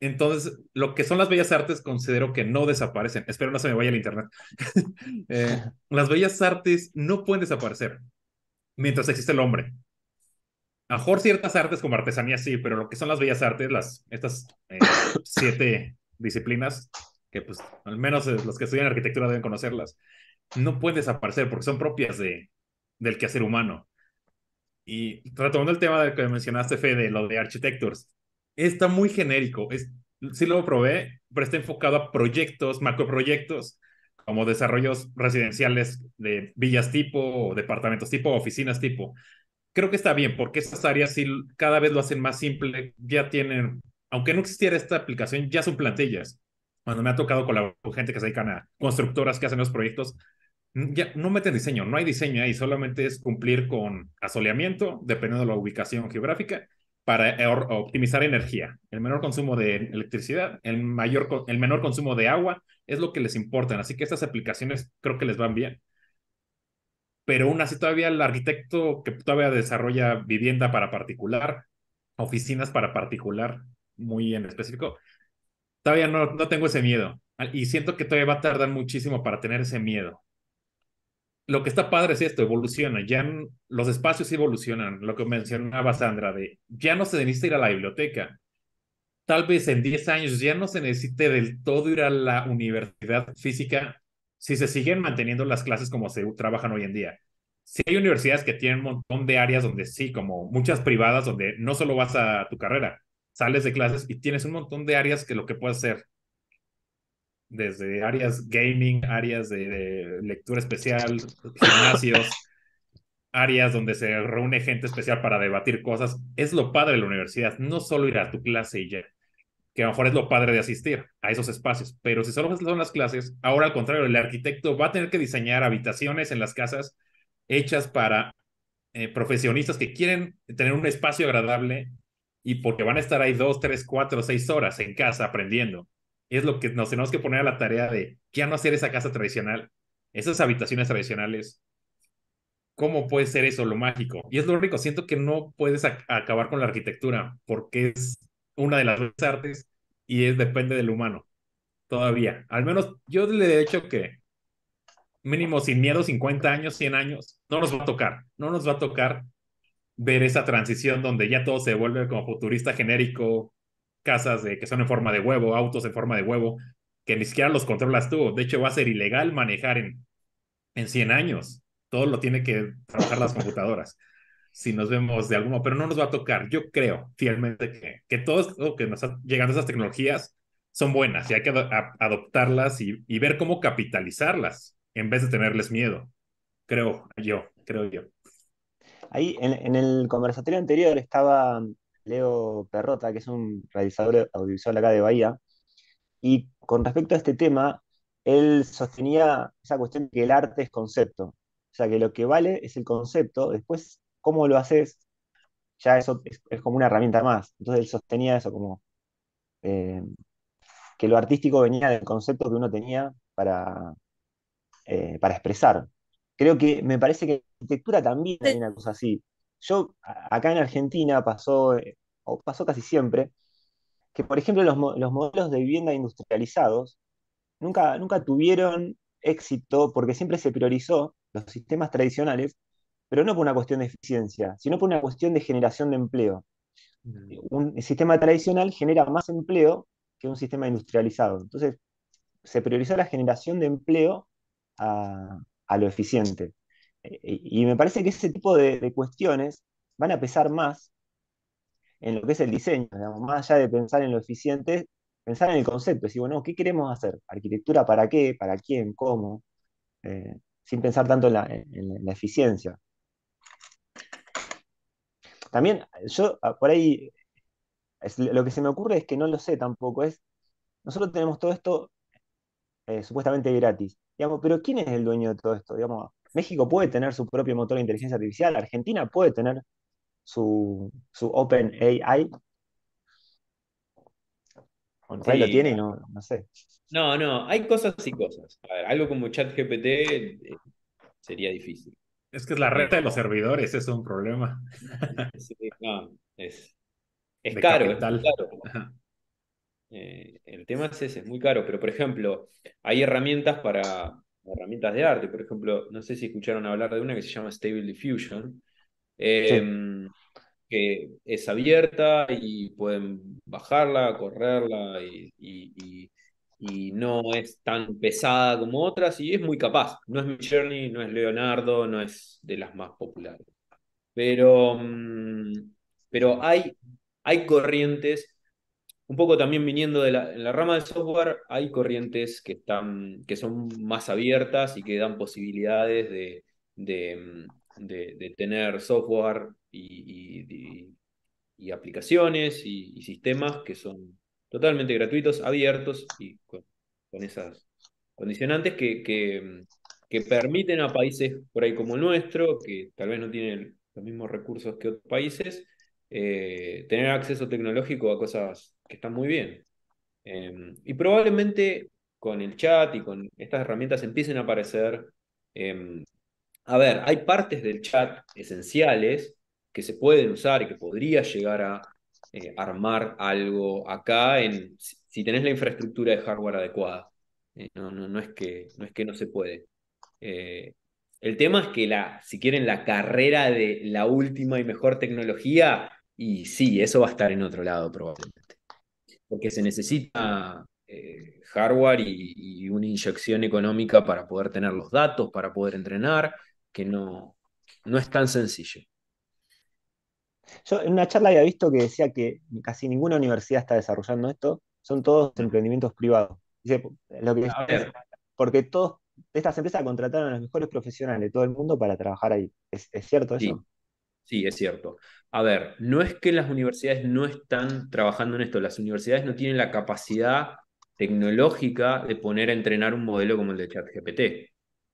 Entonces, lo que son las bellas artes considero que no desaparecen. Espero no se me vaya el internet. Eh, las bellas artes no pueden desaparecer mientras existe el hombre. A ciertas artes como artesanía sí, pero lo que son las bellas artes, las estas eh, siete disciplinas, que pues al menos eh, los que estudian arquitectura deben conocerlas, no pueden desaparecer porque son propias de, del quehacer humano. Y retomando el tema del que mencionaste, Fede, lo de Architectures, está muy genérico. Es, sí lo probé, pero está enfocado a proyectos, macroproyectos, como desarrollos residenciales de villas tipo, o departamentos tipo, oficinas tipo. Creo que está bien, porque esas áreas sí cada vez lo hacen más simple, ya tienen, aunque no existiera esta aplicación, ya son plantillas cuando me ha tocado con la gente que se dedican a constructoras que hacen los proyectos, mm, ya no meten diseño, no hay diseño ahí, solamente es cumplir con asoleamiento, dependiendo de la ubicación geográfica, para optimizar energía. El menor consumo de electricidad, el, mayor, el menor consumo de agua, es lo que les importa. Así que estas aplicaciones creo que les van bien. Pero aún así todavía el arquitecto que todavía desarrolla vivienda para particular, oficinas para particular, muy en específico, Todavía no, tengo ese miedo. Y siento que todavía va a tardar muchísimo para tener ese miedo. Lo que está padre es esto, evoluciona. Ya los espacios evolucionan. Lo que mencionaba Sandra, de ya no se necesita ir a la biblioteca. Tal vez en 10 años ya no se necesite del todo ir a la universidad física si se siguen manteniendo las clases como se trabajan hoy en día. Si hay universidades que tienen un montón de áreas donde sí, como muchas privadas, donde no solo vas a tu carrera, sales de clases y tienes un montón de áreas que lo que puedes hacer, desde áreas gaming, áreas de, lectura especial, gimnasios, áreas donde se reúne gente especial para debatir cosas, es lo padre de la universidad, no solo ir a tu clase y ya que a lo mejor es lo padre de asistir a esos espacios, pero si solo son las clases, ahora al contrario, el arquitecto va a tener que diseñar habitaciones en las casas hechas para eh, profesionistas que quieren tener un espacio agradable y porque van a estar ahí dos, tres, cuatro, seis horas en casa aprendiendo. Es lo que nos tenemos que poner a la tarea de ya no hacer esa casa tradicional, esas habitaciones tradicionales. ¿Cómo puede ser eso lo mágico? Y es lo rico. Siento que no puedes acabar con la arquitectura porque es una de las artes y es depende del humano. Todavía. Al menos yo le he dicho que mínimo sin miedo 50 años, 100 años, no nos va a tocar. No nos va a tocar ver esa transición donde ya todo se vuelve como futurista genérico, casas de, que son en forma de huevo, autos en forma de huevo, que ni siquiera los controlas tú. De hecho, va a ser ilegal manejar en, en 100 años. Todo lo tiene que trabajar las computadoras. Si nos vemos de modo, pero no nos va a tocar. Yo creo fielmente que, que todo lo que nos están llegando a esas tecnologías son buenas y hay que adoptarlas y, y ver cómo capitalizarlas en vez de tenerles miedo. Creo yo, creo yo. Ahí en, el conversatorio anterior estaba Leo Perrota, que es un realizador audiovisual acá de Bahía, y con respecto a este tema, él sostenía esa cuestión de que el arte es concepto. O sea, que lo que vale es el concepto, después cómo lo haces, ya eso es, como una herramienta más. Entonces él sostenía eso como eh, que lo artístico venía del concepto que uno tenía para, eh, para expresar creo que me parece que en arquitectura también hay una cosa así. Yo, acá en Argentina pasó, eh, o pasó casi siempre, que por ejemplo los, modelos de vivienda industrializados nunca, nunca tuvieron éxito porque siempre se priorizó los sistemas tradicionales, pero no por una cuestión de eficiencia, sino por una cuestión de generación de empleo. Mm. Un sistema tradicional genera más empleo que un sistema industrializado. Entonces, se priorizó la generación de empleo a, a lo eficiente. Eh, y me parece que ese tipo de, cuestiones van a pesar más en lo que es el diseño, más allá de pensar en lo eficiente, pensar en el concepto, decir, bueno, ¿qué queremos hacer? ¿Arquitectura para qué? ¿Para quién? ¿Cómo? Eh, sin pensar tanto en la, eficiencia. También yo, ah, por ahí, lo que se me ocurre es que no lo sé tampoco, es, nosotros tenemos todo esto eh, supuestamente gratis. Digamos, pero ¿quién es el dueño de todo esto? Digamos, México puede tener su propio motor de inteligencia artificial, Argentina puede tener su, su Open AI. lo tiene no, no sé. No, no, hay cosas y cosas. algo como ChatGPT eh, sería difícil. Es que es la renta de los servidores, es un problema. es, es caro, es caro. Eh, el tema es ese, es muy caro, pero por ejemplo, hay herramientas para herramientas de arte, por ejemplo, no sé si escucharon hablar de una que se llama Stable Diffusion, em, que es abierta y pueden bajarla, correrla y, no es tan pesada como otras y es muy capaz. No es Mi Journey, no es Leonardo, no es de las más populares. Pero, mm, pero hay, hay corrientes un poco también viniendo de la, en la rama del software, hay corrientes que, están, que son más abiertas y que dan posibilidades de, mm, tener software y, y, aplicaciones y, sistemas que son totalmente gratuitos, abiertos y con, esas condicionantes que, mm, que, permiten a países por ahí como el nuestro, que tal vez no tienen los mismos recursos que otros países, eh, tener acceso tecnológico a cosas que está muy bien. Em, y probablemente con el chat y con estas herramientas empiecen a aparecer. Em, a ver, hay partes del chat esenciales que se pueden usar y que podría llegar a eh, armar algo acá en, si tenés la infraestructura de hardware adecuada. Eh, no, no, no, es que, no es que no se puede. Eh, el tema es que la, si quieren la carrera de la última y mejor tecnología, y sí, eso va a estar en otro lado probablemente porque se necesita eh, hardware y, una inyección económica para poder tener los datos, para poder entrenar, que no, no es tan sencillo. Yo en una charla había visto que decía que casi ninguna universidad está desarrollando esto, son todos emprendimientos privados. Dice, lo porque todos estas empresas contrataron a los mejores profesionales de todo el mundo para trabajar ahí. ¿Es, cierto sí. eso? Sí, es cierto. A ver, no es que las universidades no están trabajando en esto, las universidades no tienen la capacidad tecnológica de poner a entrenar un modelo como el de ChatGPT.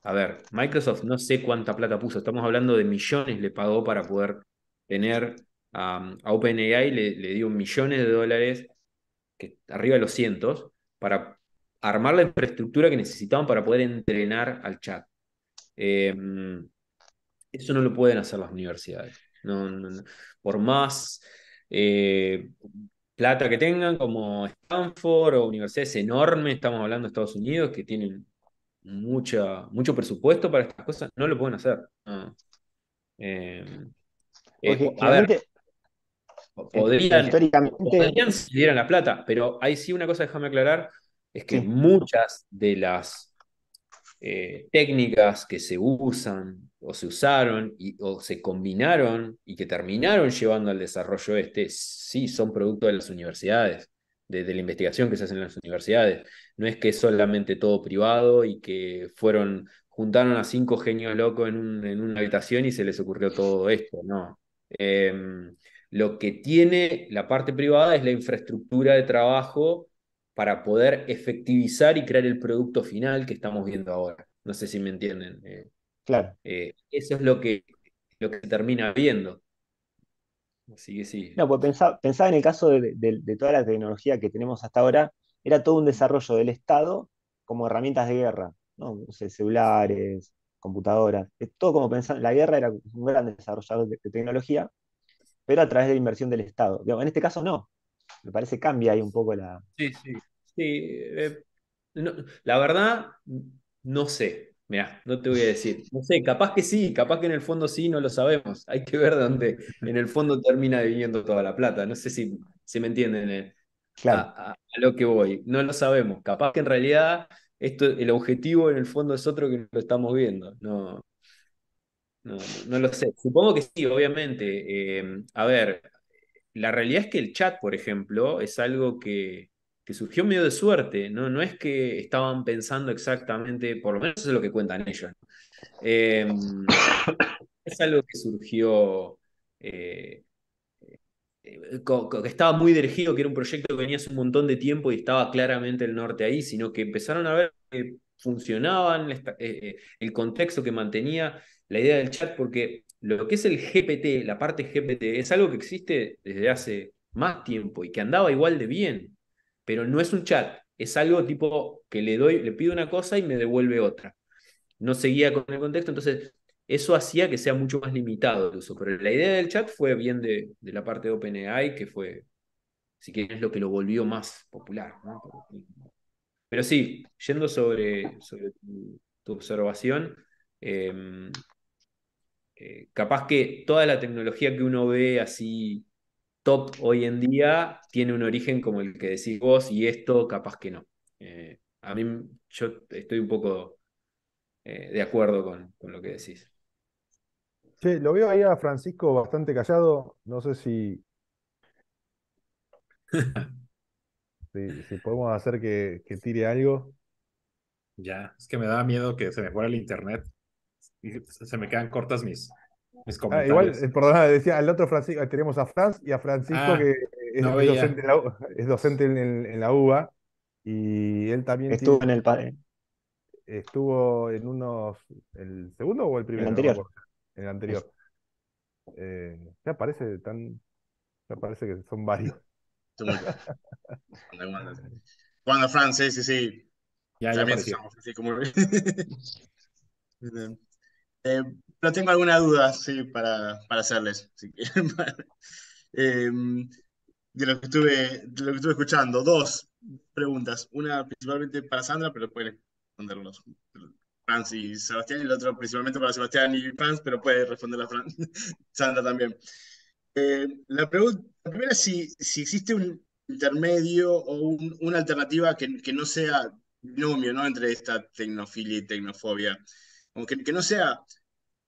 A ver, Microsoft no sé cuánta plata puso, estamos hablando de millones le pagó para poder tener a OpenAI, le, dio millones de dólares, que arriba de los cientos, para armar la infraestructura que necesitaban para poder entrenar al chat. Em, eso no lo pueden hacer las universidades. No, Por más eh, plata que tengan, como Stanford o universidades enormes, estamos hablando de Estados Unidos, que tienen mucha, mucho presupuesto para estas cosas, no lo pueden hacer. Em, eh, a ver, eh, podrían, si dieran la plata, pero ahí sí una cosa, déjame aclarar, es que muchas de las técnicas que se usan o se usaron y, o se combinaron y que terminaron llevando al desarrollo este, sí son producto de las universidades, de, la investigación que se hace en las universidades. No es que es solamente todo privado y que fueron, juntaron a cinco genios locos en, en una habitación y se les ocurrió todo esto, no. Em, lo que tiene la parte privada es la infraestructura de trabajo para poder efectivizar y crear el producto final que estamos viendo ahora. No sé si me entienden. Eh. Claro. Eh, eso es lo que, lo que termina viendo. Así que sí. No, pues pensaba, en el caso de, toda la tecnología que tenemos hasta ahora, era todo un desarrollo del Estado como herramientas de guerra, ¿no? celulares, computadoras, todo como pensaba, la guerra era un gran desarrollador de, tecnología, pero a través de la inversión del Estado. en este caso no, me parece cambia ahí un poco la... Sí, sí, sí. Eh, la verdad, no sé, Mirá, no te voy a decir. No sé, capaz que sí, capaz que en el fondo sí, no lo sabemos. Hay que ver dónde en el fondo termina viniendo toda la plata. No sé si, me entienden eh, a, lo que voy. No lo sabemos. Capaz que en realidad esto, el objetivo en el fondo es otro que lo estamos viendo. No, no, lo sé. Supongo que sí, obviamente. Eh, a ver, la realidad es que el chat, por ejemplo, es algo que, surgió medio de suerte, ¿no? no es que estaban pensando exactamente, por lo menos eso es lo que cuentan ellos. Em, es algo que surgió, eh, eh, que estaba muy dirigido, que era un proyecto que venía hace un montón de tiempo y estaba claramente el norte ahí, sino que empezaron a ver que funcionaban, eh, el contexto que mantenía la idea del chat, porque lo que es el GPT, la parte GPT, es algo que existe desde hace más tiempo y que andaba igual de bien pero no es un chat, es algo tipo que le doy, le pido una cosa y me devuelve otra. No seguía con el contexto, entonces eso hacía que sea mucho más limitado el uso. Pero la idea del chat fue bien de, la parte de OpenAI, que fue, si quieres, es lo que lo volvió más popular. Pero sí, yendo sobre, sobre tu, observación, em, eh, capaz que toda la tecnología que uno ve así top hoy en día tiene un origen como el que decís vos y esto capaz que no. Eh, a mí yo estoy un poco eh, de acuerdo con, con, lo que decís. Sí, lo veo ahí a Francisco bastante callado. No sé si, si, podemos hacer que, que tire algo. Ya, es que me da miedo que se me fuera el internet. Y se me quedan cortas mis, Ah, igual, eh, perdón, ah, decía el otro Francisco, tenemos a Franz y a Francisco ah, que es, docente, en la, UBA y él también estuvo en el padre. Estuvo en unos el segundo o el primero? En el anterior. Eh, ya parece tan ya parece que son varios. Cuando Franz, sí, sí, sí. Ya, También pero tengo alguna duda, sí, para, para hacerles. Em, de, lo que estuve, lo que estuve escuchando. Dos preguntas. Una principalmente para Sandra, pero puede responderlos. Franz y Sebastián, y la otra principalmente para Sebastián y Franz, pero puede responderla Sandra también. Eh, la primera es si, si existe un intermedio o una alternativa que, no sea binomio ¿no? entre esta tecnofilia y tecnofobia. Como que no sea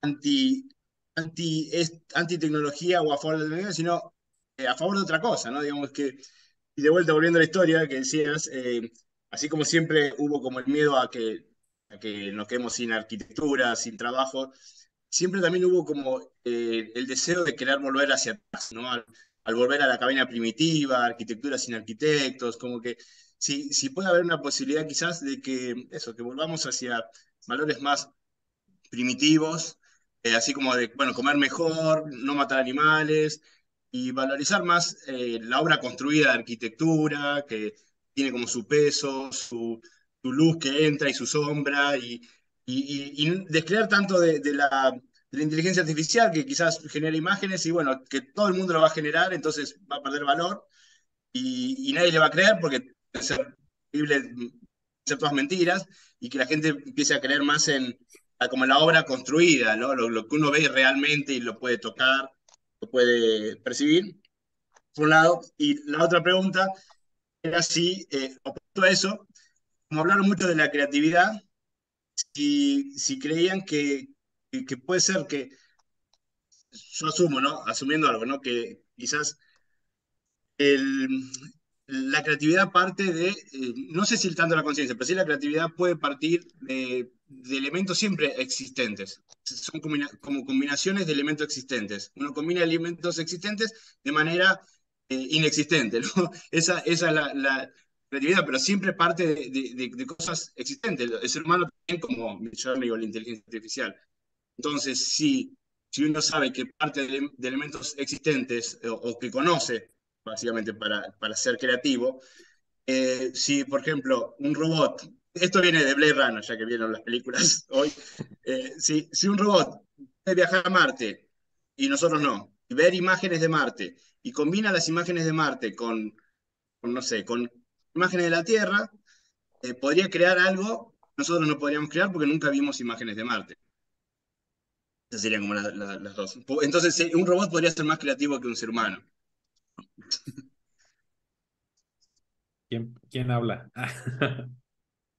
anti, anti, tecnología o a favor de la tecnología, sino eh, a favor de otra cosa, ¿no? Digamos que, y de vuelta volviendo a la historia que decías, eh, así como siempre hubo como el miedo a que, a que nos quedemos sin arquitectura, sin trabajo, siempre también hubo como eh, el deseo de querer volver hacia atrás, ¿no? Al, volver a la cabina primitiva, arquitectura sin arquitectos, como que si, si puede haber una posibilidad quizás de que eso, que volvamos hacia valores más primitivos, eh, así como de, bueno, comer mejor, no matar animales y valorizar más eh, la obra construida de arquitectura, que tiene como su peso, su, su luz que entra y su sombra, y, y, tanto de, la, inteligencia artificial que quizás genera imágenes y bueno, que todo el mundo lo va a generar, entonces va a perder valor y, nadie le va a creer porque es terrible hacer mm, todas mentiras y que la gente empiece a creer más en, como la obra construida, Lo, que uno ve realmente y lo puede tocar, lo puede percibir, por un lado. Y la otra pregunta era si, opuesto eh, a eso, como hablaron mucho de la creatividad, si, creían que, que puede ser que, yo asumo, ¿no? Asumiendo algo, ¿no? Que quizás la creatividad parte de, eh, no sé si el tanto la conciencia, pero si la creatividad puede partir de de elementos siempre existentes. Son como combinaciones de elementos existentes. Uno combina elementos existentes de manera eh, inexistente. Esa, esa es la, creatividad, pero siempre parte de, de, cosas existentes. El ser humano también, como yo digo, la inteligencia artificial. Entonces, si, si uno sabe que parte de, elementos existentes eh, o, que conoce, básicamente para, para ser creativo, eh, si, por ejemplo, un robot esto viene de Blade Runner, ya que vieron las películas hoy. Eh, si, un robot puede viajar a Marte y nosotros no, y ver imágenes de Marte, y combina las imágenes de Marte con, no sé, con imágenes de la Tierra, eh, podría crear algo que nosotros no podríamos crear porque nunca vimos imágenes de Marte. Esas serían como las dos. Entonces, eh, un robot podría ser más creativo que un ser humano. ¿Quién, quién habla?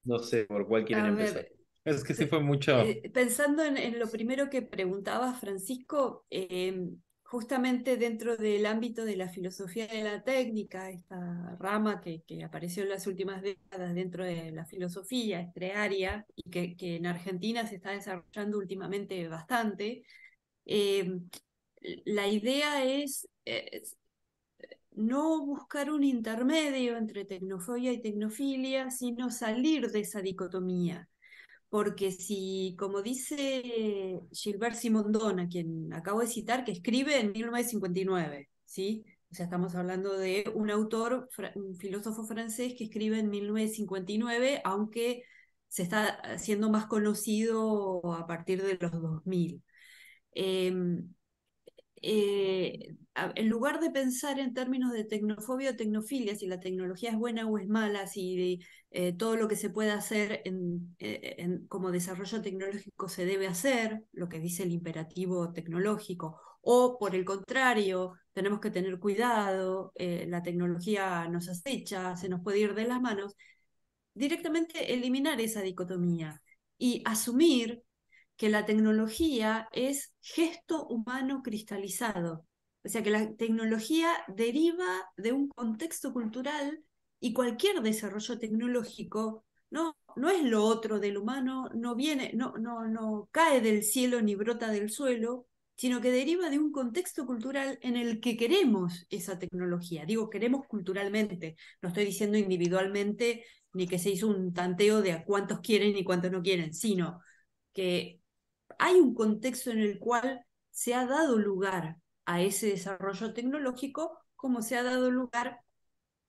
No sé por cuál quieren empezar. es que sí fue mucho. Eh, pensando en, lo primero que preguntaba Francisco, em, justamente dentro del ámbito de la filosofía de la técnica, esta rama que, que apareció en las últimas décadas dentro de la filosofía, estrearia, y que, que, en Argentina se está desarrollando últimamente bastante, em, la idea es eh, no buscar un intermedio entre tecnofobia y tecnofilia, sino salir de esa dicotomía. Porque si, como dice Gilbert Simondon, a quien acabo de citar, que escribe en 1959, ¿sí? O sea, estamos hablando de un autor, un filósofo francés que escribe en 1959, aunque se está haciendo más conocido a partir de los 2000. Eh, en lugar de pensar en términos de tecnofobia o tecnofilia, si la tecnología es buena o es mala, si eh, todo lo que se puede hacer eh, en, como desarrollo tecnológico se debe hacer, lo que dice el imperativo tecnológico, o por el contrario, tenemos que tener cuidado, la tecnología nos acecha, se nos puede ir de las manos, directamente eliminar esa dicotomía y asumir que la tecnología es gesto humano cristalizado. O sea que la tecnología deriva de un contexto cultural y cualquier desarrollo tecnológico no, no es lo otro del humano, no viene, no, no, no cae del cielo ni brota del suelo, sino que deriva de un contexto cultural en el que queremos esa tecnología. Digo, queremos culturalmente, no estoy diciendo individualmente ni que se hizo un tanteo de a cuántos quieren y cuántos no quieren, sino que hay un contexto en el cual se ha dado lugar a ese desarrollo tecnológico como se ha dado lugar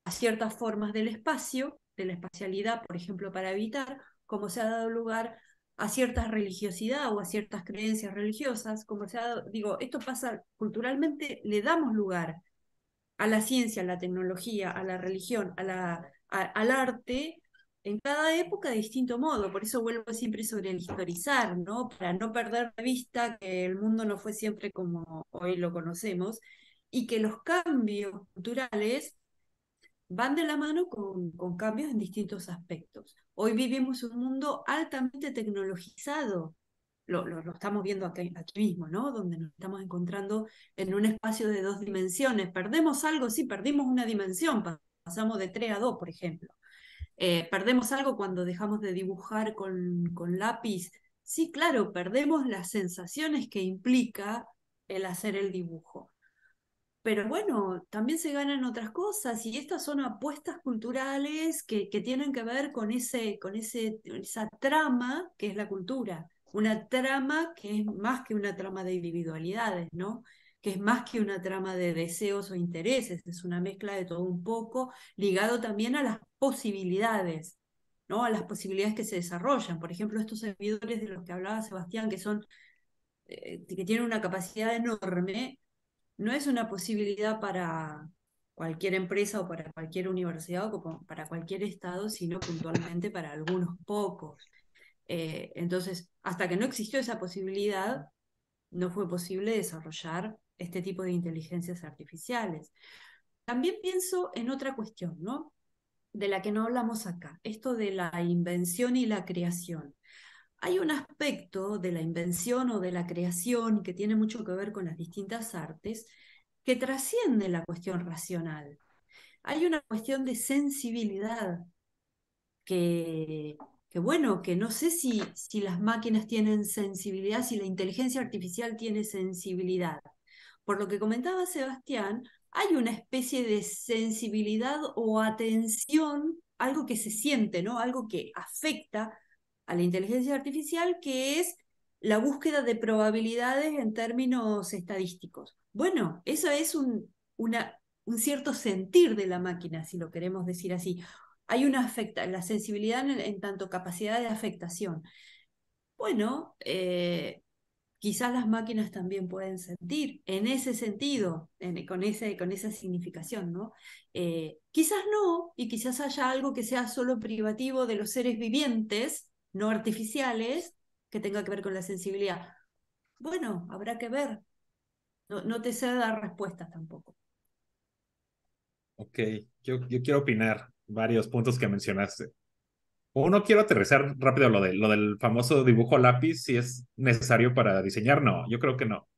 a ciertas formas del espacio, de la espacialidad, por ejemplo, para habitar, como se ha dado lugar a ciertas religiosidad o a ciertas creencias religiosas, como se ha dado, digo, esto pasa culturalmente, le damos lugar a la ciencia, a la tecnología, a la religión, a la, al arte, en cada época de distinto modo, por eso vuelvo siempre sobre el historizar, ¿no? Para no perder de vista que el mundo no fue siempre como hoy lo conocemos y que los cambios culturales van de la mano con, cambios en distintos aspectos. Hoy vivimos un mundo altamente tecnologizado, lo, estamos viendo aquí, mismo, ¿no? Donde nos estamos encontrando en un espacio de dos dimensiones. Perdemos algo, sí, perdimos una dimensión, pasamos de tres a dos, por ejemplo. Eh, ¿Perdemos algo cuando dejamos de dibujar con, lápiz? Sí, claro, perdemos las sensaciones que implica el hacer el dibujo. Pero bueno, también se ganan otras cosas y estas son apuestas culturales que, tienen que ver con, ese, con ese, esa trama que es la cultura, una trama que es más que una trama de individualidades, ¿no? que es más que una trama de deseos o intereses, es una mezcla de todo un poco, ligado también a las posibilidades, ¿no? a las posibilidades que se desarrollan. Por ejemplo, estos servidores de los que hablaba Sebastián, que son eh, que tienen una capacidad enorme, no es una posibilidad para cualquier empresa o para cualquier universidad o para cualquier estado, sino puntualmente para algunos pocos. Eh, entonces, hasta que no existió esa posibilidad, no fue posible desarrollar este tipo de inteligencias artificiales. También pienso en otra cuestión, ¿no? De la que no hablamos acá, esto de la invención y la creación. Hay un aspecto de la invención o de la creación que tiene mucho que ver con las distintas artes que trasciende la cuestión racional. Hay una cuestión de sensibilidad que, bueno, que no sé si, si las máquinas tienen sensibilidad, si la inteligencia artificial tiene sensibilidad por lo que comentaba Sebastián, hay una especie de sensibilidad o atención, algo que se siente, ¿no? Algo que afecta a la inteligencia artificial, que es la búsqueda de probabilidades en términos estadísticos. Bueno, eso es un, cierto sentir de la máquina, si lo queremos decir así. Hay una afecta, la sensibilidad en, tanto capacidad de afectación. Bueno, eh, quizás las máquinas también pueden sentir en ese sentido, con, esa significación, ¿no? Eh, quizás no, y quizás haya algo que sea solo privativo de los seres vivientes, no artificiales, que tenga que ver con la sensibilidad. Bueno, habrá que ver. No, te sé dar respuestas tampoco. Ok, yo quiero opinar varios puntos que mencionaste. O no quiero aterrizar rápido lo, de, lo del famoso dibujo lápiz, si es necesario para diseñar. No, yo creo que no.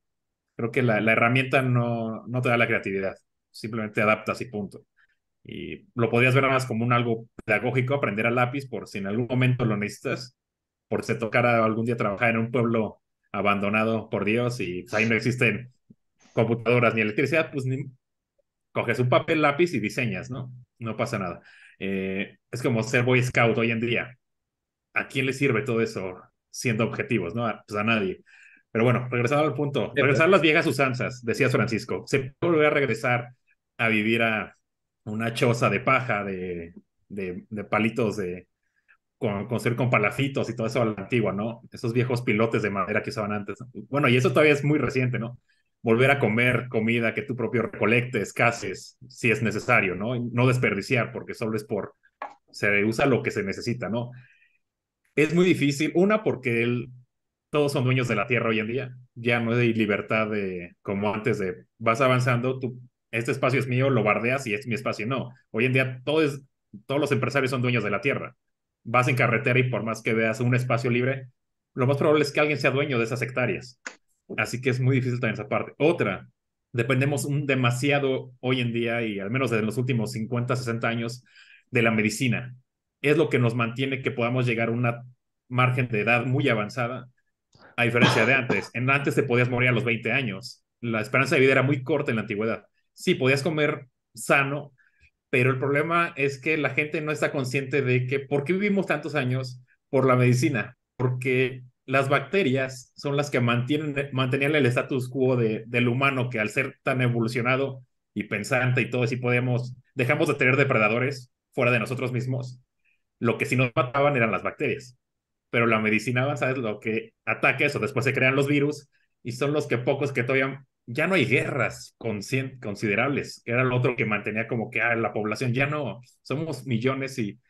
Creo que la, herramienta no, no te da la creatividad. Simplemente adaptas y punto. Y lo podías ver más como un algo pedagógico, aprender a lápiz, por si en algún momento lo necesitas, por si te tocara algún día trabajar en un pueblo abandonado por Dios y pues, ahí no existen computadoras ni electricidad, pues coges un papel lápiz y diseñas, ¿no? No pasa nada. Eh, es como ser Boy Scout hoy en día. ¿A quién le sirve todo eso siendo objetivos? ¿no? Ah, pues a nadie. Pero bueno, regresando al punto. Pues. Regresar a las viejas usanzas, decía Francisco. Se puede volver a regresar a vivir a una choza de paja, de, de, palitos de, con, ser con palafitos y todo eso a la antigua, ¿no? Esos viejos pilotes de madera que usaban antes. Bueno, y eso todavía es muy reciente, ¿no? Volver a comer comida que tú propio recolectes, cases, si es necesario, ¿no? no desperdiciar, porque solo es por se usa lo que se necesita, ¿no? Es muy difícil, una, porque todos son dueños de la tierra hoy en día, ya no hay libertad de, como antes de, vas avanzando, este espacio es mío, lo bardeas y es mi espacio, no. Hoy en día todos todos los empresarios son dueños de la tierra. Vas en carretera y por más que veas un espacio libre, lo más probable es que alguien sea dueño de esas hectáreas. Así que es muy difícil también esa parte. Otra, dependemos un demasiado hoy en día y al menos desde los últimos 50, 60 años de la medicina. Es lo que nos mantiene que podamos llegar a una margen de edad muy avanzada, a diferencia de antes. En antes te podías morir a los 20 años. La esperanza de vida era muy corta en la antigüedad. Sí, podías comer sano, pero el problema es que la gente no está consciente de que por qué vivimos tantos años por la medicina, porque las bacterias son las que mantienen, mantenían el status quo del humano que al ser tan evolucionado y pensante y todo, si podemos, dejamos de tener depredadores fuera de nosotros mismos. Lo que sí nos mataban eran las bacterias, pero la medicina avanzada es lo que ataca eso. Después se crean los virus y son los que pocos que todavía ya no hay guerras considerables, que era lo otro que mantenía como que ah, la población ya no, somos millones y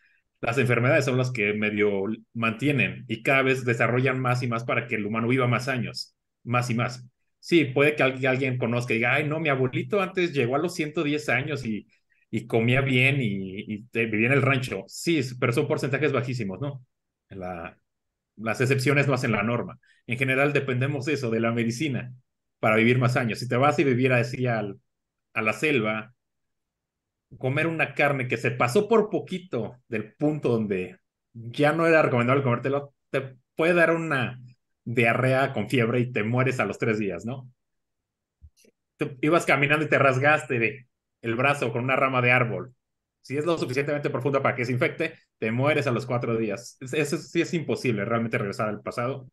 las enfermedades son las que medio mantienen y cada vez desarrollan más y más para que el humano viva más años, más y más. Sí, puede que alguien conozca y diga, ay, no, mi abuelito antes llegó a los 110 años y y comía bien y, vivía en el rancho. Sí, pero son porcentajes bajísimos, ¿no? las excepciones no hacen la norma. En general dependemos de eso, de la medicina, para vivir más años. Si te vas y vivieras así a la selva, comer una carne que se pasó por poquito del punto donde ya no era recomendable comértelo, te puede dar una diarrea con fiebre y te mueres a los tres días, ¿no? ibas caminando y te rasgaste de el brazo con una rama de árbol, si es lo suficientemente profunda para que se infecte, te mueres a los cuatro días. Eso sí es imposible, realmente regresar al pasado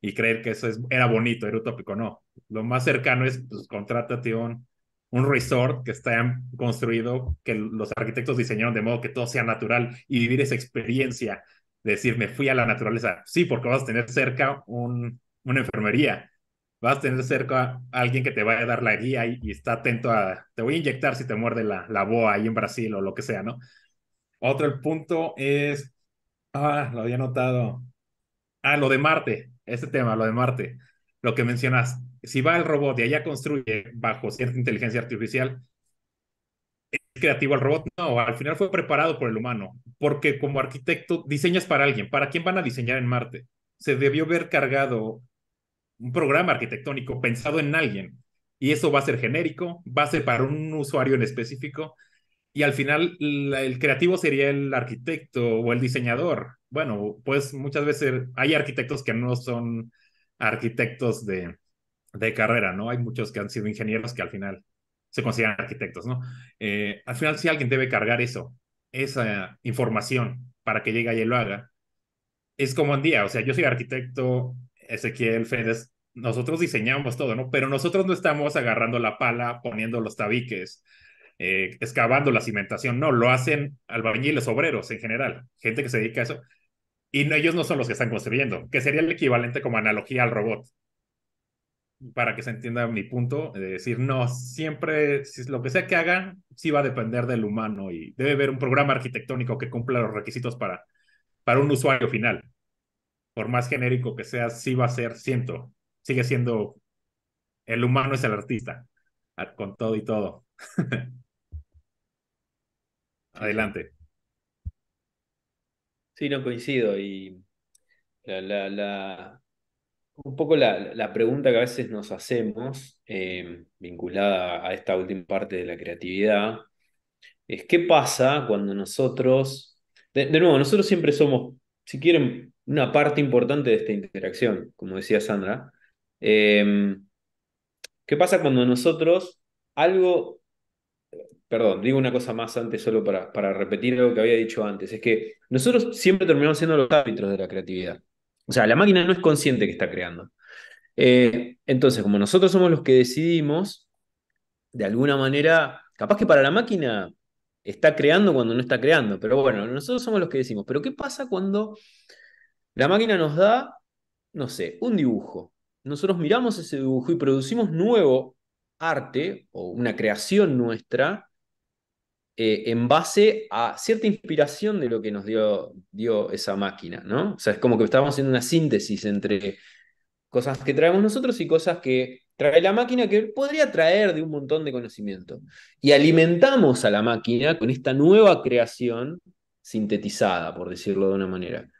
y creer que eso era bonito, era utópico, no. Lo más cercano es, pues, contrátate un, resort que está construido, que los arquitectos diseñaron de modo que todo sea natural y vivir esa experiencia, decir, me fui a la naturaleza. Sí, porque vas a tener cerca un, una enfermería, vas a tener cerca a alguien que te vaya a dar la guía y, está atento a, te voy a inyectar si te muerde la, la, boa ahí en Brasil o lo que sea, ¿no? Otro punto es, ah, lo había notado, ah, lo de Marte, este tema, lo de Marte, lo que mencionas, si va el robot y allá construye bajo cierta inteligencia artificial, ¿es creativo el robot? No, al final fue preparado por el humano, porque como arquitecto diseñas para alguien, ¿para quién van a diseñar en Marte? Se debió ver cargado un programa arquitectónico pensado en alguien. Y eso va a ser genérico, va a ser para un usuario en específico. Y al final, el creativo sería el arquitecto o el diseñador. Bueno, pues muchas veces hay arquitectos que no son arquitectos de, carrera, ¿no? Hay muchos que han sido ingenieros que al final se consideran arquitectos, ¿no? Eh, al final, si alguien debe cargar eso, esa información para que llegue y lo haga, es como un día, o sea, yo soy arquitecto, Ezequiel Fedes nosotros diseñamos todo, ¿no? Pero nosotros no estamos agarrando la pala, poniendo los tabiques, eh, excavando la cimentación, no, lo hacen albañiles, obreros en general, gente que se dedica a eso. Y ellos no son los que están construyendo, que sería el equivalente como analogía al robot. Para que se entienda mi punto, decir, no, siempre lo que sea que hagan, sí va a depender del humano y debe haber un programa arquitectónico que cumpla los requisitos para, para un usuario final. Por más genérico que sea, sí va a ser, ciento, sigue siendo el humano es el artista, con todo y todo. Adelante. Sí, no coincido. Y la, un poco la, pregunta que a veces nos hacemos, eh, vinculada a esta última parte de la creatividad, es qué pasa cuando nosotros, de nuevo, nosotros siempre somos, si quieren, una parte importante de esta interacción, como decía Sandra, Em, ¿Qué pasa cuando nosotros algo, perdón, digo una cosa más antes solo para, para repetir algo que había dicho antes, es que nosotros siempre terminamos siendo los árbitros de la creatividad. O sea, la máquina no es consciente que está creando. Eh, entonces, como nosotros somos los que decidimos, de alguna manera, capaz que para la máquina está creando cuando no está creando, pero bueno, nosotros somos los que decimos, pero ¿qué pasa cuando la máquina nos da, no sé, un dibujo? nosotros miramos ese dibujo y producimos nuevo arte o una creación nuestra eh, en base a cierta inspiración de lo que nos dio, dio esa máquina, ¿no? O sea, es como que estábamos haciendo una síntesis entre cosas que traemos nosotros y cosas que trae la máquina que podría traer de un montón de conocimiento. Y alimentamos a la máquina con esta nueva creación sintetizada, por decirlo de una manera.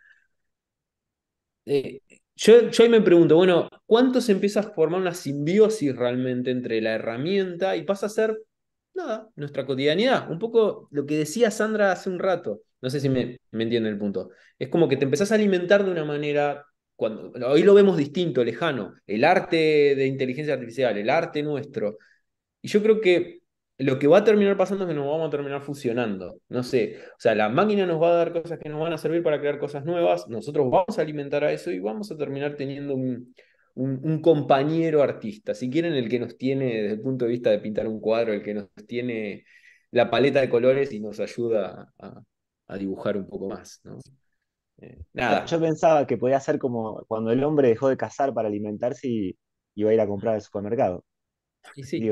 Eh, yo, ahí me pregunto, bueno, ¿cuánto se empieza a formar una simbiosis realmente entre la herramienta y pasa a ser nada, nuestra cotidianidad? Un poco lo que decía Sandra hace un rato. No sé si me, entiende el punto. Es como que te empezás a alimentar de una manera cuando, hoy lo vemos distinto, lejano, el arte de inteligencia artificial, el arte nuestro. Y yo creo que lo que va a terminar pasando es que nos vamos a terminar fusionando. No sé, o sea, la máquina nos va a dar cosas que nos van a servir para crear cosas nuevas, nosotros vamos a alimentar a eso y vamos a terminar teniendo un, compañero artista. Si quieren, el que nos tiene desde el punto de vista de pintar un cuadro, el que nos tiene la paleta de colores y nos ayuda a, dibujar un poco más. Eh, nada. Yo pensaba que podía ser como cuando el hombre dejó de cazar para alimentarse y iba a ir a comprar al supermercado. Y sí. sí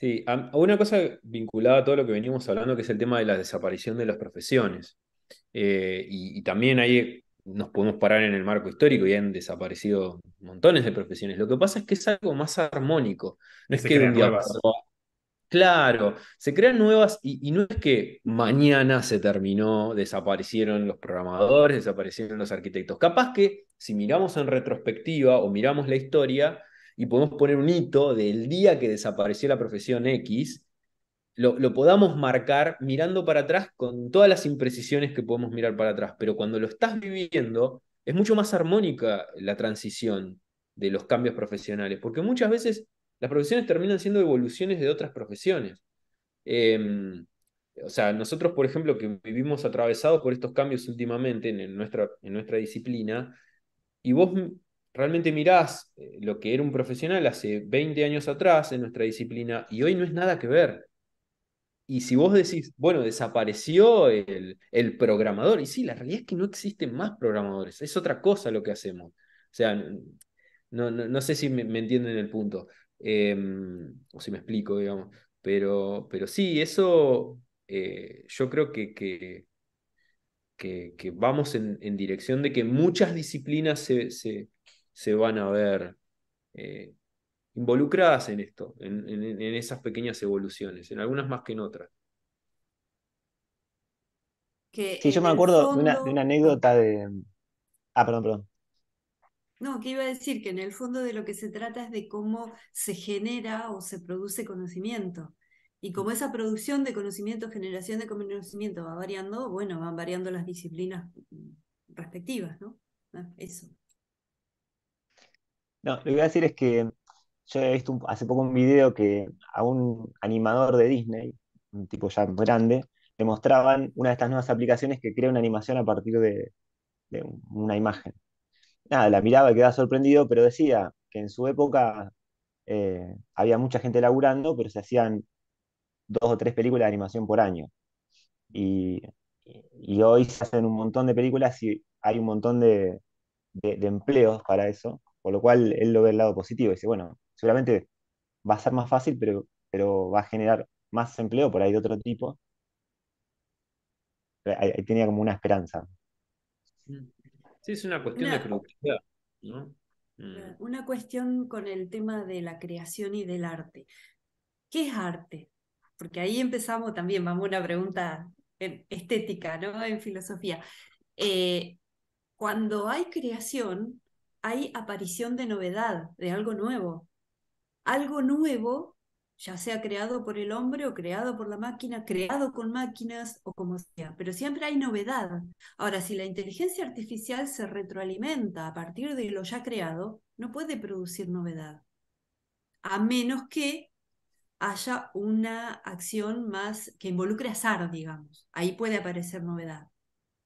Sí, una cosa vinculada a todo lo que venimos hablando, que es el tema de la desaparición de las profesiones. Eh, y, también ahí nos podemos parar en el marco histórico y han desaparecido montones de profesiones. Lo que pasa es que es algo más armónico. No es que Claro, se crean nuevas y, no es que mañana se terminó, desaparecieron los programadores, desaparecieron los arquitectos. Capaz que si miramos en retrospectiva o miramos la historia, y podemos poner un hito del día que desapareció la profesión X, lo, podamos marcar mirando para atrás con todas las imprecisiones que podemos mirar para atrás, pero cuando lo estás viviendo es mucho más armónica la transición de los cambios profesionales, porque muchas veces las profesiones terminan siendo evoluciones de otras profesiones. Em, o sea, nosotros, por ejemplo, que vivimos atravesados por estos cambios últimamente nuestra, en nuestra disciplina, y vos realmente mirás eh, lo que era un profesional hace 20 años atrás en nuestra disciplina y hoy no es nada que ver. Y si vos decís, bueno, desapareció el, programador, y sí, la realidad es que no existen más programadores, es otra cosa lo que hacemos. O sea, no, no, sé si me, entienden el punto, em, o si me explico, digamos, pero, pero sí, eso eh, yo creo que, que, que, vamos en, dirección de que muchas disciplinas se, se van a ver eh, involucradas en esto, en, esas pequeñas evoluciones, en algunas más que en otras. sí, yo me acuerdo de, una, de, una, anécdota de... Ah, perdón, perdón. No, que iba a decir que en el fondo de lo que se trata es de cómo se genera o se produce conocimiento. Y como esa producción de conocimiento, generación de conocimiento va variando, bueno, van variando las disciplinas respectivas, ¿no? Ah, eso. No, lo que voy a decir es que yo he visto hace poco un video que a un animador de Disney, un tipo ya grande, le mostraban una de estas nuevas aplicaciones que crea una animación a partir de, una imagen. Nada, la miraba y quedaba sorprendido, pero decía que en su época eh, había mucha gente laburando, pero se hacían dos o tres películas de animación por año. Y, hoy se hacen un montón de películas y hay un montón de empleos para eso. Por lo cual él lo ve el lado positivo y dice, bueno, seguramente va a ser más fácil, pero, pero va a generar más empleo por ahí de otro tipo. Ahí, tenía como una esperanza. Mm. Sí, es una cuestión de productividad. Mm. Una cuestión con el tema de la creación y del arte. ¿Qué es arte? Porque ahí empezamos también, vamos una pregunta estética, ¿no? En filosofía. Eh, cuando hay creación, hay aparición de novedad, de algo nuevo. Algo nuevo, ya sea creado por el hombre o creado por la máquina, creado con máquinas o como sea, pero siempre hay novedad. Ahora, si la inteligencia artificial se retroalimenta a partir de lo ya creado, no puede producir novedad, a menos que haya una acción más que involucre azar, digamos. Ahí puede aparecer novedad.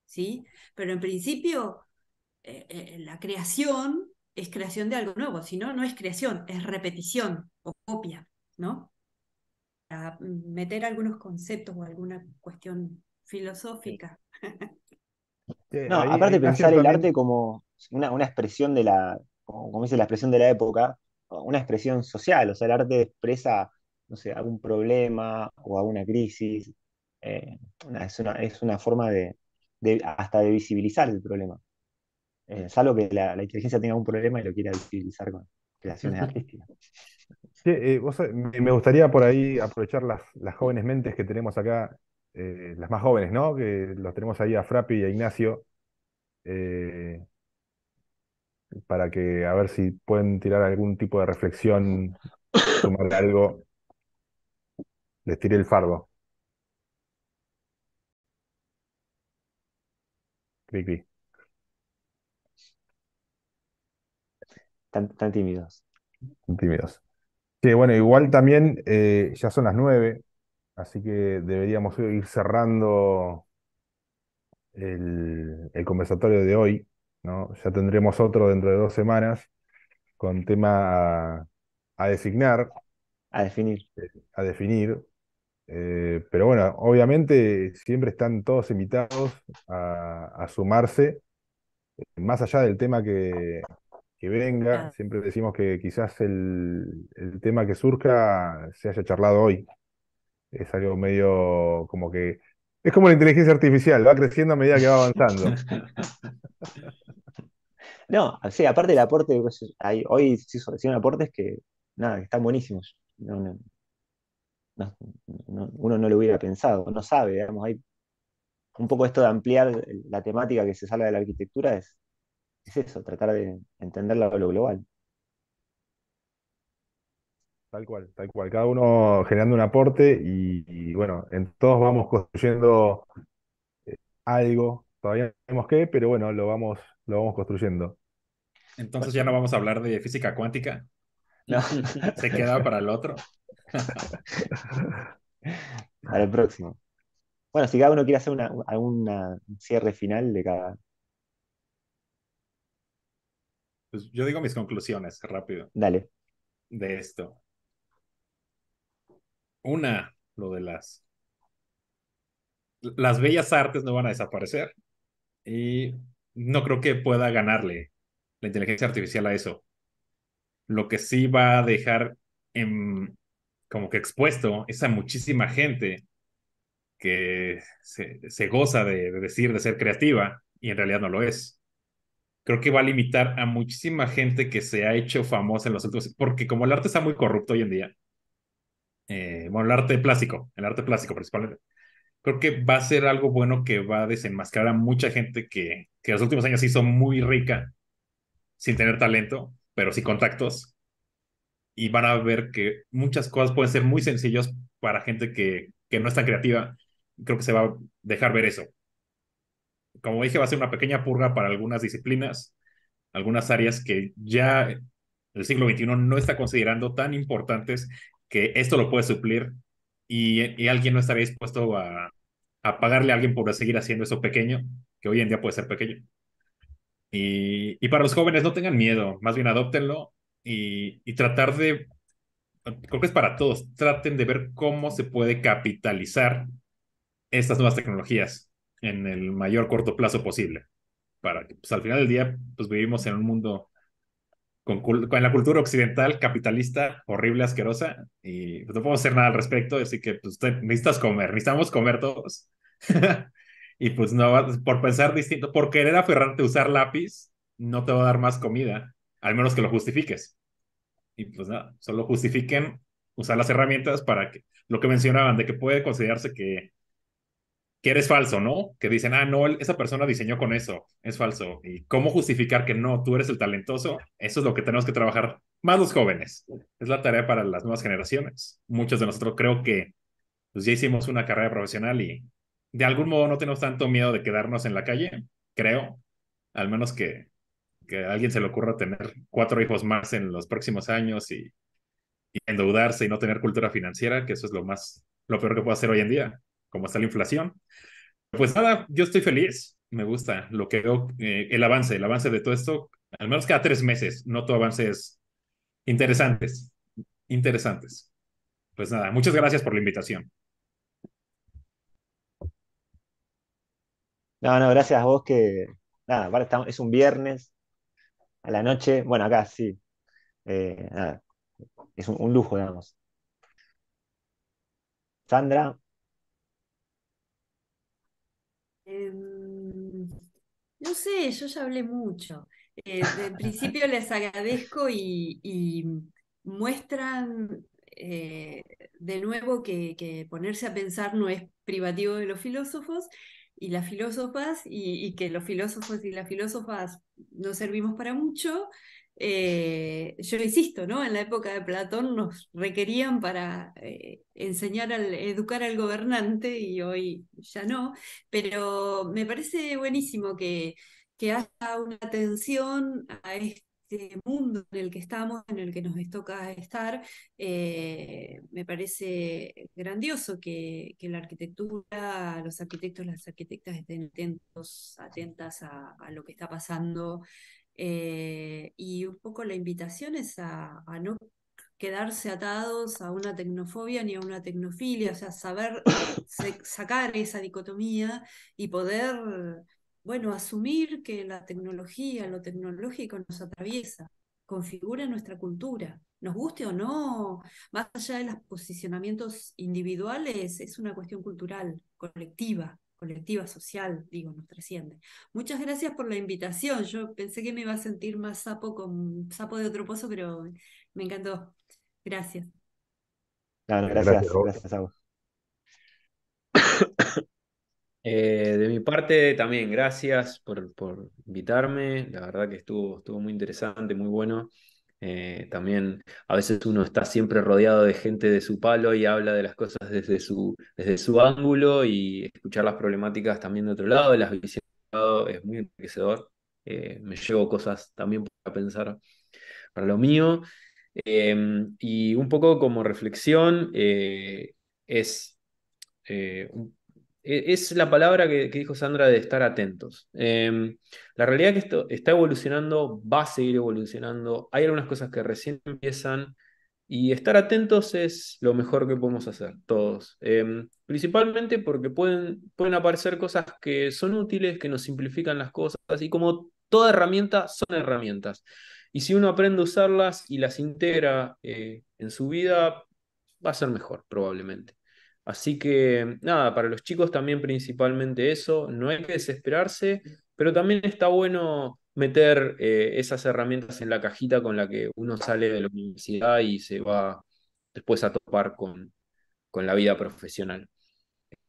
¿Sí? Pero en principio, eh, eh, eh, la creación es creación de algo nuevo, si no, no es creación, es repetición o copia, ¿no? meter algunos conceptos o alguna cuestión filosófica. no, aparte de pensar el arte como una, expresión de la, como, dice la expresión de la época, una expresión social, o sea, el arte expresa, no sé, algún problema o alguna crisis, es, una, forma de, hasta de visibilizar el problema. Eh, salvo que la, inteligencia tenga algún problema y lo quiera utilizar con creaciones artísticas. Sí, eh, me gustaría por ahí aprovechar las, las jóvenes mentes que tenemos acá, eh, las más jóvenes, ¿no? Que los tenemos ahí a Frappi y a Ignacio, para que a ver si pueden tirar algún tipo de reflexión, tomar algo. Les tiré el fardo. Cric, Tan, tímidos. Tímidos. Sí, bueno, igual también eh, ya son las nueve, así que deberíamos ir cerrando el, conversatorio de hoy, ¿no? Ya tendremos otro dentro de dos semanas con tema a, designar. A definir. Eh, a definir. Eh, pero bueno, obviamente siempre están todos invitados a sumarse, más allá del tema que, que venga. Siempre decimos que quizás el, tema que surja se haya charlado hoy. Es algo medio como que... Es como la inteligencia artificial, va creciendo a medida que va avanzando. no, sí, aparte el aporte, pues, hoy se son aportes que, nada, que están buenísimos. uno no lo hubiera pensado, no sabe, hay un poco esto de ampliar la temática que se salga de la arquitectura es, es eso, tratar de entenderlo a lo global. Tal cual, tal cual. Cada uno generando un aporte y, bueno, en todos vamos construyendo eh, algo. Todavía no sabemos qué, pero bueno, lo vamos, lo vamos construyendo. Entonces ya no vamos a hablar de física cuántica. No. Se queda para el otro. para el próximo. Bueno, si cada uno quiere hacer una, cierre final de cada, pues yo digo mis conclusiones rápido. Dale. De esto. Una, lo de las. Las bellas artes no van a desaparecer. Y no creo que pueda ganarle la inteligencia artificial a eso. Lo que sí va a dejar en, como que expuesto es a muchísima gente que se, goza de decir de ser creativa y en realidad no lo es creo que va a limitar a muchísima gente que se ha hecho famosa en los últimos, porque como el arte está muy corrupto hoy en día, eh, bueno, el arte plástico, el arte plástico principalmente, creo que va a ser algo bueno que va a desenmascarar a mucha gente que, que en los últimos años se hizo muy rica sin tener talento, pero sí contactos, y van a ver que muchas cosas pueden ser muy sencillas para gente que, que no es tan creativa. Creo que se va a dejar ver eso como dije, va a ser una pequeña purga para algunas disciplinas, algunas áreas que ya el siglo XXI no está considerando tan importantes que esto lo puede suplir y, alguien no estaría dispuesto a, a, pagarle a alguien por seguir haciendo eso pequeño, que hoy en día puede ser pequeño. Y, para los jóvenes, no tengan miedo, más bien adoptenlo y, y tratar de, creo que es para todos, traten de ver cómo se puede capitalizar estas nuevas tecnologías en el mayor corto plazo posible. Para que pues, al final del día pues, vivimos en un mundo con, la cultura occidental capitalista horrible, asquerosa, y pues, no podemos hacer nada al respecto, así que pues, necesitas comer, necesitamos comer todos. y pues no, por pensar distinto, por querer aferrarte a usar lápiz, no te va a dar más comida, al menos que lo justifiques. Y pues nada, solo justifiquen usar las herramientas para que lo que mencionaban, de que puede considerarse que que eres falso, ¿no? Que dicen, ah, no, esa persona diseñó con eso, es falso. ¿Y cómo justificar que no, tú eres el talentoso? Eso es lo que tenemos que trabajar más los jóvenes. Es la tarea para las nuevas generaciones. Muchos de nosotros creo que pues, ya hicimos una carrera profesional y de algún modo no tenemos tanto miedo de quedarnos en la calle, creo, al menos que, que a alguien se le ocurra tener cuatro hijos más en los próximos años y, endeudarse y no tener cultura financiera, que eso es lo más, lo peor que puedo hacer hoy en día como está la inflación. Pues nada, yo estoy feliz, me gusta lo que veo, eh, el avance, el avance de todo esto, al menos cada tres meses, noto avances interesantes, interesantes. Pues nada, muchas gracias por la invitación. No, no, gracias a vos que, nada, es un viernes a la noche, bueno, acá sí, eh, es un lujo, digamos. Sandra, Em, no sé, yo ya hablé mucho. Eh, en principio les agradezco y, muestran eh, de nuevo que, ponerse a pensar no es privativo de los filósofos y las filósofas y, y que los filósofos y las filósofas no servimos para mucho eh, yo insisto, ¿no? En la época de Platón nos requerían para eh, enseñar, al, educar al gobernante y hoy ya no, pero me parece buenísimo que, que haya una atención a este mundo en el que estamos, en el que nos toca estar, eh, me parece grandioso que, la arquitectura, los arquitectos, las arquitectas estén atentos, atentas a lo que está pasando eh, y un poco la invitación es a, a, no quedarse atados a una tecnofobia ni a una tecnofilia, o sea, saber sacar esa dicotomía y poder, bueno, asumir que la tecnología, lo tecnológico nos atraviesa, configura nuestra cultura, nos guste o no, más allá de los posicionamientos individuales, es una cuestión cultural, colectiva colectiva, social, digo, nos trasciende. Muchas gracias por la invitación. Yo pensé que me iba a sentir más sapo con sapo de otro pozo, pero me encantó. Gracias. gracias, eh, de mi parte también, gracias por, por, invitarme. La verdad que estuvo, estuvo muy interesante, muy bueno. Eh, también a veces uno está siempre rodeado de gente de su palo y habla de las cosas desde su, desde su ángulo y escuchar las problemáticas también de otro lado, de las visiones de otro lado, es muy enriquecedor. Eh, me llevo cosas también para pensar para lo mío. Em, y un poco como reflexión, eh, es e, es la palabra que, dijo Sandra de estar atentos. Em, la realidad es que esto está evolucionando, va a seguir evolucionando. Hay algunas cosas que recién empiezan y estar atentos es lo mejor que podemos hacer todos. Em, principalmente porque pueden, pueden aparecer cosas que son útiles, que nos simplifican las cosas y como toda herramienta son herramientas. Y si uno aprende a usarlas y las integra eh, en su vida, va a ser mejor probablemente. Así que nada, para los chicos también principalmente eso, no hay que desesperarse, pero también está bueno meter eh, esas herramientas en la cajita con la que uno sale de la universidad y se va después a topar con, la vida profesional.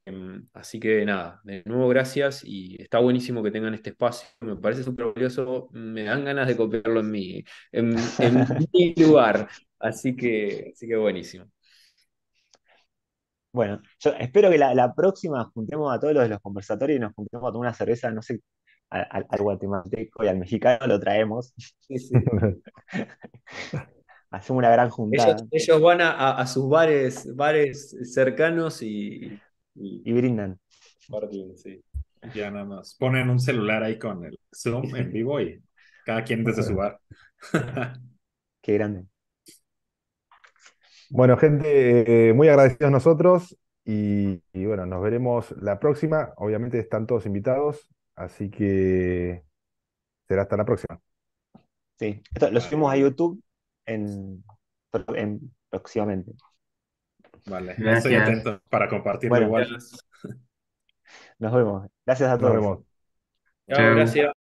Em, así que nada, de nuevo gracias y está buenísimo que tengan este espacio, me parece súper valioso, me dan ganas de copiarlo en mi, en, mi lugar, así que, así que buenísimo. Bueno, yo espero que la, próxima juntemos a todos los de los conversatorios y nos juntemos a tomar una cerveza, no sé, al, guatemalteco y al mexicano lo traemos. Hacemos una gran juntada. Ellos, van a, sus bares, bares cercanos y, brindan. Ya nada más. Ponen un celular ahí con el Zoom en vivo y cada quien desde su bar. Qué grande. Bueno, gente, eh, muy agradecidos nosotros y, bueno, nos veremos la próxima. Obviamente están todos invitados, así que será hasta la próxima. Sí, lo subimos a YouTube en, próximamente. Vale, gracias. Estoy atento para compartirlo igual. Nos vemos. Gracias a todos. Nos vemos. gracias.